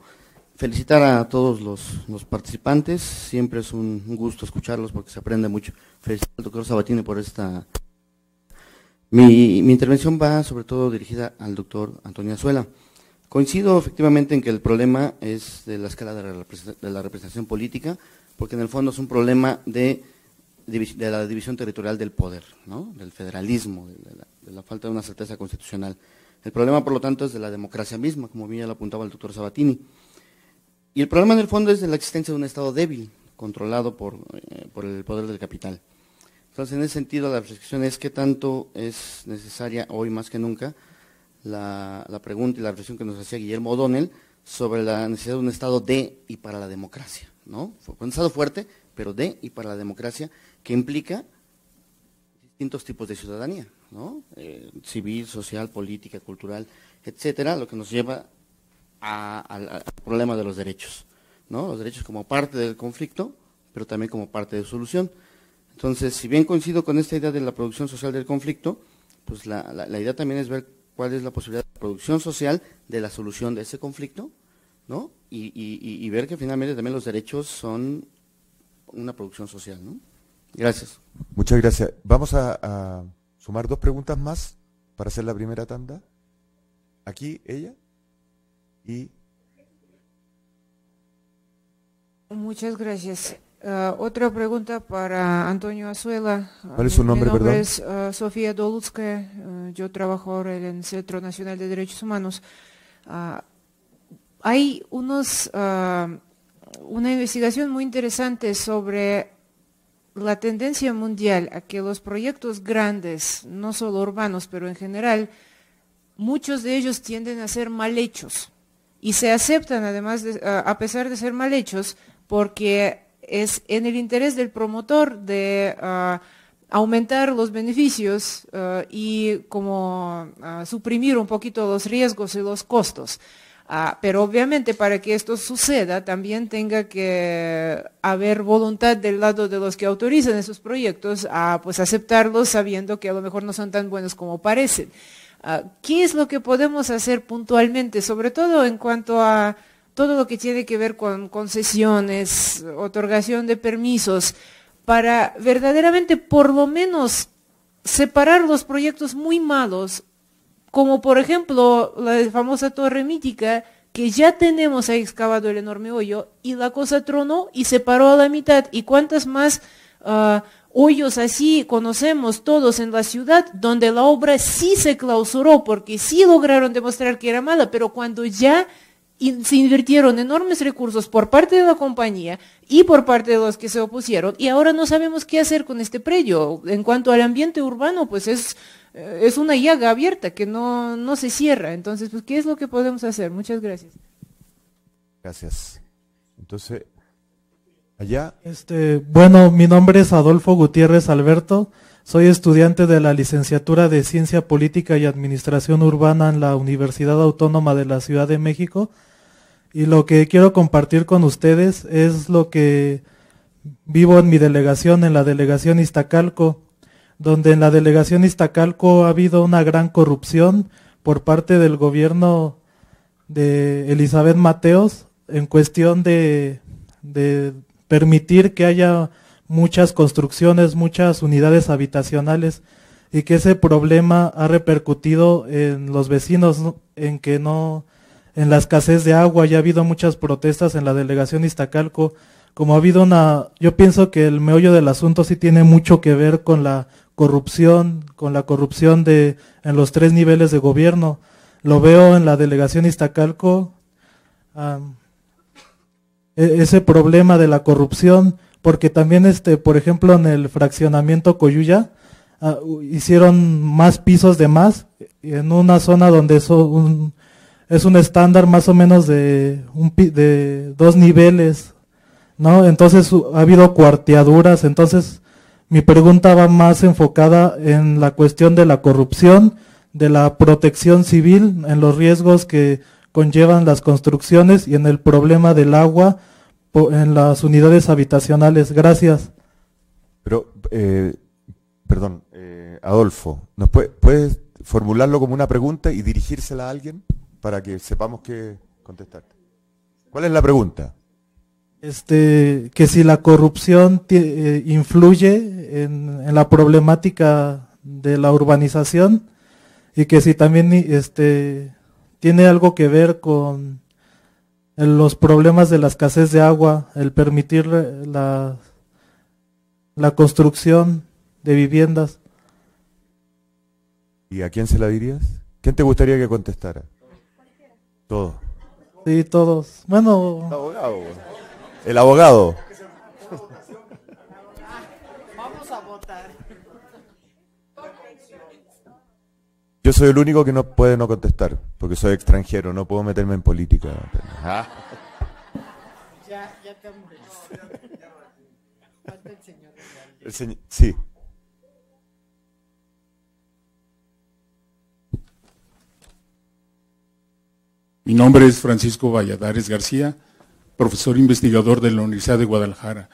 Felicitar a todos los, participantes, siempre es un, gusto escucharlos porque se aprende mucho. Felicitar al doctor Sabatini por esta mi, intervención va sobre todo dirigida al doctor Antonio Azuela. Coincido efectivamente en que el problema es de la escala de la, representación política, porque en el fondo es un problema de, la división territorial del poder, ¿no? del federalismo, de la, falta de una certeza constitucional. El problema, por lo tanto, es de la democracia misma, como bien ya lo apuntaba el doctor Sabatini. Y el problema en el fondo es de la existencia de un Estado débil, controlado por eh, el poder del capital. Entonces, en ese sentido, la reflexión es qué tanto es necesaria hoy más que nunca la, pregunta y la reflexión que nos hacía Guillermo O'Donnell sobre la necesidad de un Estado de y para la democracia, ¿no? Un Estado fuerte, pero de y para la democracia, que implica distintos tipos de ciudadanía, ¿no? Eh, civil, social, política, cultural, etcétera, lo que nos lleva al problema de los derechos, ¿no? Los derechos como parte del conflicto, pero también como parte de solución. Entonces, si bien coincido con esta idea de la producción social del conflicto, pues la, idea también es ver cuál es la posibilidad de producción social de la solución de ese conflicto, ¿no? Y, ver que finalmente también los derechos son una producción social, ¿no? Gracias. Muchas gracias. Vamos a, a sumar dos preguntas más para hacer la primera tanda. Aquí ella y... Muchas gracias. Eh, otra pregunta para Antonio Azuela. ¿Cuál eh, es su nombre, Mi nombre es eh, Sofía Dolutska. yo trabajo ahora en el Centro Nacional de Derechos Humanos. Ah, hay unos, una investigación muy interesante sobre la tendencia mundial a que los proyectos grandes, no solo urbanos, pero en general, muchos de ellos tienden a ser mal hechos. Y se aceptan, además, a pesar de ser mal hechos, porque es en el interés del promotor de ah, aumentar los beneficios ah, y como ah, suprimir un poquito los riesgos y los costos. pero obviamente para que esto suceda también tenga que haber voluntad del lado de los que autorizan esos proyectos a pues, aceptarlos sabiendo que a lo mejor no son tan buenos como parecen. ¿Qué es lo que podemos hacer puntualmente, sobre todo en cuanto a todo lo que tiene que ver con concesiones, otorgación de permisos, para verdaderamente por lo menos separar los proyectos muy malos, como por ejemplo la famosa torre mítica, que ya tenemos ahí excavado el enorme hoyo, y la cosa tronó y se paró a la mitad, y cuántas más ah, hoyos así conocemos todos en la ciudad, donde la obra sí se clausuró, porque sí lograron demostrar que era mala, pero cuando ya y se invirtieron enormes recursos por parte de la compañía y por parte de los que se opusieron y ahora no sabemos qué hacer con este predio. En cuanto al ambiente urbano, pues es, eh, es una llaga abierta que no, se cierra. Entonces, pues, ¿qué es lo que podemos hacer? Muchas gracias. Gracias. Entonces, allá. Este, bueno, mi nombre es Adolfo Gutiérrez Alberto. Soy estudiante de la licenciatura de Ciencia Política y Administración Urbana en la Universidad Autónoma de la Ciudad de México y lo que quiero compartir con ustedes es lo que vivo en mi delegación, en la delegación Iztacalco, donde en la delegación Iztacalco ha habido una gran corrupción por parte del gobierno de Elizabeth Mateos en cuestión de, de permitir que haya muchas construcciones, muchas unidades habitacionales y que ese problema ha repercutido en los vecinos, en que no, en la escasez de agua, ya ha habido muchas protestas en la delegación Iztacalco, como ha habido una, yo pienso que el meollo del asunto sí tiene mucho que ver con la corrupción, con la corrupción de, en los tres niveles de gobierno. Lo veo en la delegación Iztacalco, e, ese problema de la corrupción, porque también, este, por ejemplo, en el fraccionamiento Coyuya, ah, hicieron más pisos de más en una zona donde eso es un estándar más o menos de, de dos niveles, ¿no? Entonces ha habido cuarteaduras, entonces mi pregunta va más enfocada en la cuestión de la corrupción, de la protección civil, en los riesgos que conllevan las construcciones y en el problema del agua, en las unidades habitacionales. Gracias. Pero, eh, perdón, eh, Adolfo, ¿nos puedes formularlo como una pregunta y dirigírsela a alguien para que sepamos qué contestar? ¿Cuál es la pregunta? Este, que si la corrupción eh, influye en, en, la problemática de la urbanización y que si también este, tiene algo que ver con los problemas de la escasez de agua, el permitir la, la construcción de viviendas. ¿Y a quién se la dirías? ¿Quién te gustaría que contestara? Todos. Sí, todos. Bueno. El abogado. Yo soy el único que no puede no contestar, porque soy extranjero, no puedo meterme en política. Ya, ya sí. Mi nombre es Francisco Valladares García, profesor investigador de la Universidad de Guadalajara.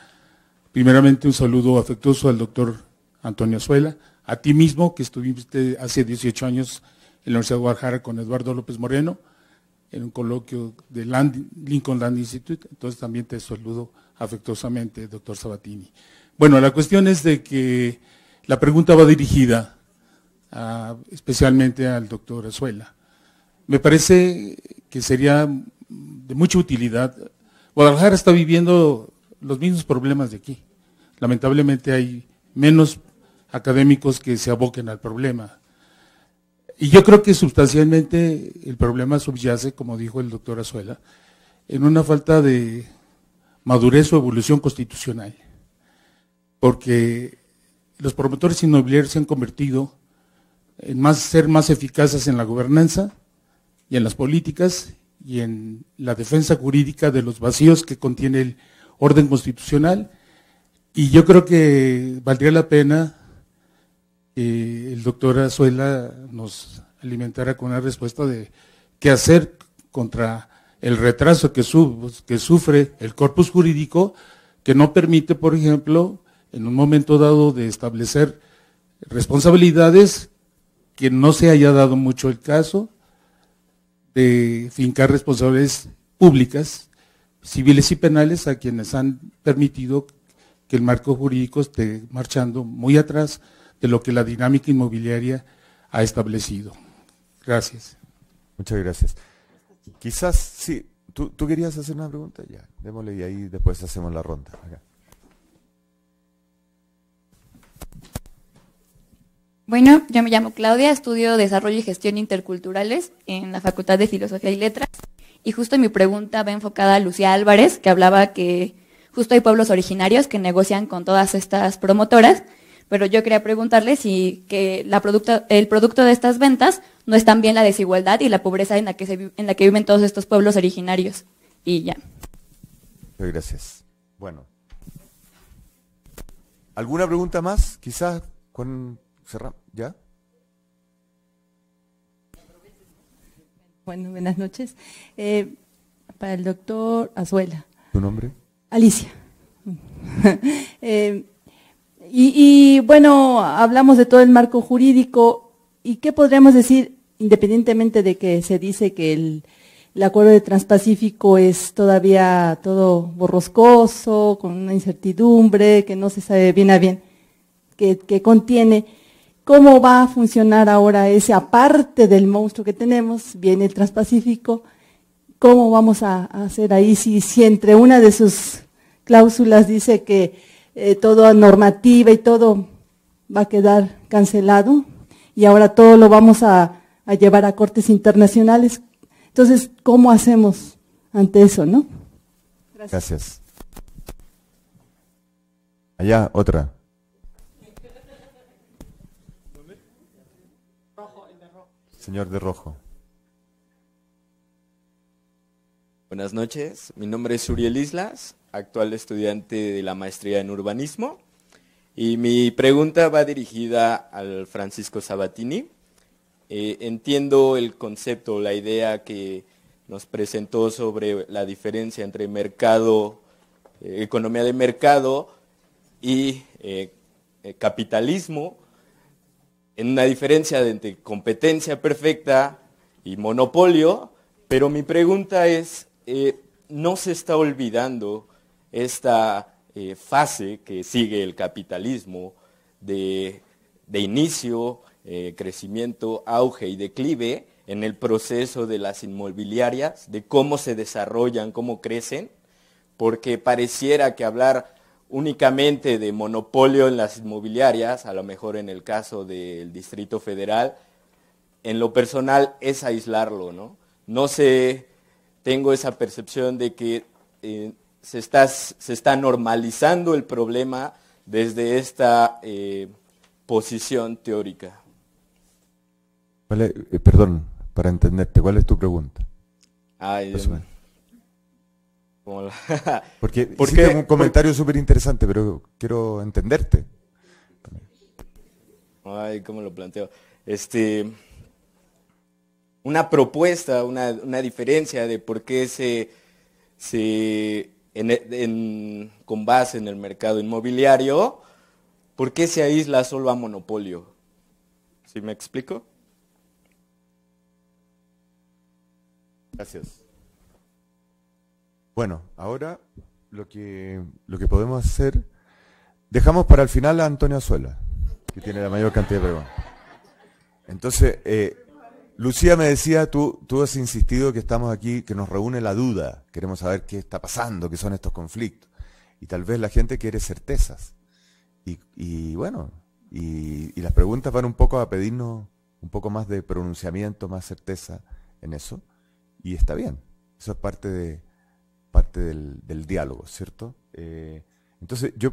Primeramente un saludo afectuoso al doctor Antonio Azuela a ti mismo, que estuviste hace 18 años en la Universidad de Guadalajara con Eduardo López Moreno, en un coloquio del Lincoln Land Institute. Entonces también te saludo afectuosamente, doctor Sabatini. Bueno, la cuestión es de que la pregunta va dirigida ah, especialmente al doctor Azuela. Me parece que sería de mucha utilidad. Guadalajara está viviendo los mismos problemas de aquí. Lamentablemente hay menos académicos que se aboquen al problema. Y yo creo que sustancialmente el problema subyace, como dijo el doctor Azuela, en una falta de madurez o evolución constitucional. Porque los promotores inmobiliarios se han convertido en más, ser más eficaces en la gobernanza y en las políticas y en la defensa jurídica de los vacíos que contiene el orden constitucional. Y yo creo que valdría la pena el doctor Azuela nos alimentara con una respuesta de qué hacer contra el retraso que, que sufre el corpus jurídico, que no permite, por ejemplo, en un momento dado de establecer responsabilidades que no se haya dado mucho el caso de fincar responsabilidades públicas, civiles y penales, a quienes han permitido que el marco jurídico esté marchando muy atrás de lo que la dinámica inmobiliaria ha establecido. Gracias. Muchas gracias. Quizás, sí, ¿tú, querías hacer una pregunta, ya, démosle y ahí después hacemos la ronda. Bueno, yo me llamo Claudia, estudio Desarrollo y Gestión Interculturales en la Facultad de Filosofía y Letras. Y justo mi pregunta va enfocada a Lucía Álvarez, que hablaba que justo hay pueblos originarios que negocian con todas estas promotoras pero yo quería preguntarle si que el producto de estas ventas no es también la desigualdad y la pobreza en la que, se, en la que viven todos estos pueblos originarios. Y ya. Muchas gracias. Bueno. ¿Alguna pregunta más? Quizás con cerramos. ¿Ya? Bueno, buenas noches. Eh, para el doctor Azuela. ¿Tu nombre? Alicia. Eh, y, bueno, hablamos de todo el marco jurídico y qué podríamos decir, independientemente de que se dice que el, acuerdo de Transpacífico es todavía todo borroscoso, con una incertidumbre, que no se sabe bien a bien que, contiene. ¿Cómo va a funcionar ahora ese aparte del monstruo que tenemos? Viene el Transpacífico. ¿Cómo vamos a, a hacer ahí si, si entre una de sus cláusulas dice que todo eh, toda normativa y todo va a quedar cancelado y ahora todo lo vamos a, llevar a cortes internacionales. Entonces, ¿cómo hacemos ante eso, no? Gracias. Gracias. Allá, otra. Señor de rojo. Buenas noches, mi nombre es Uriel Islas actual estudiante de la maestría en urbanismo. Y mi pregunta va dirigida al Francisco Sabatini. Eh, entiendo el concepto, la idea que nos presentó sobre la diferencia entre mercado, eh, economía de mercado y eh, capitalismo, en una diferencia entre competencia perfecta y monopolio, pero mi pregunta es, ¿no se está olvidando esta eh, fase que sigue el capitalismo de, inicio, eh, crecimiento, auge y declive en el proceso de las inmobiliarias, de cómo se desarrollan, cómo crecen, porque pareciera que hablar únicamente de monopolio en las inmobiliarias, a lo mejor en el caso del Distrito Federal, en lo personal es aislarlo, ¿no? No sé, tengo esa percepción de que eh, se está, se está normalizando el problema desde esta eh, posición teórica. Vale, eh, perdón, para entenderte, ¿cuál es tu pregunta? Ay, Porque un comentario súper interesante, pero quiero entenderte. Ay, ¿cómo lo planteo? Este, una propuesta, una, una diferencia de por qué se, se con base en el mercado inmobiliario, ¿por qué se aísla solo a monopolio? ¿Sí me explico? Gracias. Bueno, ahora lo que, lo que podemos hacer, dejamos para el final a Antonio Azuela, que tiene la mayor cantidad de preguntas. Entonces, eh, Lucía me decía, tú, tú has insistido que estamos aquí, que nos reúne la duda, queremos saber qué está pasando, qué son estos conflictos. Y tal vez la gente quiere certezas. Y, y bueno, y, las preguntas van un poco a pedirnos un poco más de pronunciamiento, más certeza en eso. Y está bien, eso es parte, de, parte del, diálogo, ¿cierto? Eh, entonces yo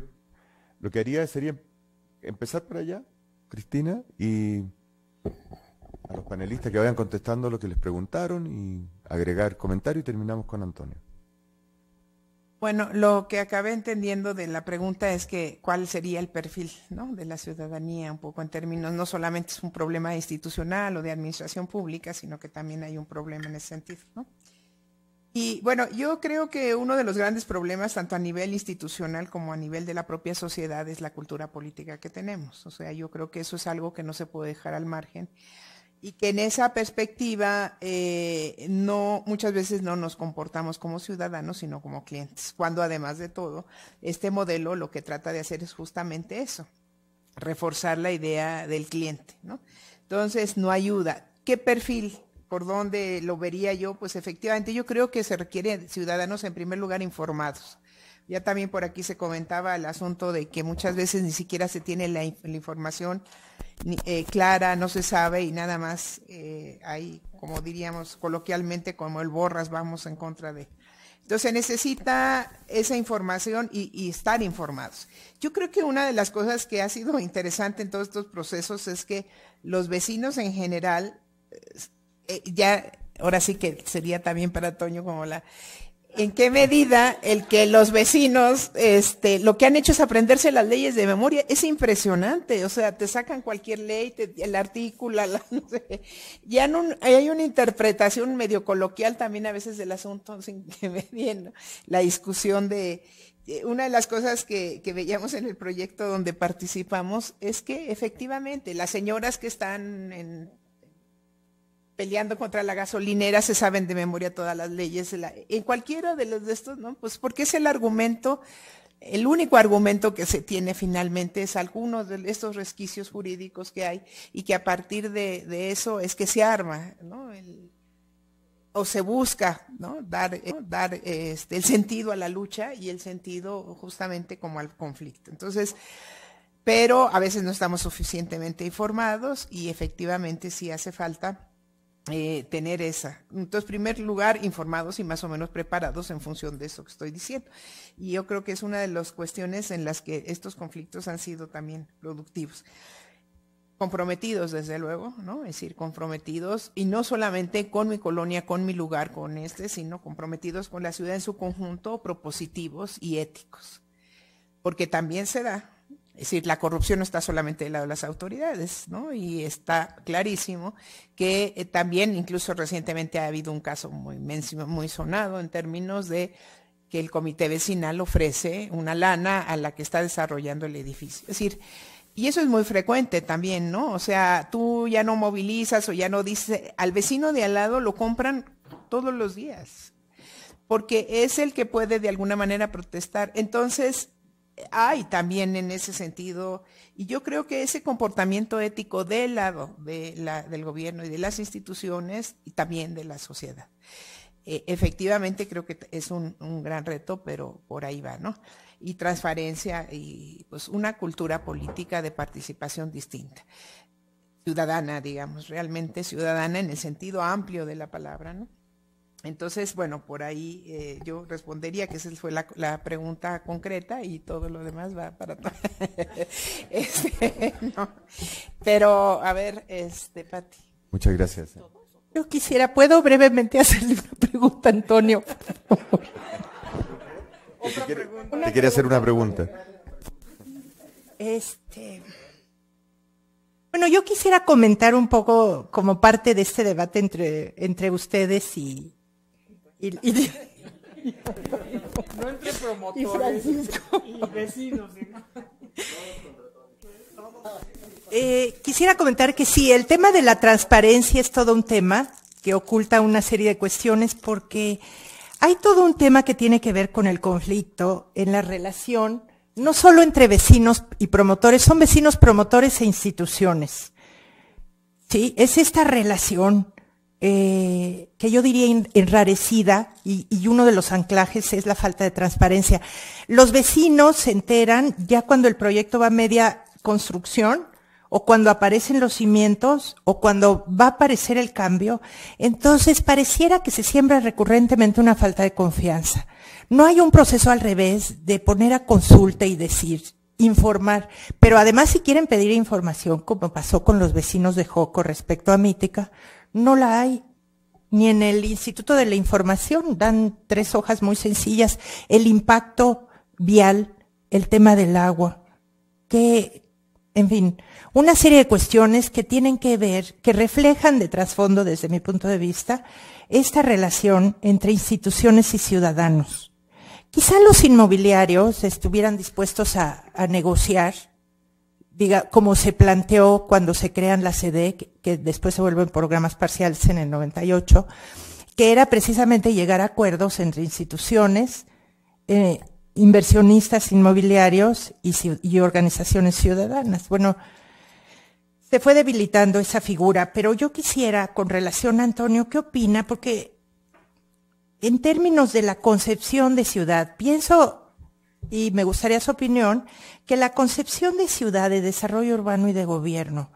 lo que haría sería empezar por allá, Cristina, y a los panelistas que vayan contestando lo que les preguntaron y agregar comentario y terminamos con Antonio. Bueno, lo que acabé entendiendo de la pregunta es que cuál sería el perfil de la ciudadanía, un poco en términos, no solamente es un problema institucional o de administración pública, sino que también hay un problema en ese sentido. ¿no? Y bueno, yo creo que uno de los grandes problemas, tanto a nivel institucional como a nivel de la propia sociedad, es la cultura política que tenemos. O sea, yo creo que eso es algo que no se puede dejar al margen y que en esa perspectiva eh, no muchas veces no nos comportamos como ciudadanos sino como clientes cuando además de todo este modelo lo que trata de hacer es justamente eso reforzar la idea del cliente no entonces no ayuda qué perfil por dónde lo vería yo pues efectivamente yo creo que se requieren ciudadanos en primer lugar informados ya también por aquí se comentaba el asunto de que muchas veces ni siquiera se tiene la, información eh, clara, no se sabe y nada más hay, eh, como diríamos coloquialmente, como el borras, vamos en contra de. Entonces se necesita esa información y, estar informados. Yo creo que una de las cosas que ha sido interesante en todos estos procesos es que los vecinos en general, eh, ya, ahora sí que sería también para Toño como la, en qué medida el que los vecinos, este, lo que han hecho es aprenderse las leyes de memoria, es impresionante, o sea, te sacan cualquier ley, el artículo, la, ya no, hay una interpretación medio coloquial también a veces del asunto, sin que me la discusión de, eh, una de las cosas que, que, veíamos en el proyecto donde participamos es que efectivamente las señoras que están en peleando contra la gasolinera, se saben de memoria todas las leyes. en cualquiera de los de estos, ¿no? Pues porque es el argumento, el único argumento que se tiene finalmente es algunos de estos resquicios jurídicos que hay y que a partir de, eso es que se arma, ¿no? o se busca ¿no? dar, eh, dar este, el sentido a la lucha y el sentido justamente como al conflicto. Entonces, pero a veces no estamos suficientemente informados y efectivamente sí hace falta eh, tener esa. Entonces, primer lugar, informados y más o menos preparados en función de eso que estoy diciendo. Y yo creo que es una de las cuestiones en las que estos conflictos han sido también productivos. Comprometidos, desde luego, ¿no? Es decir, comprometidos y no solamente con mi colonia, con mi lugar, con este, sino comprometidos con la ciudad en su conjunto, propositivos y éticos. Porque también se da es decir, la corrupción no está solamente del lado de las autoridades, ¿no? Y está clarísimo que eh, también, incluso recientemente ha habido un caso muy, muy sonado en términos de que el comité vecinal ofrece una lana a la que está desarrollando el edificio. Es decir, y eso es muy frecuente también, ¿no? O sea, tú ya no movilizas o ya no dices, al vecino de al lado lo compran todos los días, porque es el que puede de alguna manera protestar. Entonces, hay también en ese sentido, y yo creo que ese comportamiento ético del lado del gobierno y de las instituciones y también de la sociedad. E, efectivamente creo que es un, un, gran reto, pero por ahí va, ¿no? Y transparencia y pues una cultura política de participación distinta. Ciudadana, digamos, realmente ciudadana en el sentido amplio de la palabra, ¿no? Entonces, bueno, por ahí eh, yo respondería que esa fue la, pregunta concreta y todo lo demás va para todo. Este, Pero, a ver, este, Pati. Muchas gracias. Eh. Yo quisiera, ¿puedo brevemente hacerle una pregunta, Antonio? Otra Te, quiere, hacer una pregunta. Este. Bueno, yo quisiera comentar un poco como parte de este debate entre, entre ustedes y, no entre promotores y, vecinos. Eh, quisiera comentar que sí, el tema de la transparencia es todo un tema que oculta una serie de cuestiones porque hay todo un tema que tiene que ver con el conflicto en la relación, no solo entre vecinos y promotores, son vecinos, promotores e instituciones. Sí, es esta relación eh, que yo diría enrarecida y, y, uno de los anclajes es la falta de transparencia. Los vecinos se enteran ya cuando el proyecto va a media construcción o cuando aparecen los cimientos o cuando va a aparecer el cambio. Entonces pareciera que se siembra recurrentemente una falta de confianza. No hay un proceso al revés de poner a consulta y decir, informar, pero además si quieren pedir información, como pasó con los vecinos de Joco respecto a Mítica, no la hay. Ni en el Instituto de la Información dan tres hojas muy sencillas. El impacto vial, el tema del agua, que, en fin, una serie de cuestiones que tienen que ver, que reflejan de trasfondo, desde mi punto de vista, esta relación entre instituciones y ciudadanos. Quizá los inmobiliarios estuvieran dispuestos a, a negociar diga, como se planteó cuando se crean las C.D. que, después se vuelven programas parciales en el 98, que era precisamente llegar a acuerdos entre instituciones, eh, inversionistas inmobiliarios y, y, organizaciones ciudadanas. Bueno, se fue debilitando esa figura, pero yo quisiera, con relación a Antonio, ¿qué opina? Porque en términos de la concepción de ciudad, pienso y me gustaría su opinión, que la concepción de ciudad, de desarrollo urbano y de gobierno,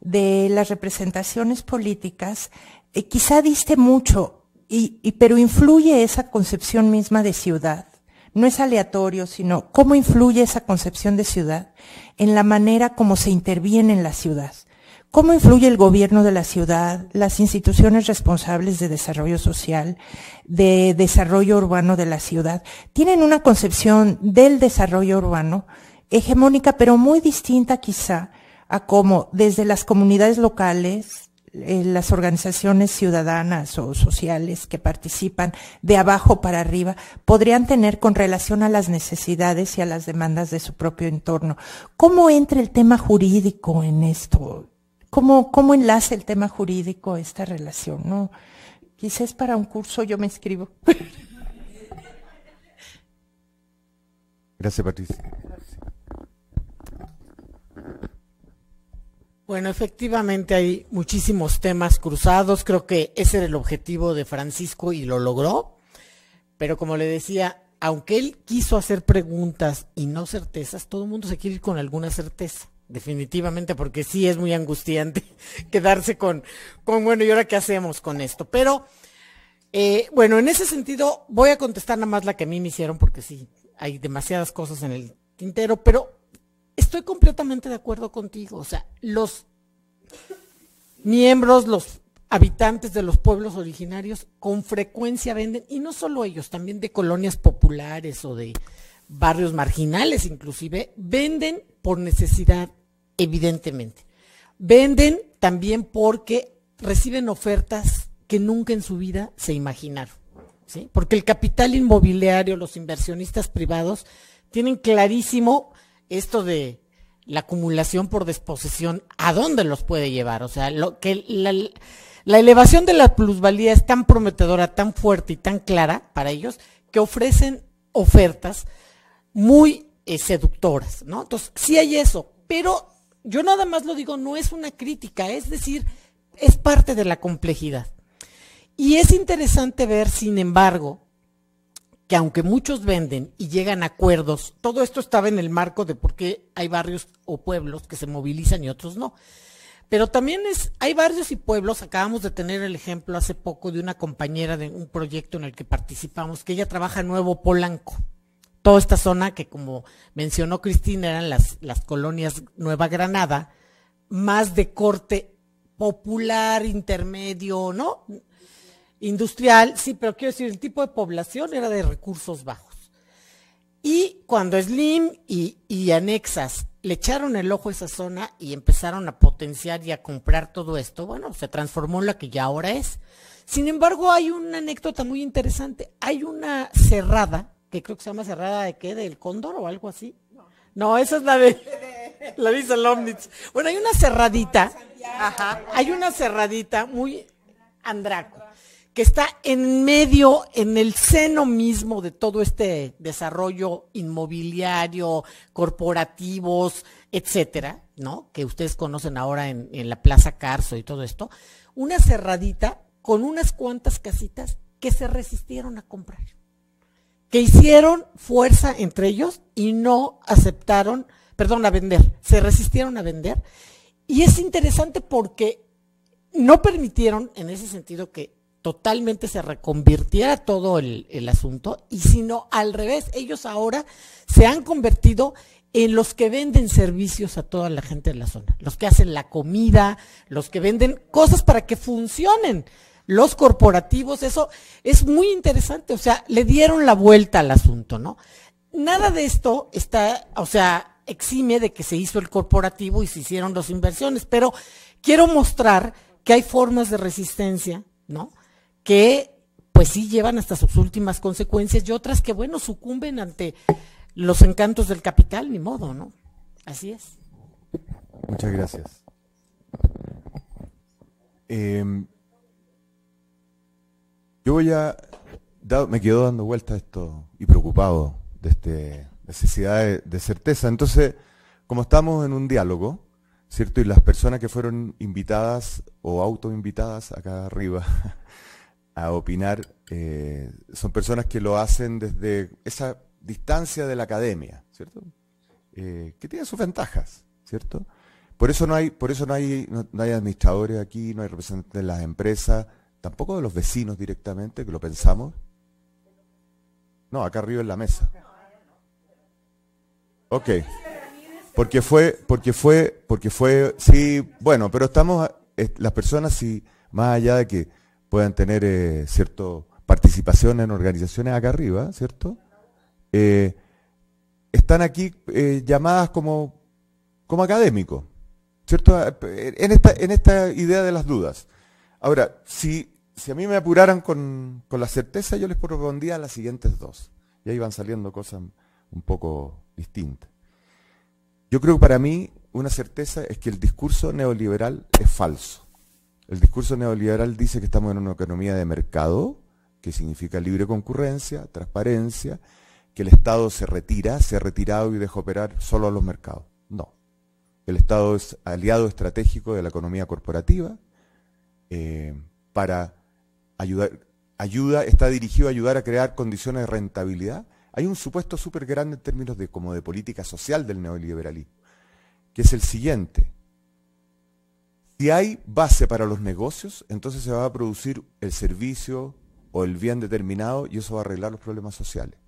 de las representaciones políticas, eh, quizá diste mucho, y, pero influye esa concepción misma de ciudad. No es aleatorio, sino cómo influye esa concepción de ciudad en la manera como se interviene en la ciudad. ¿Cómo influye el gobierno de la ciudad, las instituciones responsables de desarrollo social, de desarrollo urbano de la ciudad? Tienen una concepción del desarrollo urbano hegemónica, pero muy distinta quizá a cómo desde las comunidades locales, eh, las organizaciones ciudadanas o sociales que participan de abajo para arriba podrían tener con relación a las necesidades y a las demandas de su propio entorno. ¿Cómo entra el tema jurídico en esto, cómo, cómo enlaza el tema jurídico esta relación, ¿no? Quizás para un curso yo me escribo. Gracias, Patricia. Bueno, efectivamente hay muchísimos temas cruzados. Creo que ese era el objetivo de Francisco y lo logró. Pero como le decía, aunque él quiso hacer preguntas y no certezas, todo el mundo se quiere ir con alguna certeza definitivamente, porque sí es muy angustiante quedarse con, con bueno, ¿y ahora qué hacemos con esto? Pero, eh, bueno, en ese sentido, voy a contestar nada más la que a mí me hicieron, porque sí, hay demasiadas cosas en el tintero, pero estoy completamente de acuerdo contigo. O sea, los miembros, los habitantes de los pueblos originarios con frecuencia venden, y no solo ellos, también de colonias populares o de barrios marginales inclusive, venden por necesidad evidentemente. Venden también porque reciben ofertas que nunca en su vida se imaginaron. ¿sí? Porque el capital inmobiliario, los inversionistas privados, tienen clarísimo esto de la acumulación por desposesión, a dónde los puede llevar. O sea, lo que la, la elevación de la plusvalía es tan prometedora, tan fuerte y tan clara para ellos, que ofrecen ofertas muy eh, seductoras, ¿no? Entonces, sí hay eso, pero yo nada más lo digo, no es una crítica, es decir, es parte de la complejidad. Y es interesante ver, sin embargo, que aunque muchos venden y llegan a acuerdos, todo esto estaba en el marco de por qué hay barrios o pueblos que se movilizan y otros no. Pero también es, hay barrios y pueblos, acabamos de tener el ejemplo hace poco de una compañera de un proyecto en el que participamos, que ella trabaja en Nuevo Polanco toda esta zona que, como mencionó Cristina, eran las, las colonias Nueva Granada, más de corte popular, intermedio, ¿no? Industrial, sí, pero quiero decir, el tipo de población era de recursos bajos. Y cuando Slim y, y Anexas le echaron el ojo a esa zona y empezaron a potenciar y a comprar todo esto, bueno, se transformó en la que ya ahora es. Sin embargo, hay una anécdota muy interesante. Hay una cerrada que creo que se llama Cerrada de qué, del Cóndor o algo así. No, esa es la de la Lomnitz. Bueno, hay una cerradita, hay una cerradita muy andraco, que está en medio, en el seno mismo de todo este desarrollo inmobiliario, corporativos, etcétera, ¿no? Que ustedes conocen ahora en la Plaza Carso y todo esto. Una cerradita con unas cuantas casitas que se resistieron a comprar que hicieron fuerza entre ellos y no aceptaron, perdón, a vender, se resistieron a vender. Y es interesante porque no permitieron, en ese sentido, que totalmente se reconvirtiera todo el, asunto, y sino al revés, ellos ahora se han convertido en los que venden servicios a toda la gente de la zona, los que hacen la comida, los que venden cosas para que funcionen los corporativos, eso es muy interesante, o sea, le dieron la vuelta al asunto, ¿no? Nada de esto está, o sea, exime de que se hizo el corporativo y se hicieron las inversiones, pero quiero mostrar que hay formas de resistencia, ¿no? Que pues sí llevan hasta sus últimas consecuencias y otras que, bueno, sucumben ante los encantos del capital, ni modo, ¿no? Así es. Muchas gracias. Eh, yo a... me quedo dando vueltas esto y preocupado de esta necesidad de, certeza. Entonces, como estamos en un diálogo, ¿cierto? Y las personas que fueron invitadas o autoinvitadas acá arriba a opinar eh, son personas que lo hacen desde esa distancia de la academia, ¿cierto? Eh, que tiene sus ventajas, ¿cierto? Por eso no hay, por eso no hay, no hay administradores aquí, no hay representantes de las empresas tampoco de los vecinos directamente, que lo pensamos. No, acá arriba en la mesa. Ok. Porque fue, porque fue, porque fue, sí, bueno, pero estamos, las personas, sí, más allá de que puedan tener cierta eh, cierto participación en organizaciones acá arriba, ¿cierto? Eh, están aquí eh, llamadas como, como académicos, ¿cierto? En esta, en esta idea de las dudas. Ahora, si si a mí me apuraran con, la certeza, yo les propondría las siguientes dos. Y ahí van saliendo cosas un poco distintas. Yo creo que para mí una certeza es que el discurso neoliberal es falso. El discurso neoliberal dice que estamos en una economía de mercado, que significa libre concurrencia, transparencia, que el Estado se retira, se ha retirado y deja operar solo a los mercados. No. El Estado es aliado estratégico de la economía corporativa eh, para ayuda, está dirigido a ayudar a crear condiciones de rentabilidad. Hay un supuesto súper grande en términos de, como de política social del neoliberalismo, que es el siguiente. Si hay base para los negocios, entonces se va a producir el servicio o el bien determinado y eso va a arreglar los problemas sociales.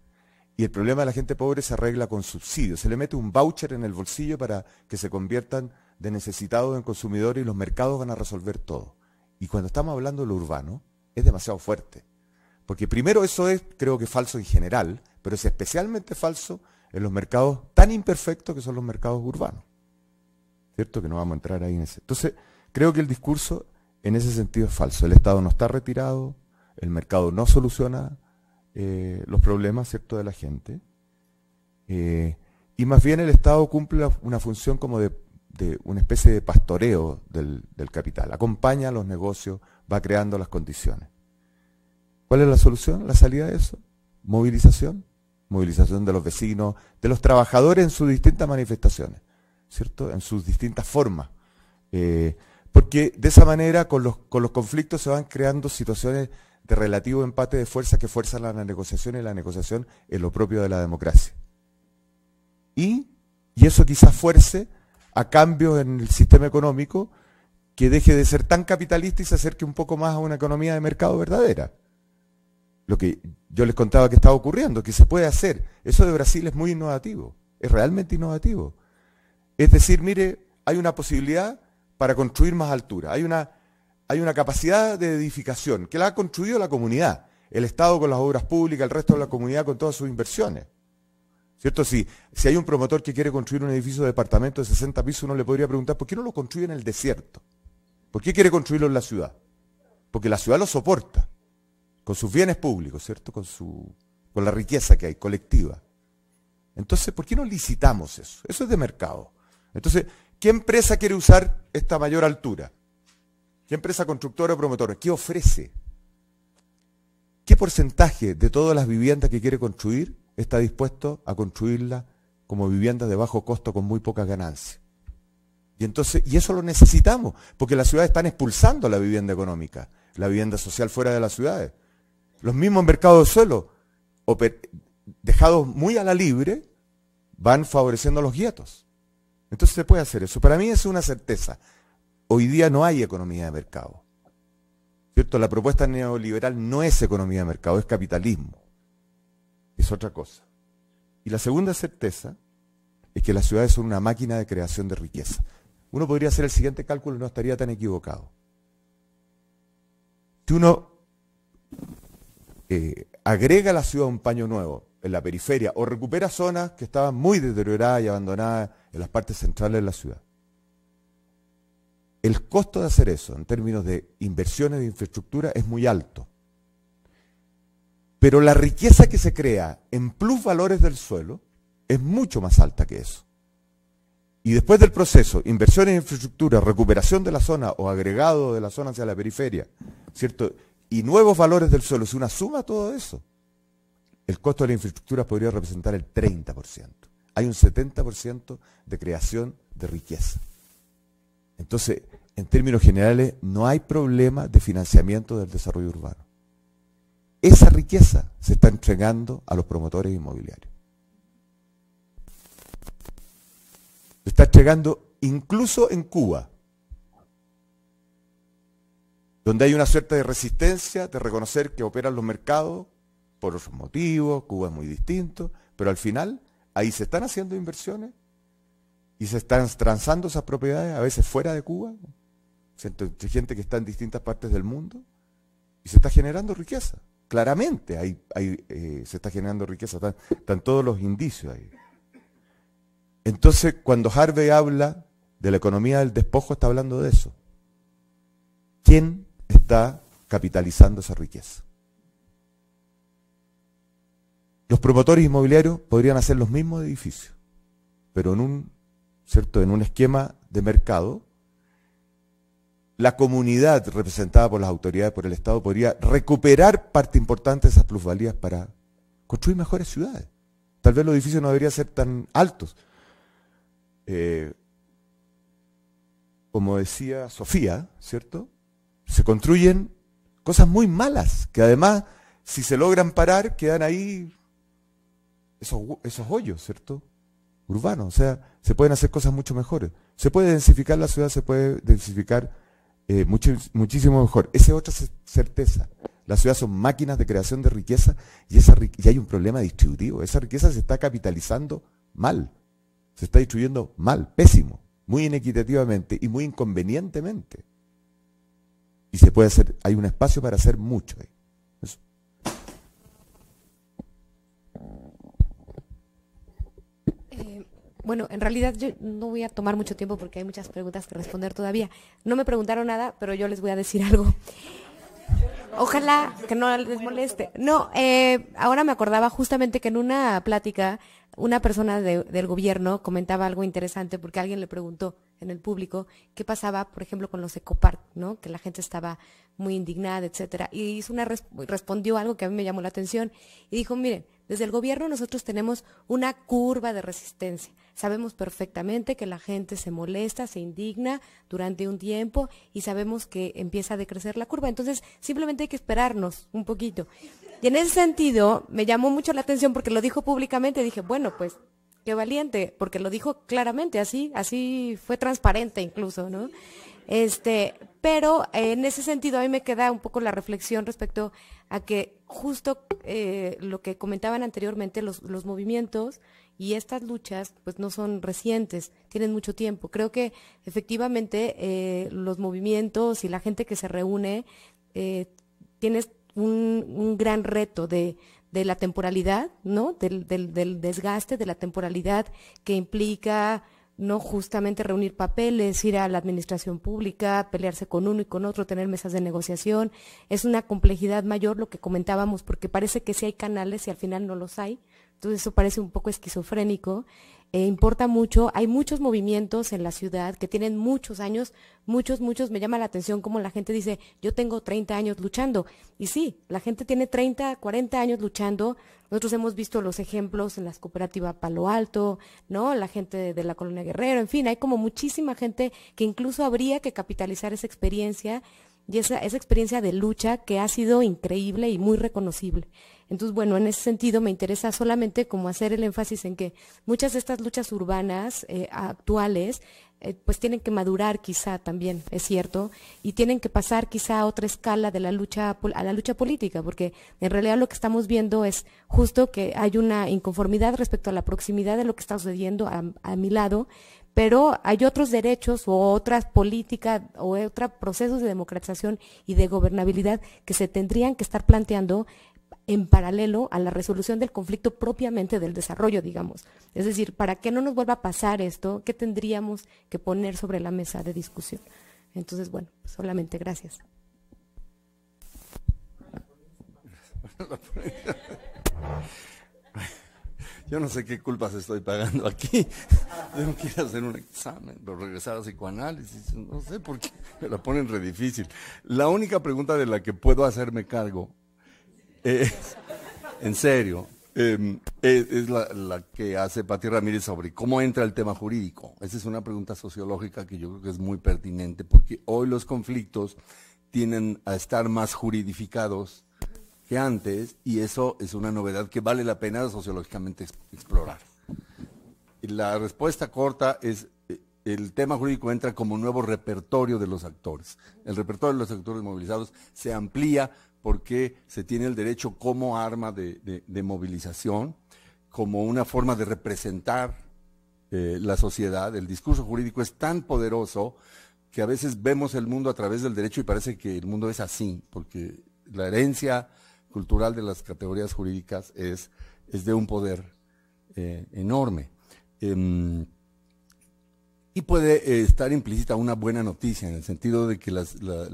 Y el problema de la gente pobre se arregla con subsidios. Se le mete un voucher en el bolsillo para que se conviertan de necesitados en consumidores y los mercados van a resolver todo. Y cuando estamos hablando de lo urbano, es demasiado fuerte. Porque primero eso es, creo que falso en general, pero es especialmente falso en los mercados tan imperfectos que son los mercados urbanos. ¿Cierto? Que no vamos a entrar ahí en ese. Entonces, creo que el discurso en ese sentido es falso. El Estado no está retirado, el mercado no soluciona eh, los problemas, ¿cierto?, de la gente. Eh, y más bien el Estado cumple una función como de, una especie de pastoreo del, del capital. Acompaña a los negocios, va creando las condiciones. ¿Cuál es la solución? ¿La salida de eso? Movilización. Movilización de los vecinos, de los trabajadores en sus distintas manifestaciones, ¿cierto? En sus distintas formas. Eh, porque de esa manera con los, conflictos se van creando situaciones de relativo empate de fuerza que fuerzan la negociación y la negociación es lo propio de la democracia. Y, y eso quizás fuerce a cambios en el sistema económico que deje de ser tan capitalista y se acerque un poco más a una economía de mercado verdadera. Lo que yo les contaba que estaba ocurriendo, que se puede hacer. Eso de Brasil es muy innovativo, es realmente innovativo. Es decir, mire, hay una posibilidad para construir más altura, hay una, hay una capacidad de edificación que la ha construido la comunidad, el Estado con las obras públicas, el resto de la comunidad con todas sus inversiones. ¿Cierto? Si, si hay un promotor que quiere construir un edificio de departamento de 60 pisos, uno le podría preguntar, ¿por qué no lo construye en el desierto? ¿Por qué quiere construirlo en la ciudad? Porque la ciudad lo soporta, con sus bienes públicos, ¿cierto? Con, su, con la riqueza que hay, colectiva. Entonces, ¿por qué no licitamos eso? Eso es de mercado. Entonces, ¿qué empresa quiere usar esta mayor altura? ¿Qué empresa constructora o promotora? ¿Qué ofrece? ¿Qué porcentaje de todas las viviendas que quiere construir está dispuesto a construirla como viviendas de bajo costo con muy pocas ganancias? Y, entonces, y eso lo necesitamos, porque las ciudades están expulsando la vivienda económica, la vivienda social fuera de las ciudades. Los mismos mercados de suelo, dejados muy a la libre, van favoreciendo los guietos. Entonces se puede hacer eso. Para mí es una certeza. Hoy día no hay economía de mercado. ¿Cierto? La propuesta neoliberal no es economía de mercado, es capitalismo. Es otra cosa. Y la segunda certeza es que las ciudades son una máquina de creación de riqueza uno podría hacer el siguiente cálculo y no estaría tan equivocado. Si uno eh, agrega a la ciudad un paño nuevo en la periferia o recupera zonas que estaban muy deterioradas y abandonadas en las partes centrales de la ciudad, el costo de hacer eso en términos de inversiones de infraestructura es muy alto. Pero la riqueza que se crea en plusvalores del suelo es mucho más alta que eso. Y después del proceso, inversiones en infraestructura, recuperación de la zona o agregado de la zona hacia la periferia, ¿cierto? Y nuevos valores del suelo, si una suma todo eso, el costo de la infraestructura podría representar el 30%. Hay un 70% de creación de riqueza. Entonces, en términos generales, no hay problema de financiamiento del desarrollo urbano. Esa riqueza se está entregando a los promotores inmobiliarios. Se está llegando incluso en Cuba, donde hay una suerte de resistencia, de reconocer que operan los mercados por otros motivos, Cuba es muy distinto, pero al final ahí se están haciendo inversiones y se están transando esas propiedades, a veces fuera de Cuba, hay gente que está en distintas partes del mundo, y se está generando riqueza. Claramente ahí, eh, se está generando riqueza, están todos los indicios ahí. Entonces, cuando Harvey habla de la economía del despojo, está hablando de eso. ¿Quién está capitalizando esa riqueza? Los promotores inmobiliarios podrían hacer los mismos edificios, pero en un, ¿cierto? en un esquema de mercado, la comunidad representada por las autoridades, por el Estado, podría recuperar parte importante de esas plusvalías para construir mejores ciudades. Tal vez los edificios no deberían ser tan altos, eh, como decía Sofía, ¿cierto? Se construyen cosas muy malas, que además, si se logran parar, quedan ahí esos, hoyos, ¿cierto? Urbanos, o sea, se pueden hacer cosas mucho mejores. Se puede densificar la ciudad, se puede densificar eh, muchísimo mejor. Esa es otra certeza. Las ciudades son máquinas de creación de riqueza y, esa, y hay un problema distributivo. Esa riqueza se está capitalizando mal se está distribuyendo mal, pésimo, muy inequitativamente y muy inconvenientemente. Y se puede hacer, hay un espacio para hacer mucho. Eh, bueno, en realidad yo no voy a tomar mucho tiempo porque hay muchas preguntas que responder todavía. No me preguntaron nada, pero yo les voy a decir algo. Ojalá que no les moleste. No, eh, ahora me acordaba justamente que en una plática una persona del gobierno comentaba algo interesante porque alguien le preguntó en el público qué pasaba, por ejemplo, con los ecopart, ¿no? Que la gente estaba muy indignada, etcétera. Y hizo una respondió algo que a mí me llamó la atención y dijo, miren, desde el gobierno nosotros tenemos una curva de resistencia. Sabemos perfectamente que la gente se molesta, se indigna durante un tiempo y sabemos que empieza a decrecer la curva. Entonces, simplemente hay que esperarnos un poquito. Y en ese sentido, me llamó mucho la atención porque lo dijo públicamente. Dije, bueno, pues qué valiente, porque lo dijo claramente, así, así fue transparente incluso, ¿no? Este, pero en ese sentido a mí me queda un poco la reflexión respecto a que justo eh, lo que comentaban anteriormente, los movimientos y estas luchas pues no son recientes, tienen mucho tiempo. Creo que efectivamente eh, los movimientos y la gente que se reúne eh, un, gran reto de, la temporalidad, ¿no? Del, del, desgaste, de la temporalidad que implica no justamente reunir papeles, ir a la administración pública, pelearse con uno y con otro, tener mesas de negociación. Es una complejidad mayor lo que comentábamos, porque parece que sí hay canales y al final no los hay entonces eso parece un poco esquizofrénico. Eh, importa mucho, hay muchos movimientos en la ciudad que tienen muchos años, muchos, muchos, me llama la atención como la gente dice, yo tengo 30 años luchando. Y sí, la gente tiene 30, 40 años luchando. Nosotros hemos visto los ejemplos en las cooperativas Palo Alto, ¿no? La gente de, la Colonia Guerrero, en fin, hay como muchísima gente que incluso habría que capitalizar esa experiencia y esa experiencia de lucha que ha sido increíble y muy reconocible. Entonces, bueno, en ese sentido me interesa solamente como hacer el énfasis en que muchas de estas luchas urbanas eh, actuales eh, pues tienen que madurar quizá también, es cierto, y tienen que pasar quizá a otra escala de la lucha a la lucha política, porque en realidad lo que estamos viendo es justo que hay una inconformidad respecto a la proximidad de lo que está sucediendo a mi lado, pero hay otros derechos o otras políticas o otros procesos de democratización y de gobernabilidad que se tendrían que estar planteando en paralelo a la resolución del conflicto propiamente del desarrollo, digamos. Es decir, para que no nos vuelva a pasar esto, ¿qué tendríamos que poner sobre la mesa de discusión? Entonces, bueno, solamente gracias. Yo no sé qué culpas estoy pagando aquí. Yo no quiero hacer un examen, pero regresar a psicoanálisis, no sé por qué me la ponen re difícil. La única pregunta de la que puedo hacerme cargo eh, en serio, em, es, la, que hace Pati Ramírez sobre cómo entra el tema jurídico. Esa es una pregunta sociológica que yo creo que es muy pertinente porque hoy los conflictos tienen a estar más juridificados que antes y eso es una novedad que vale la pena sociológicamente explorar. Y la respuesta corta es eh, el tema jurídico entra como nuevo repertorio de los actores. El repertorio de los actores movilizados se amplía porque se tiene el derecho como arma de, movilización, como una forma de representar eh, la sociedad. El discurso jurídico es tan poderoso que a veces vemos el mundo a través del derecho y parece que el mundo es así, porque la herencia cultural de las categorías jurídicas es, de un poder eh, enorme. Em, y puede eh, estar implícita una buena noticia en el sentido de que la,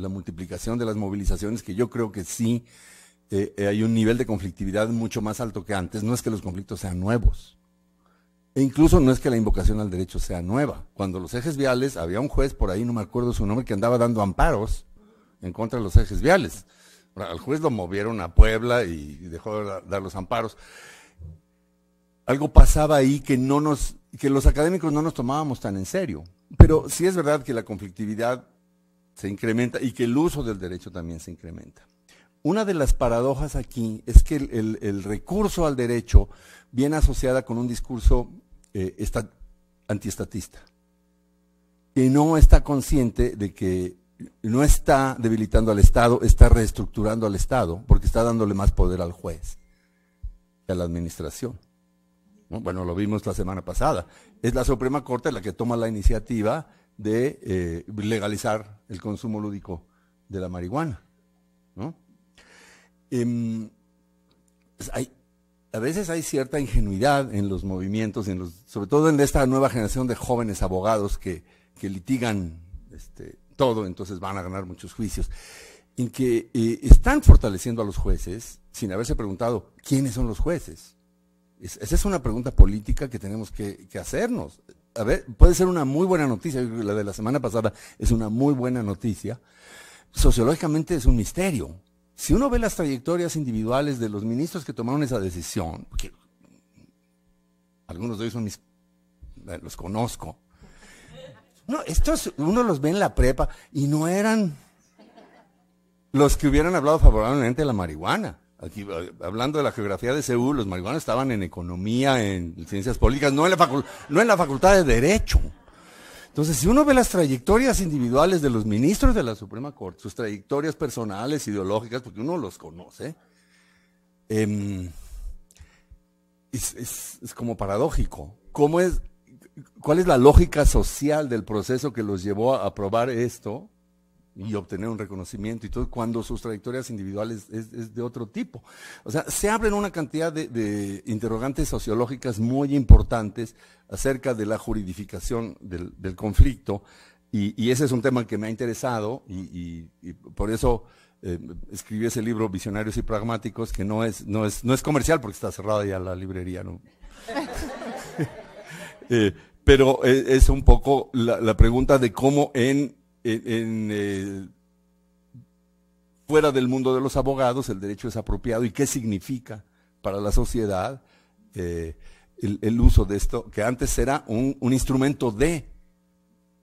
multiplicación de las movilizaciones, que yo creo que sí eh, eh, hay un nivel de conflictividad mucho más alto que antes, no es que los conflictos sean nuevos. E incluso no es que la invocación al derecho sea nueva. Cuando los ejes viales, había un juez por ahí, no me acuerdo su nombre, que andaba dando amparos en contra de los ejes viales. Al juez lo movieron a Puebla y dejó de dar los amparos. Algo pasaba ahí que no nos que los académicos no nos tomábamos tan en serio. Pero sí es verdad que la conflictividad se incrementa y que el uso del derecho también se incrementa. Una de las paradojas aquí es que el, recurso al derecho viene asociada con un discurso eh, antiestatista, que no está consciente de que no está debilitando al Estado, está reestructurando al Estado, porque está dándole más poder al juez y a la administración. Bueno, lo vimos la semana pasada. Es la Suprema Corte la que toma la iniciativa de eh, legalizar el consumo lúdico de la marihuana. Em, pues, a veces hay cierta ingenuidad en los movimientos, en sobre todo en esta nueva generación de jóvenes abogados que, litigan este, todo, entonces van a ganar muchos juicios, en que eh, están fortaleciendo a los jueces sin haberse preguntado quiénes son los jueces esa es una pregunta política que tenemos que, hacernos. A ver, puede ser una muy buena noticia, la de la semana pasada es una muy buena noticia. Sociológicamente es un misterio. Si uno ve las trayectorias individuales de los ministros que tomaron esa decisión, algunos de ellos mis, eh, los conozco. No, estos uno los ve en la prepa y no eran los que hubieran hablado favorablemente de la marihuana. Aquí, eh, hablando de la geografía de Seúl, los marihuanos estaban en economía, en ciencias políticas, no en la, no en la facultad de derecho. Entonces, si uno ve las trayectorias individuales de los ministros de la Suprema Corte, sus trayectorias personales, ideológicas, porque uno los conoce, em, es, como paradójico. ¿Cómo es, ¿Cuál es la lógica social del proceso que los llevó a aprobar esto? y obtener un reconocimiento y todo, cuando sus trayectorias individuales es, de otro tipo. O sea, se abren una cantidad de, interrogantes sociológicas muy importantes acerca de la juridificación del, conflicto y, ese es un tema que me ha interesado y, por eso eh, escribí ese libro Visionarios y Pragmáticos, que no es, no es, no es comercial porque está cerrada ya la librería, ¿no? Eh, pero eh, es, un poco la pregunta de cómo en eh, fuera del mundo de los abogados el derecho es apropiado y qué significa para la sociedad eh, el, uso de esto, que antes era un, instrumento de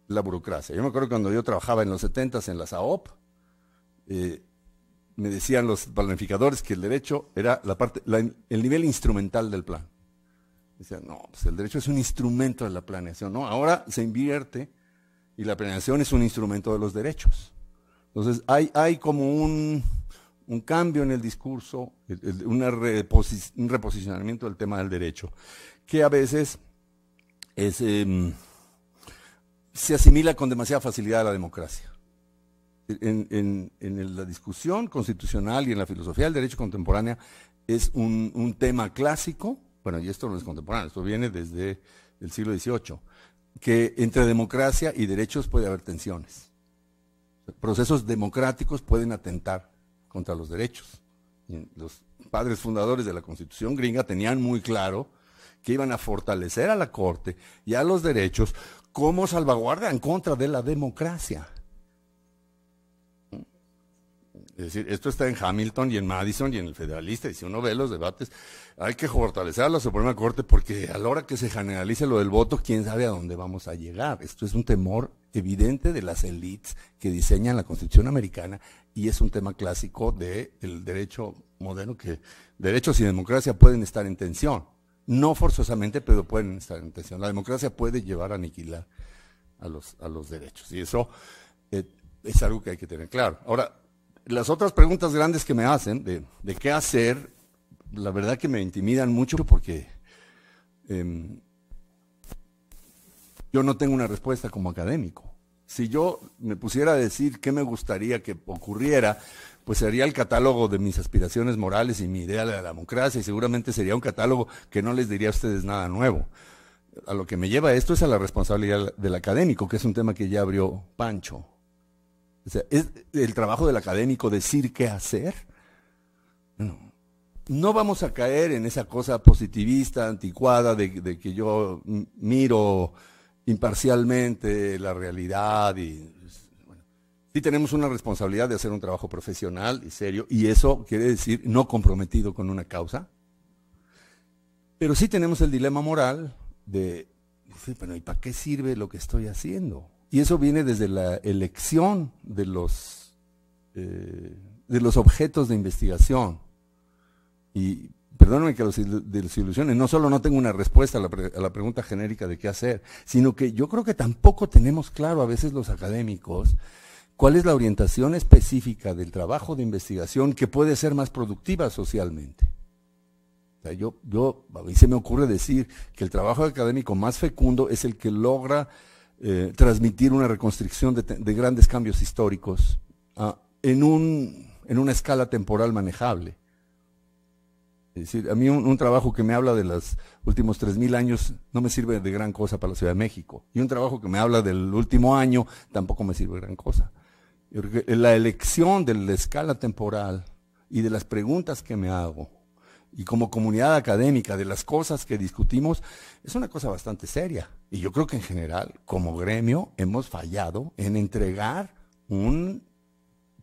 la burocracia. Yo me acuerdo cuando yo trabajaba en los 70 en la SAOP, eh, me decían los planificadores que el derecho era la parte, el nivel instrumental del plan. Decían, no, pues el derecho es un instrumento de la planeación, ¿no? Ahora se invierte y la planeación es un instrumento de los derechos. Entonces, hay, hay como un, cambio en el discurso, una un reposicionamiento del tema del derecho, que a veces em, se asimila con demasiada facilidad a la democracia. En, la discusión constitucional y en la filosofía del derecho contemporánea es un, un tema clásico, bueno, y esto no es contemporáneo, esto viene desde el siglo XVIII, que entre democracia y derechos puede haber tensiones. Procesos democráticos pueden atentar contra los derechos. Los padres fundadores de la Constitución gringa tenían muy claro que iban a fortalecer a la Corte y a los derechos como salvaguarda en contra de la democracia. Es decir, esto está en Hamilton y en Madison y en el Federalista, y si uno ve los debates, hay que fortalecer a la Suprema Corte porque a la hora que se generalice lo del voto, quién sabe a dónde vamos a llegar. Esto es un temor evidente de las élites que diseñan la Constitución americana y es un tema clásico del derecho moderno que derechos y democracia pueden estar en tensión. No forzosamente, pero pueden estar en tensión. La democracia puede llevar a aniquilar a los, derechos y eso eh, es algo que hay que tener claro. Ahora, las otras preguntas grandes que me hacen de, qué hacer, la verdad que me intimidan mucho porque em, yo no tengo una respuesta como académico. Si yo me pusiera a decir qué me gustaría que ocurriera, pues sería el catálogo de mis aspiraciones morales y mi idea de la democracia, y seguramente sería un catálogo que no les diría a ustedes nada nuevo. A lo que me lleva esto es a la responsabilidad del académico, que es un tema que ya abrió Pancho. ¿es el trabajo del académico decir qué hacer? No vamos a caer en esa cosa positivista, anticuada, de, que yo miro imparcialmente la realidad. Y, pues, sí tenemos una responsabilidad de hacer un trabajo profesional y serio, y eso quiere decir no comprometido con una causa. Pero sí tenemos el dilema moral de, bueno, ¿y para qué sirve lo que estoy haciendo? Y eso viene desde la elección de los, eh, de los objetos de investigación. Y perdónenme que los ilusiones no solo no tengo una respuesta a la, pregunta genérica de qué hacer, sino que yo creo que tampoco tenemos claro a veces los académicos cuál es la orientación específica del trabajo de investigación que puede ser más productiva socialmente. yo, yo, a mí se me ocurre decir que el trabajo académico más fecundo es el que logra eh, transmitir una reconstrucción de, grandes cambios históricos ah, en, una escala temporal manejable. Es decir, a mí un, un, trabajo que me habla de los últimos 3.000 años no me sirve de gran cosa para la Ciudad de México. Y un trabajo que me habla del último año tampoco me sirve de gran cosa. La elección de la escala temporal y de las preguntas que me hago y como comunidad académica de las cosas que discutimos es una cosa bastante seria. Y yo creo que en general, como gremio, hemos fallado en entregar un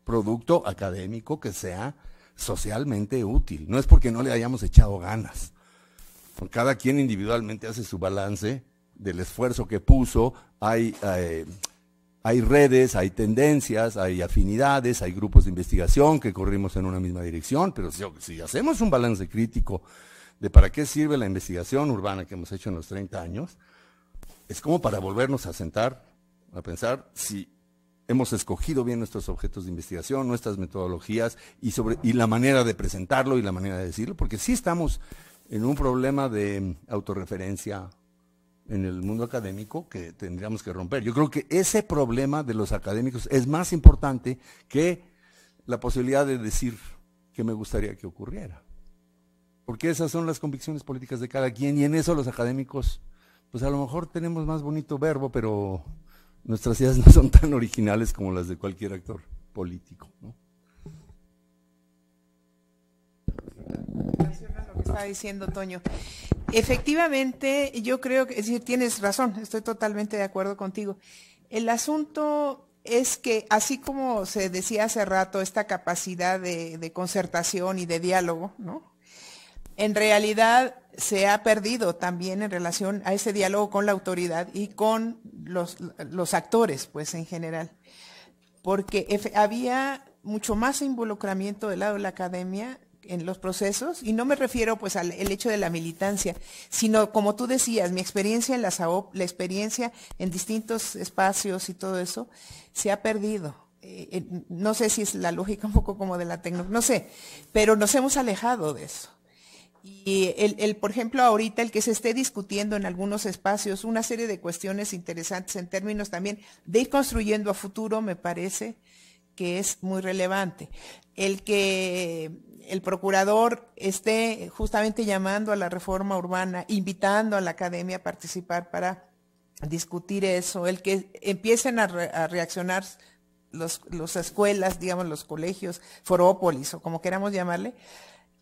producto académico que sea socialmente útil. No es porque no le hayamos echado ganas. cada quien individualmente hace su balance del esfuerzo que puso. Hay eh, hay redes, hay tendencias, hay afinidades, hay grupos de investigación que corrimos en una misma dirección, pero si, hacemos un balance crítico de para qué sirve la investigación urbana que hemos hecho en los 30 años, es como para volvernos a sentar, a pensar si hemos escogido bien nuestros objetos de investigación, nuestras metodologías y, y la manera de presentarlo y la manera de decirlo, porque sí estamos en un problema de autorreferencia en el mundo académico que tendríamos que romper. Yo creo que ese problema de los académicos es más importante que la posibilidad de decir que me gustaría que ocurriera. Porque esas son las convicciones políticas de cada quien y en eso los académicos, pues a lo mejor tenemos más bonito verbo, pero nuestras ideas no son tan originales como las de cualquier actor político. ¿no? lo que estaba diciendo Toño. Efectivamente, yo creo que, es tienes razón, estoy totalmente de acuerdo contigo. El asunto es que, así como se decía hace rato, esta capacidad de, concertación y de diálogo, ¿no? En realidad se ha perdido también en relación a ese diálogo con la autoridad y con los, los actores, pues en general. Porque había mucho más involucramiento del lado de la academia en los procesos, y no me refiero pues al el hecho de la militancia, sino como tú decías, mi experiencia en la SAOP, la experiencia en distintos espacios y todo eso, se ha perdido. Eh, eh, no sé si es la lógica un poco como de la tecnología, no sé, pero nos hemos alejado de eso. Y el, el, por ejemplo, ahorita el que se esté discutiendo en algunos espacios una serie de cuestiones interesantes en términos también de ir construyendo a futuro, me parece que es muy relevante. El que el procurador esté justamente llamando a la reforma urbana, invitando a la academia a participar para discutir eso, el que empiecen a, reaccionar las escuelas, digamos, los colegios, forópolis o como queramos llamarle,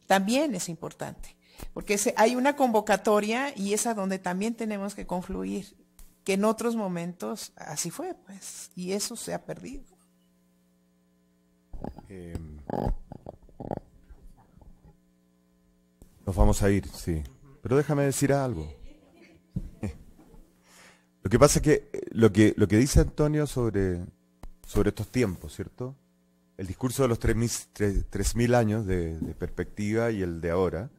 también es importante, porque hay una convocatoria y es a donde también tenemos que confluir, que en otros momentos así fue, pues, y eso se ha perdido. Em, Nos vamos a ir, sí. Pero déjame decir algo. Lo que pasa es que eh, lo que, lo que dice Antonio sobre, sobre estos tiempos, ¿cierto? El discurso de los 3.000 años de, perspectiva y el de ahora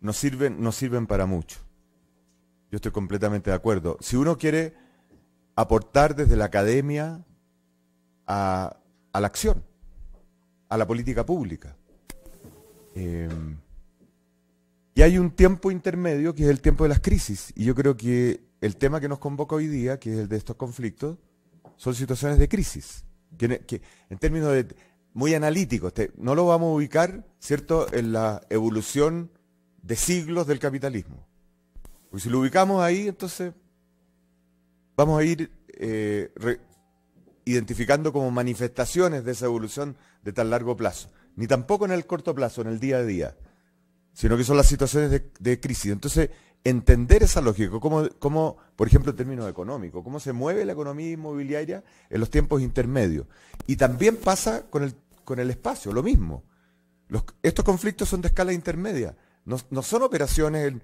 no sirven, sirven para mucho. Yo estoy completamente de acuerdo. Si uno quiere aportar desde la academia a, la acción, a la política pública, em, y hay un tiempo intermedio que es el tiempo de las crisis. Y yo creo que el tema que nos convoca hoy día, que es el de estos conflictos, son situaciones de crisis. en términos de muy analíticos, no lo vamos a ubicar, ¿cierto?, en la evolución de siglos del capitalismo. Porque si lo ubicamos ahí, entonces vamos a ir eh, identificando como manifestaciones de esa evolución de tan largo plazo. Ni tampoco en el corto plazo, en el día a día sino que son las situaciones de, crisis. Entonces, entender esa lógica, como, por ejemplo, en términos económicos, cómo se mueve la economía inmobiliaria en los tiempos intermedios. Y también pasa con el, con el espacio, lo mismo. estos conflictos son de escala intermedia, no, son operaciones,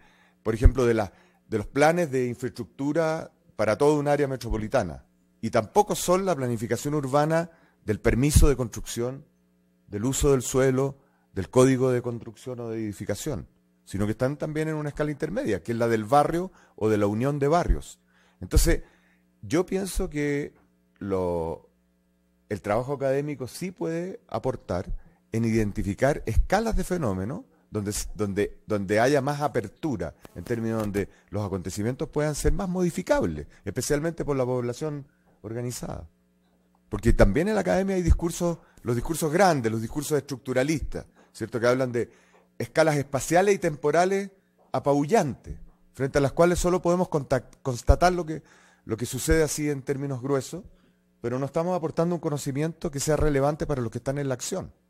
por ejemplo, de, de los planes de infraestructura para toda un área metropolitana, y tampoco son la planificación urbana del permiso de construcción, del uso del suelo, del código de construcción o de edificación, sino que están también en una escala intermedia, que es la del barrio o de la unión de barrios. Entonces, yo pienso que el trabajo académico sí puede aportar en identificar escalas de fenómeno donde, donde, donde haya más apertura, en términos donde los acontecimientos puedan ser más modificables, especialmente por la población organizada. Porque también en la academia hay discursos, los discursos grandes, los discursos estructuralistas, ¿cierto? Que hablan de escalas espaciales y temporales apabullantes, frente a las cuales solo podemos constatar lo que, lo que sucede así en términos gruesos, pero no estamos aportando un conocimiento que sea relevante para los que están en la acción.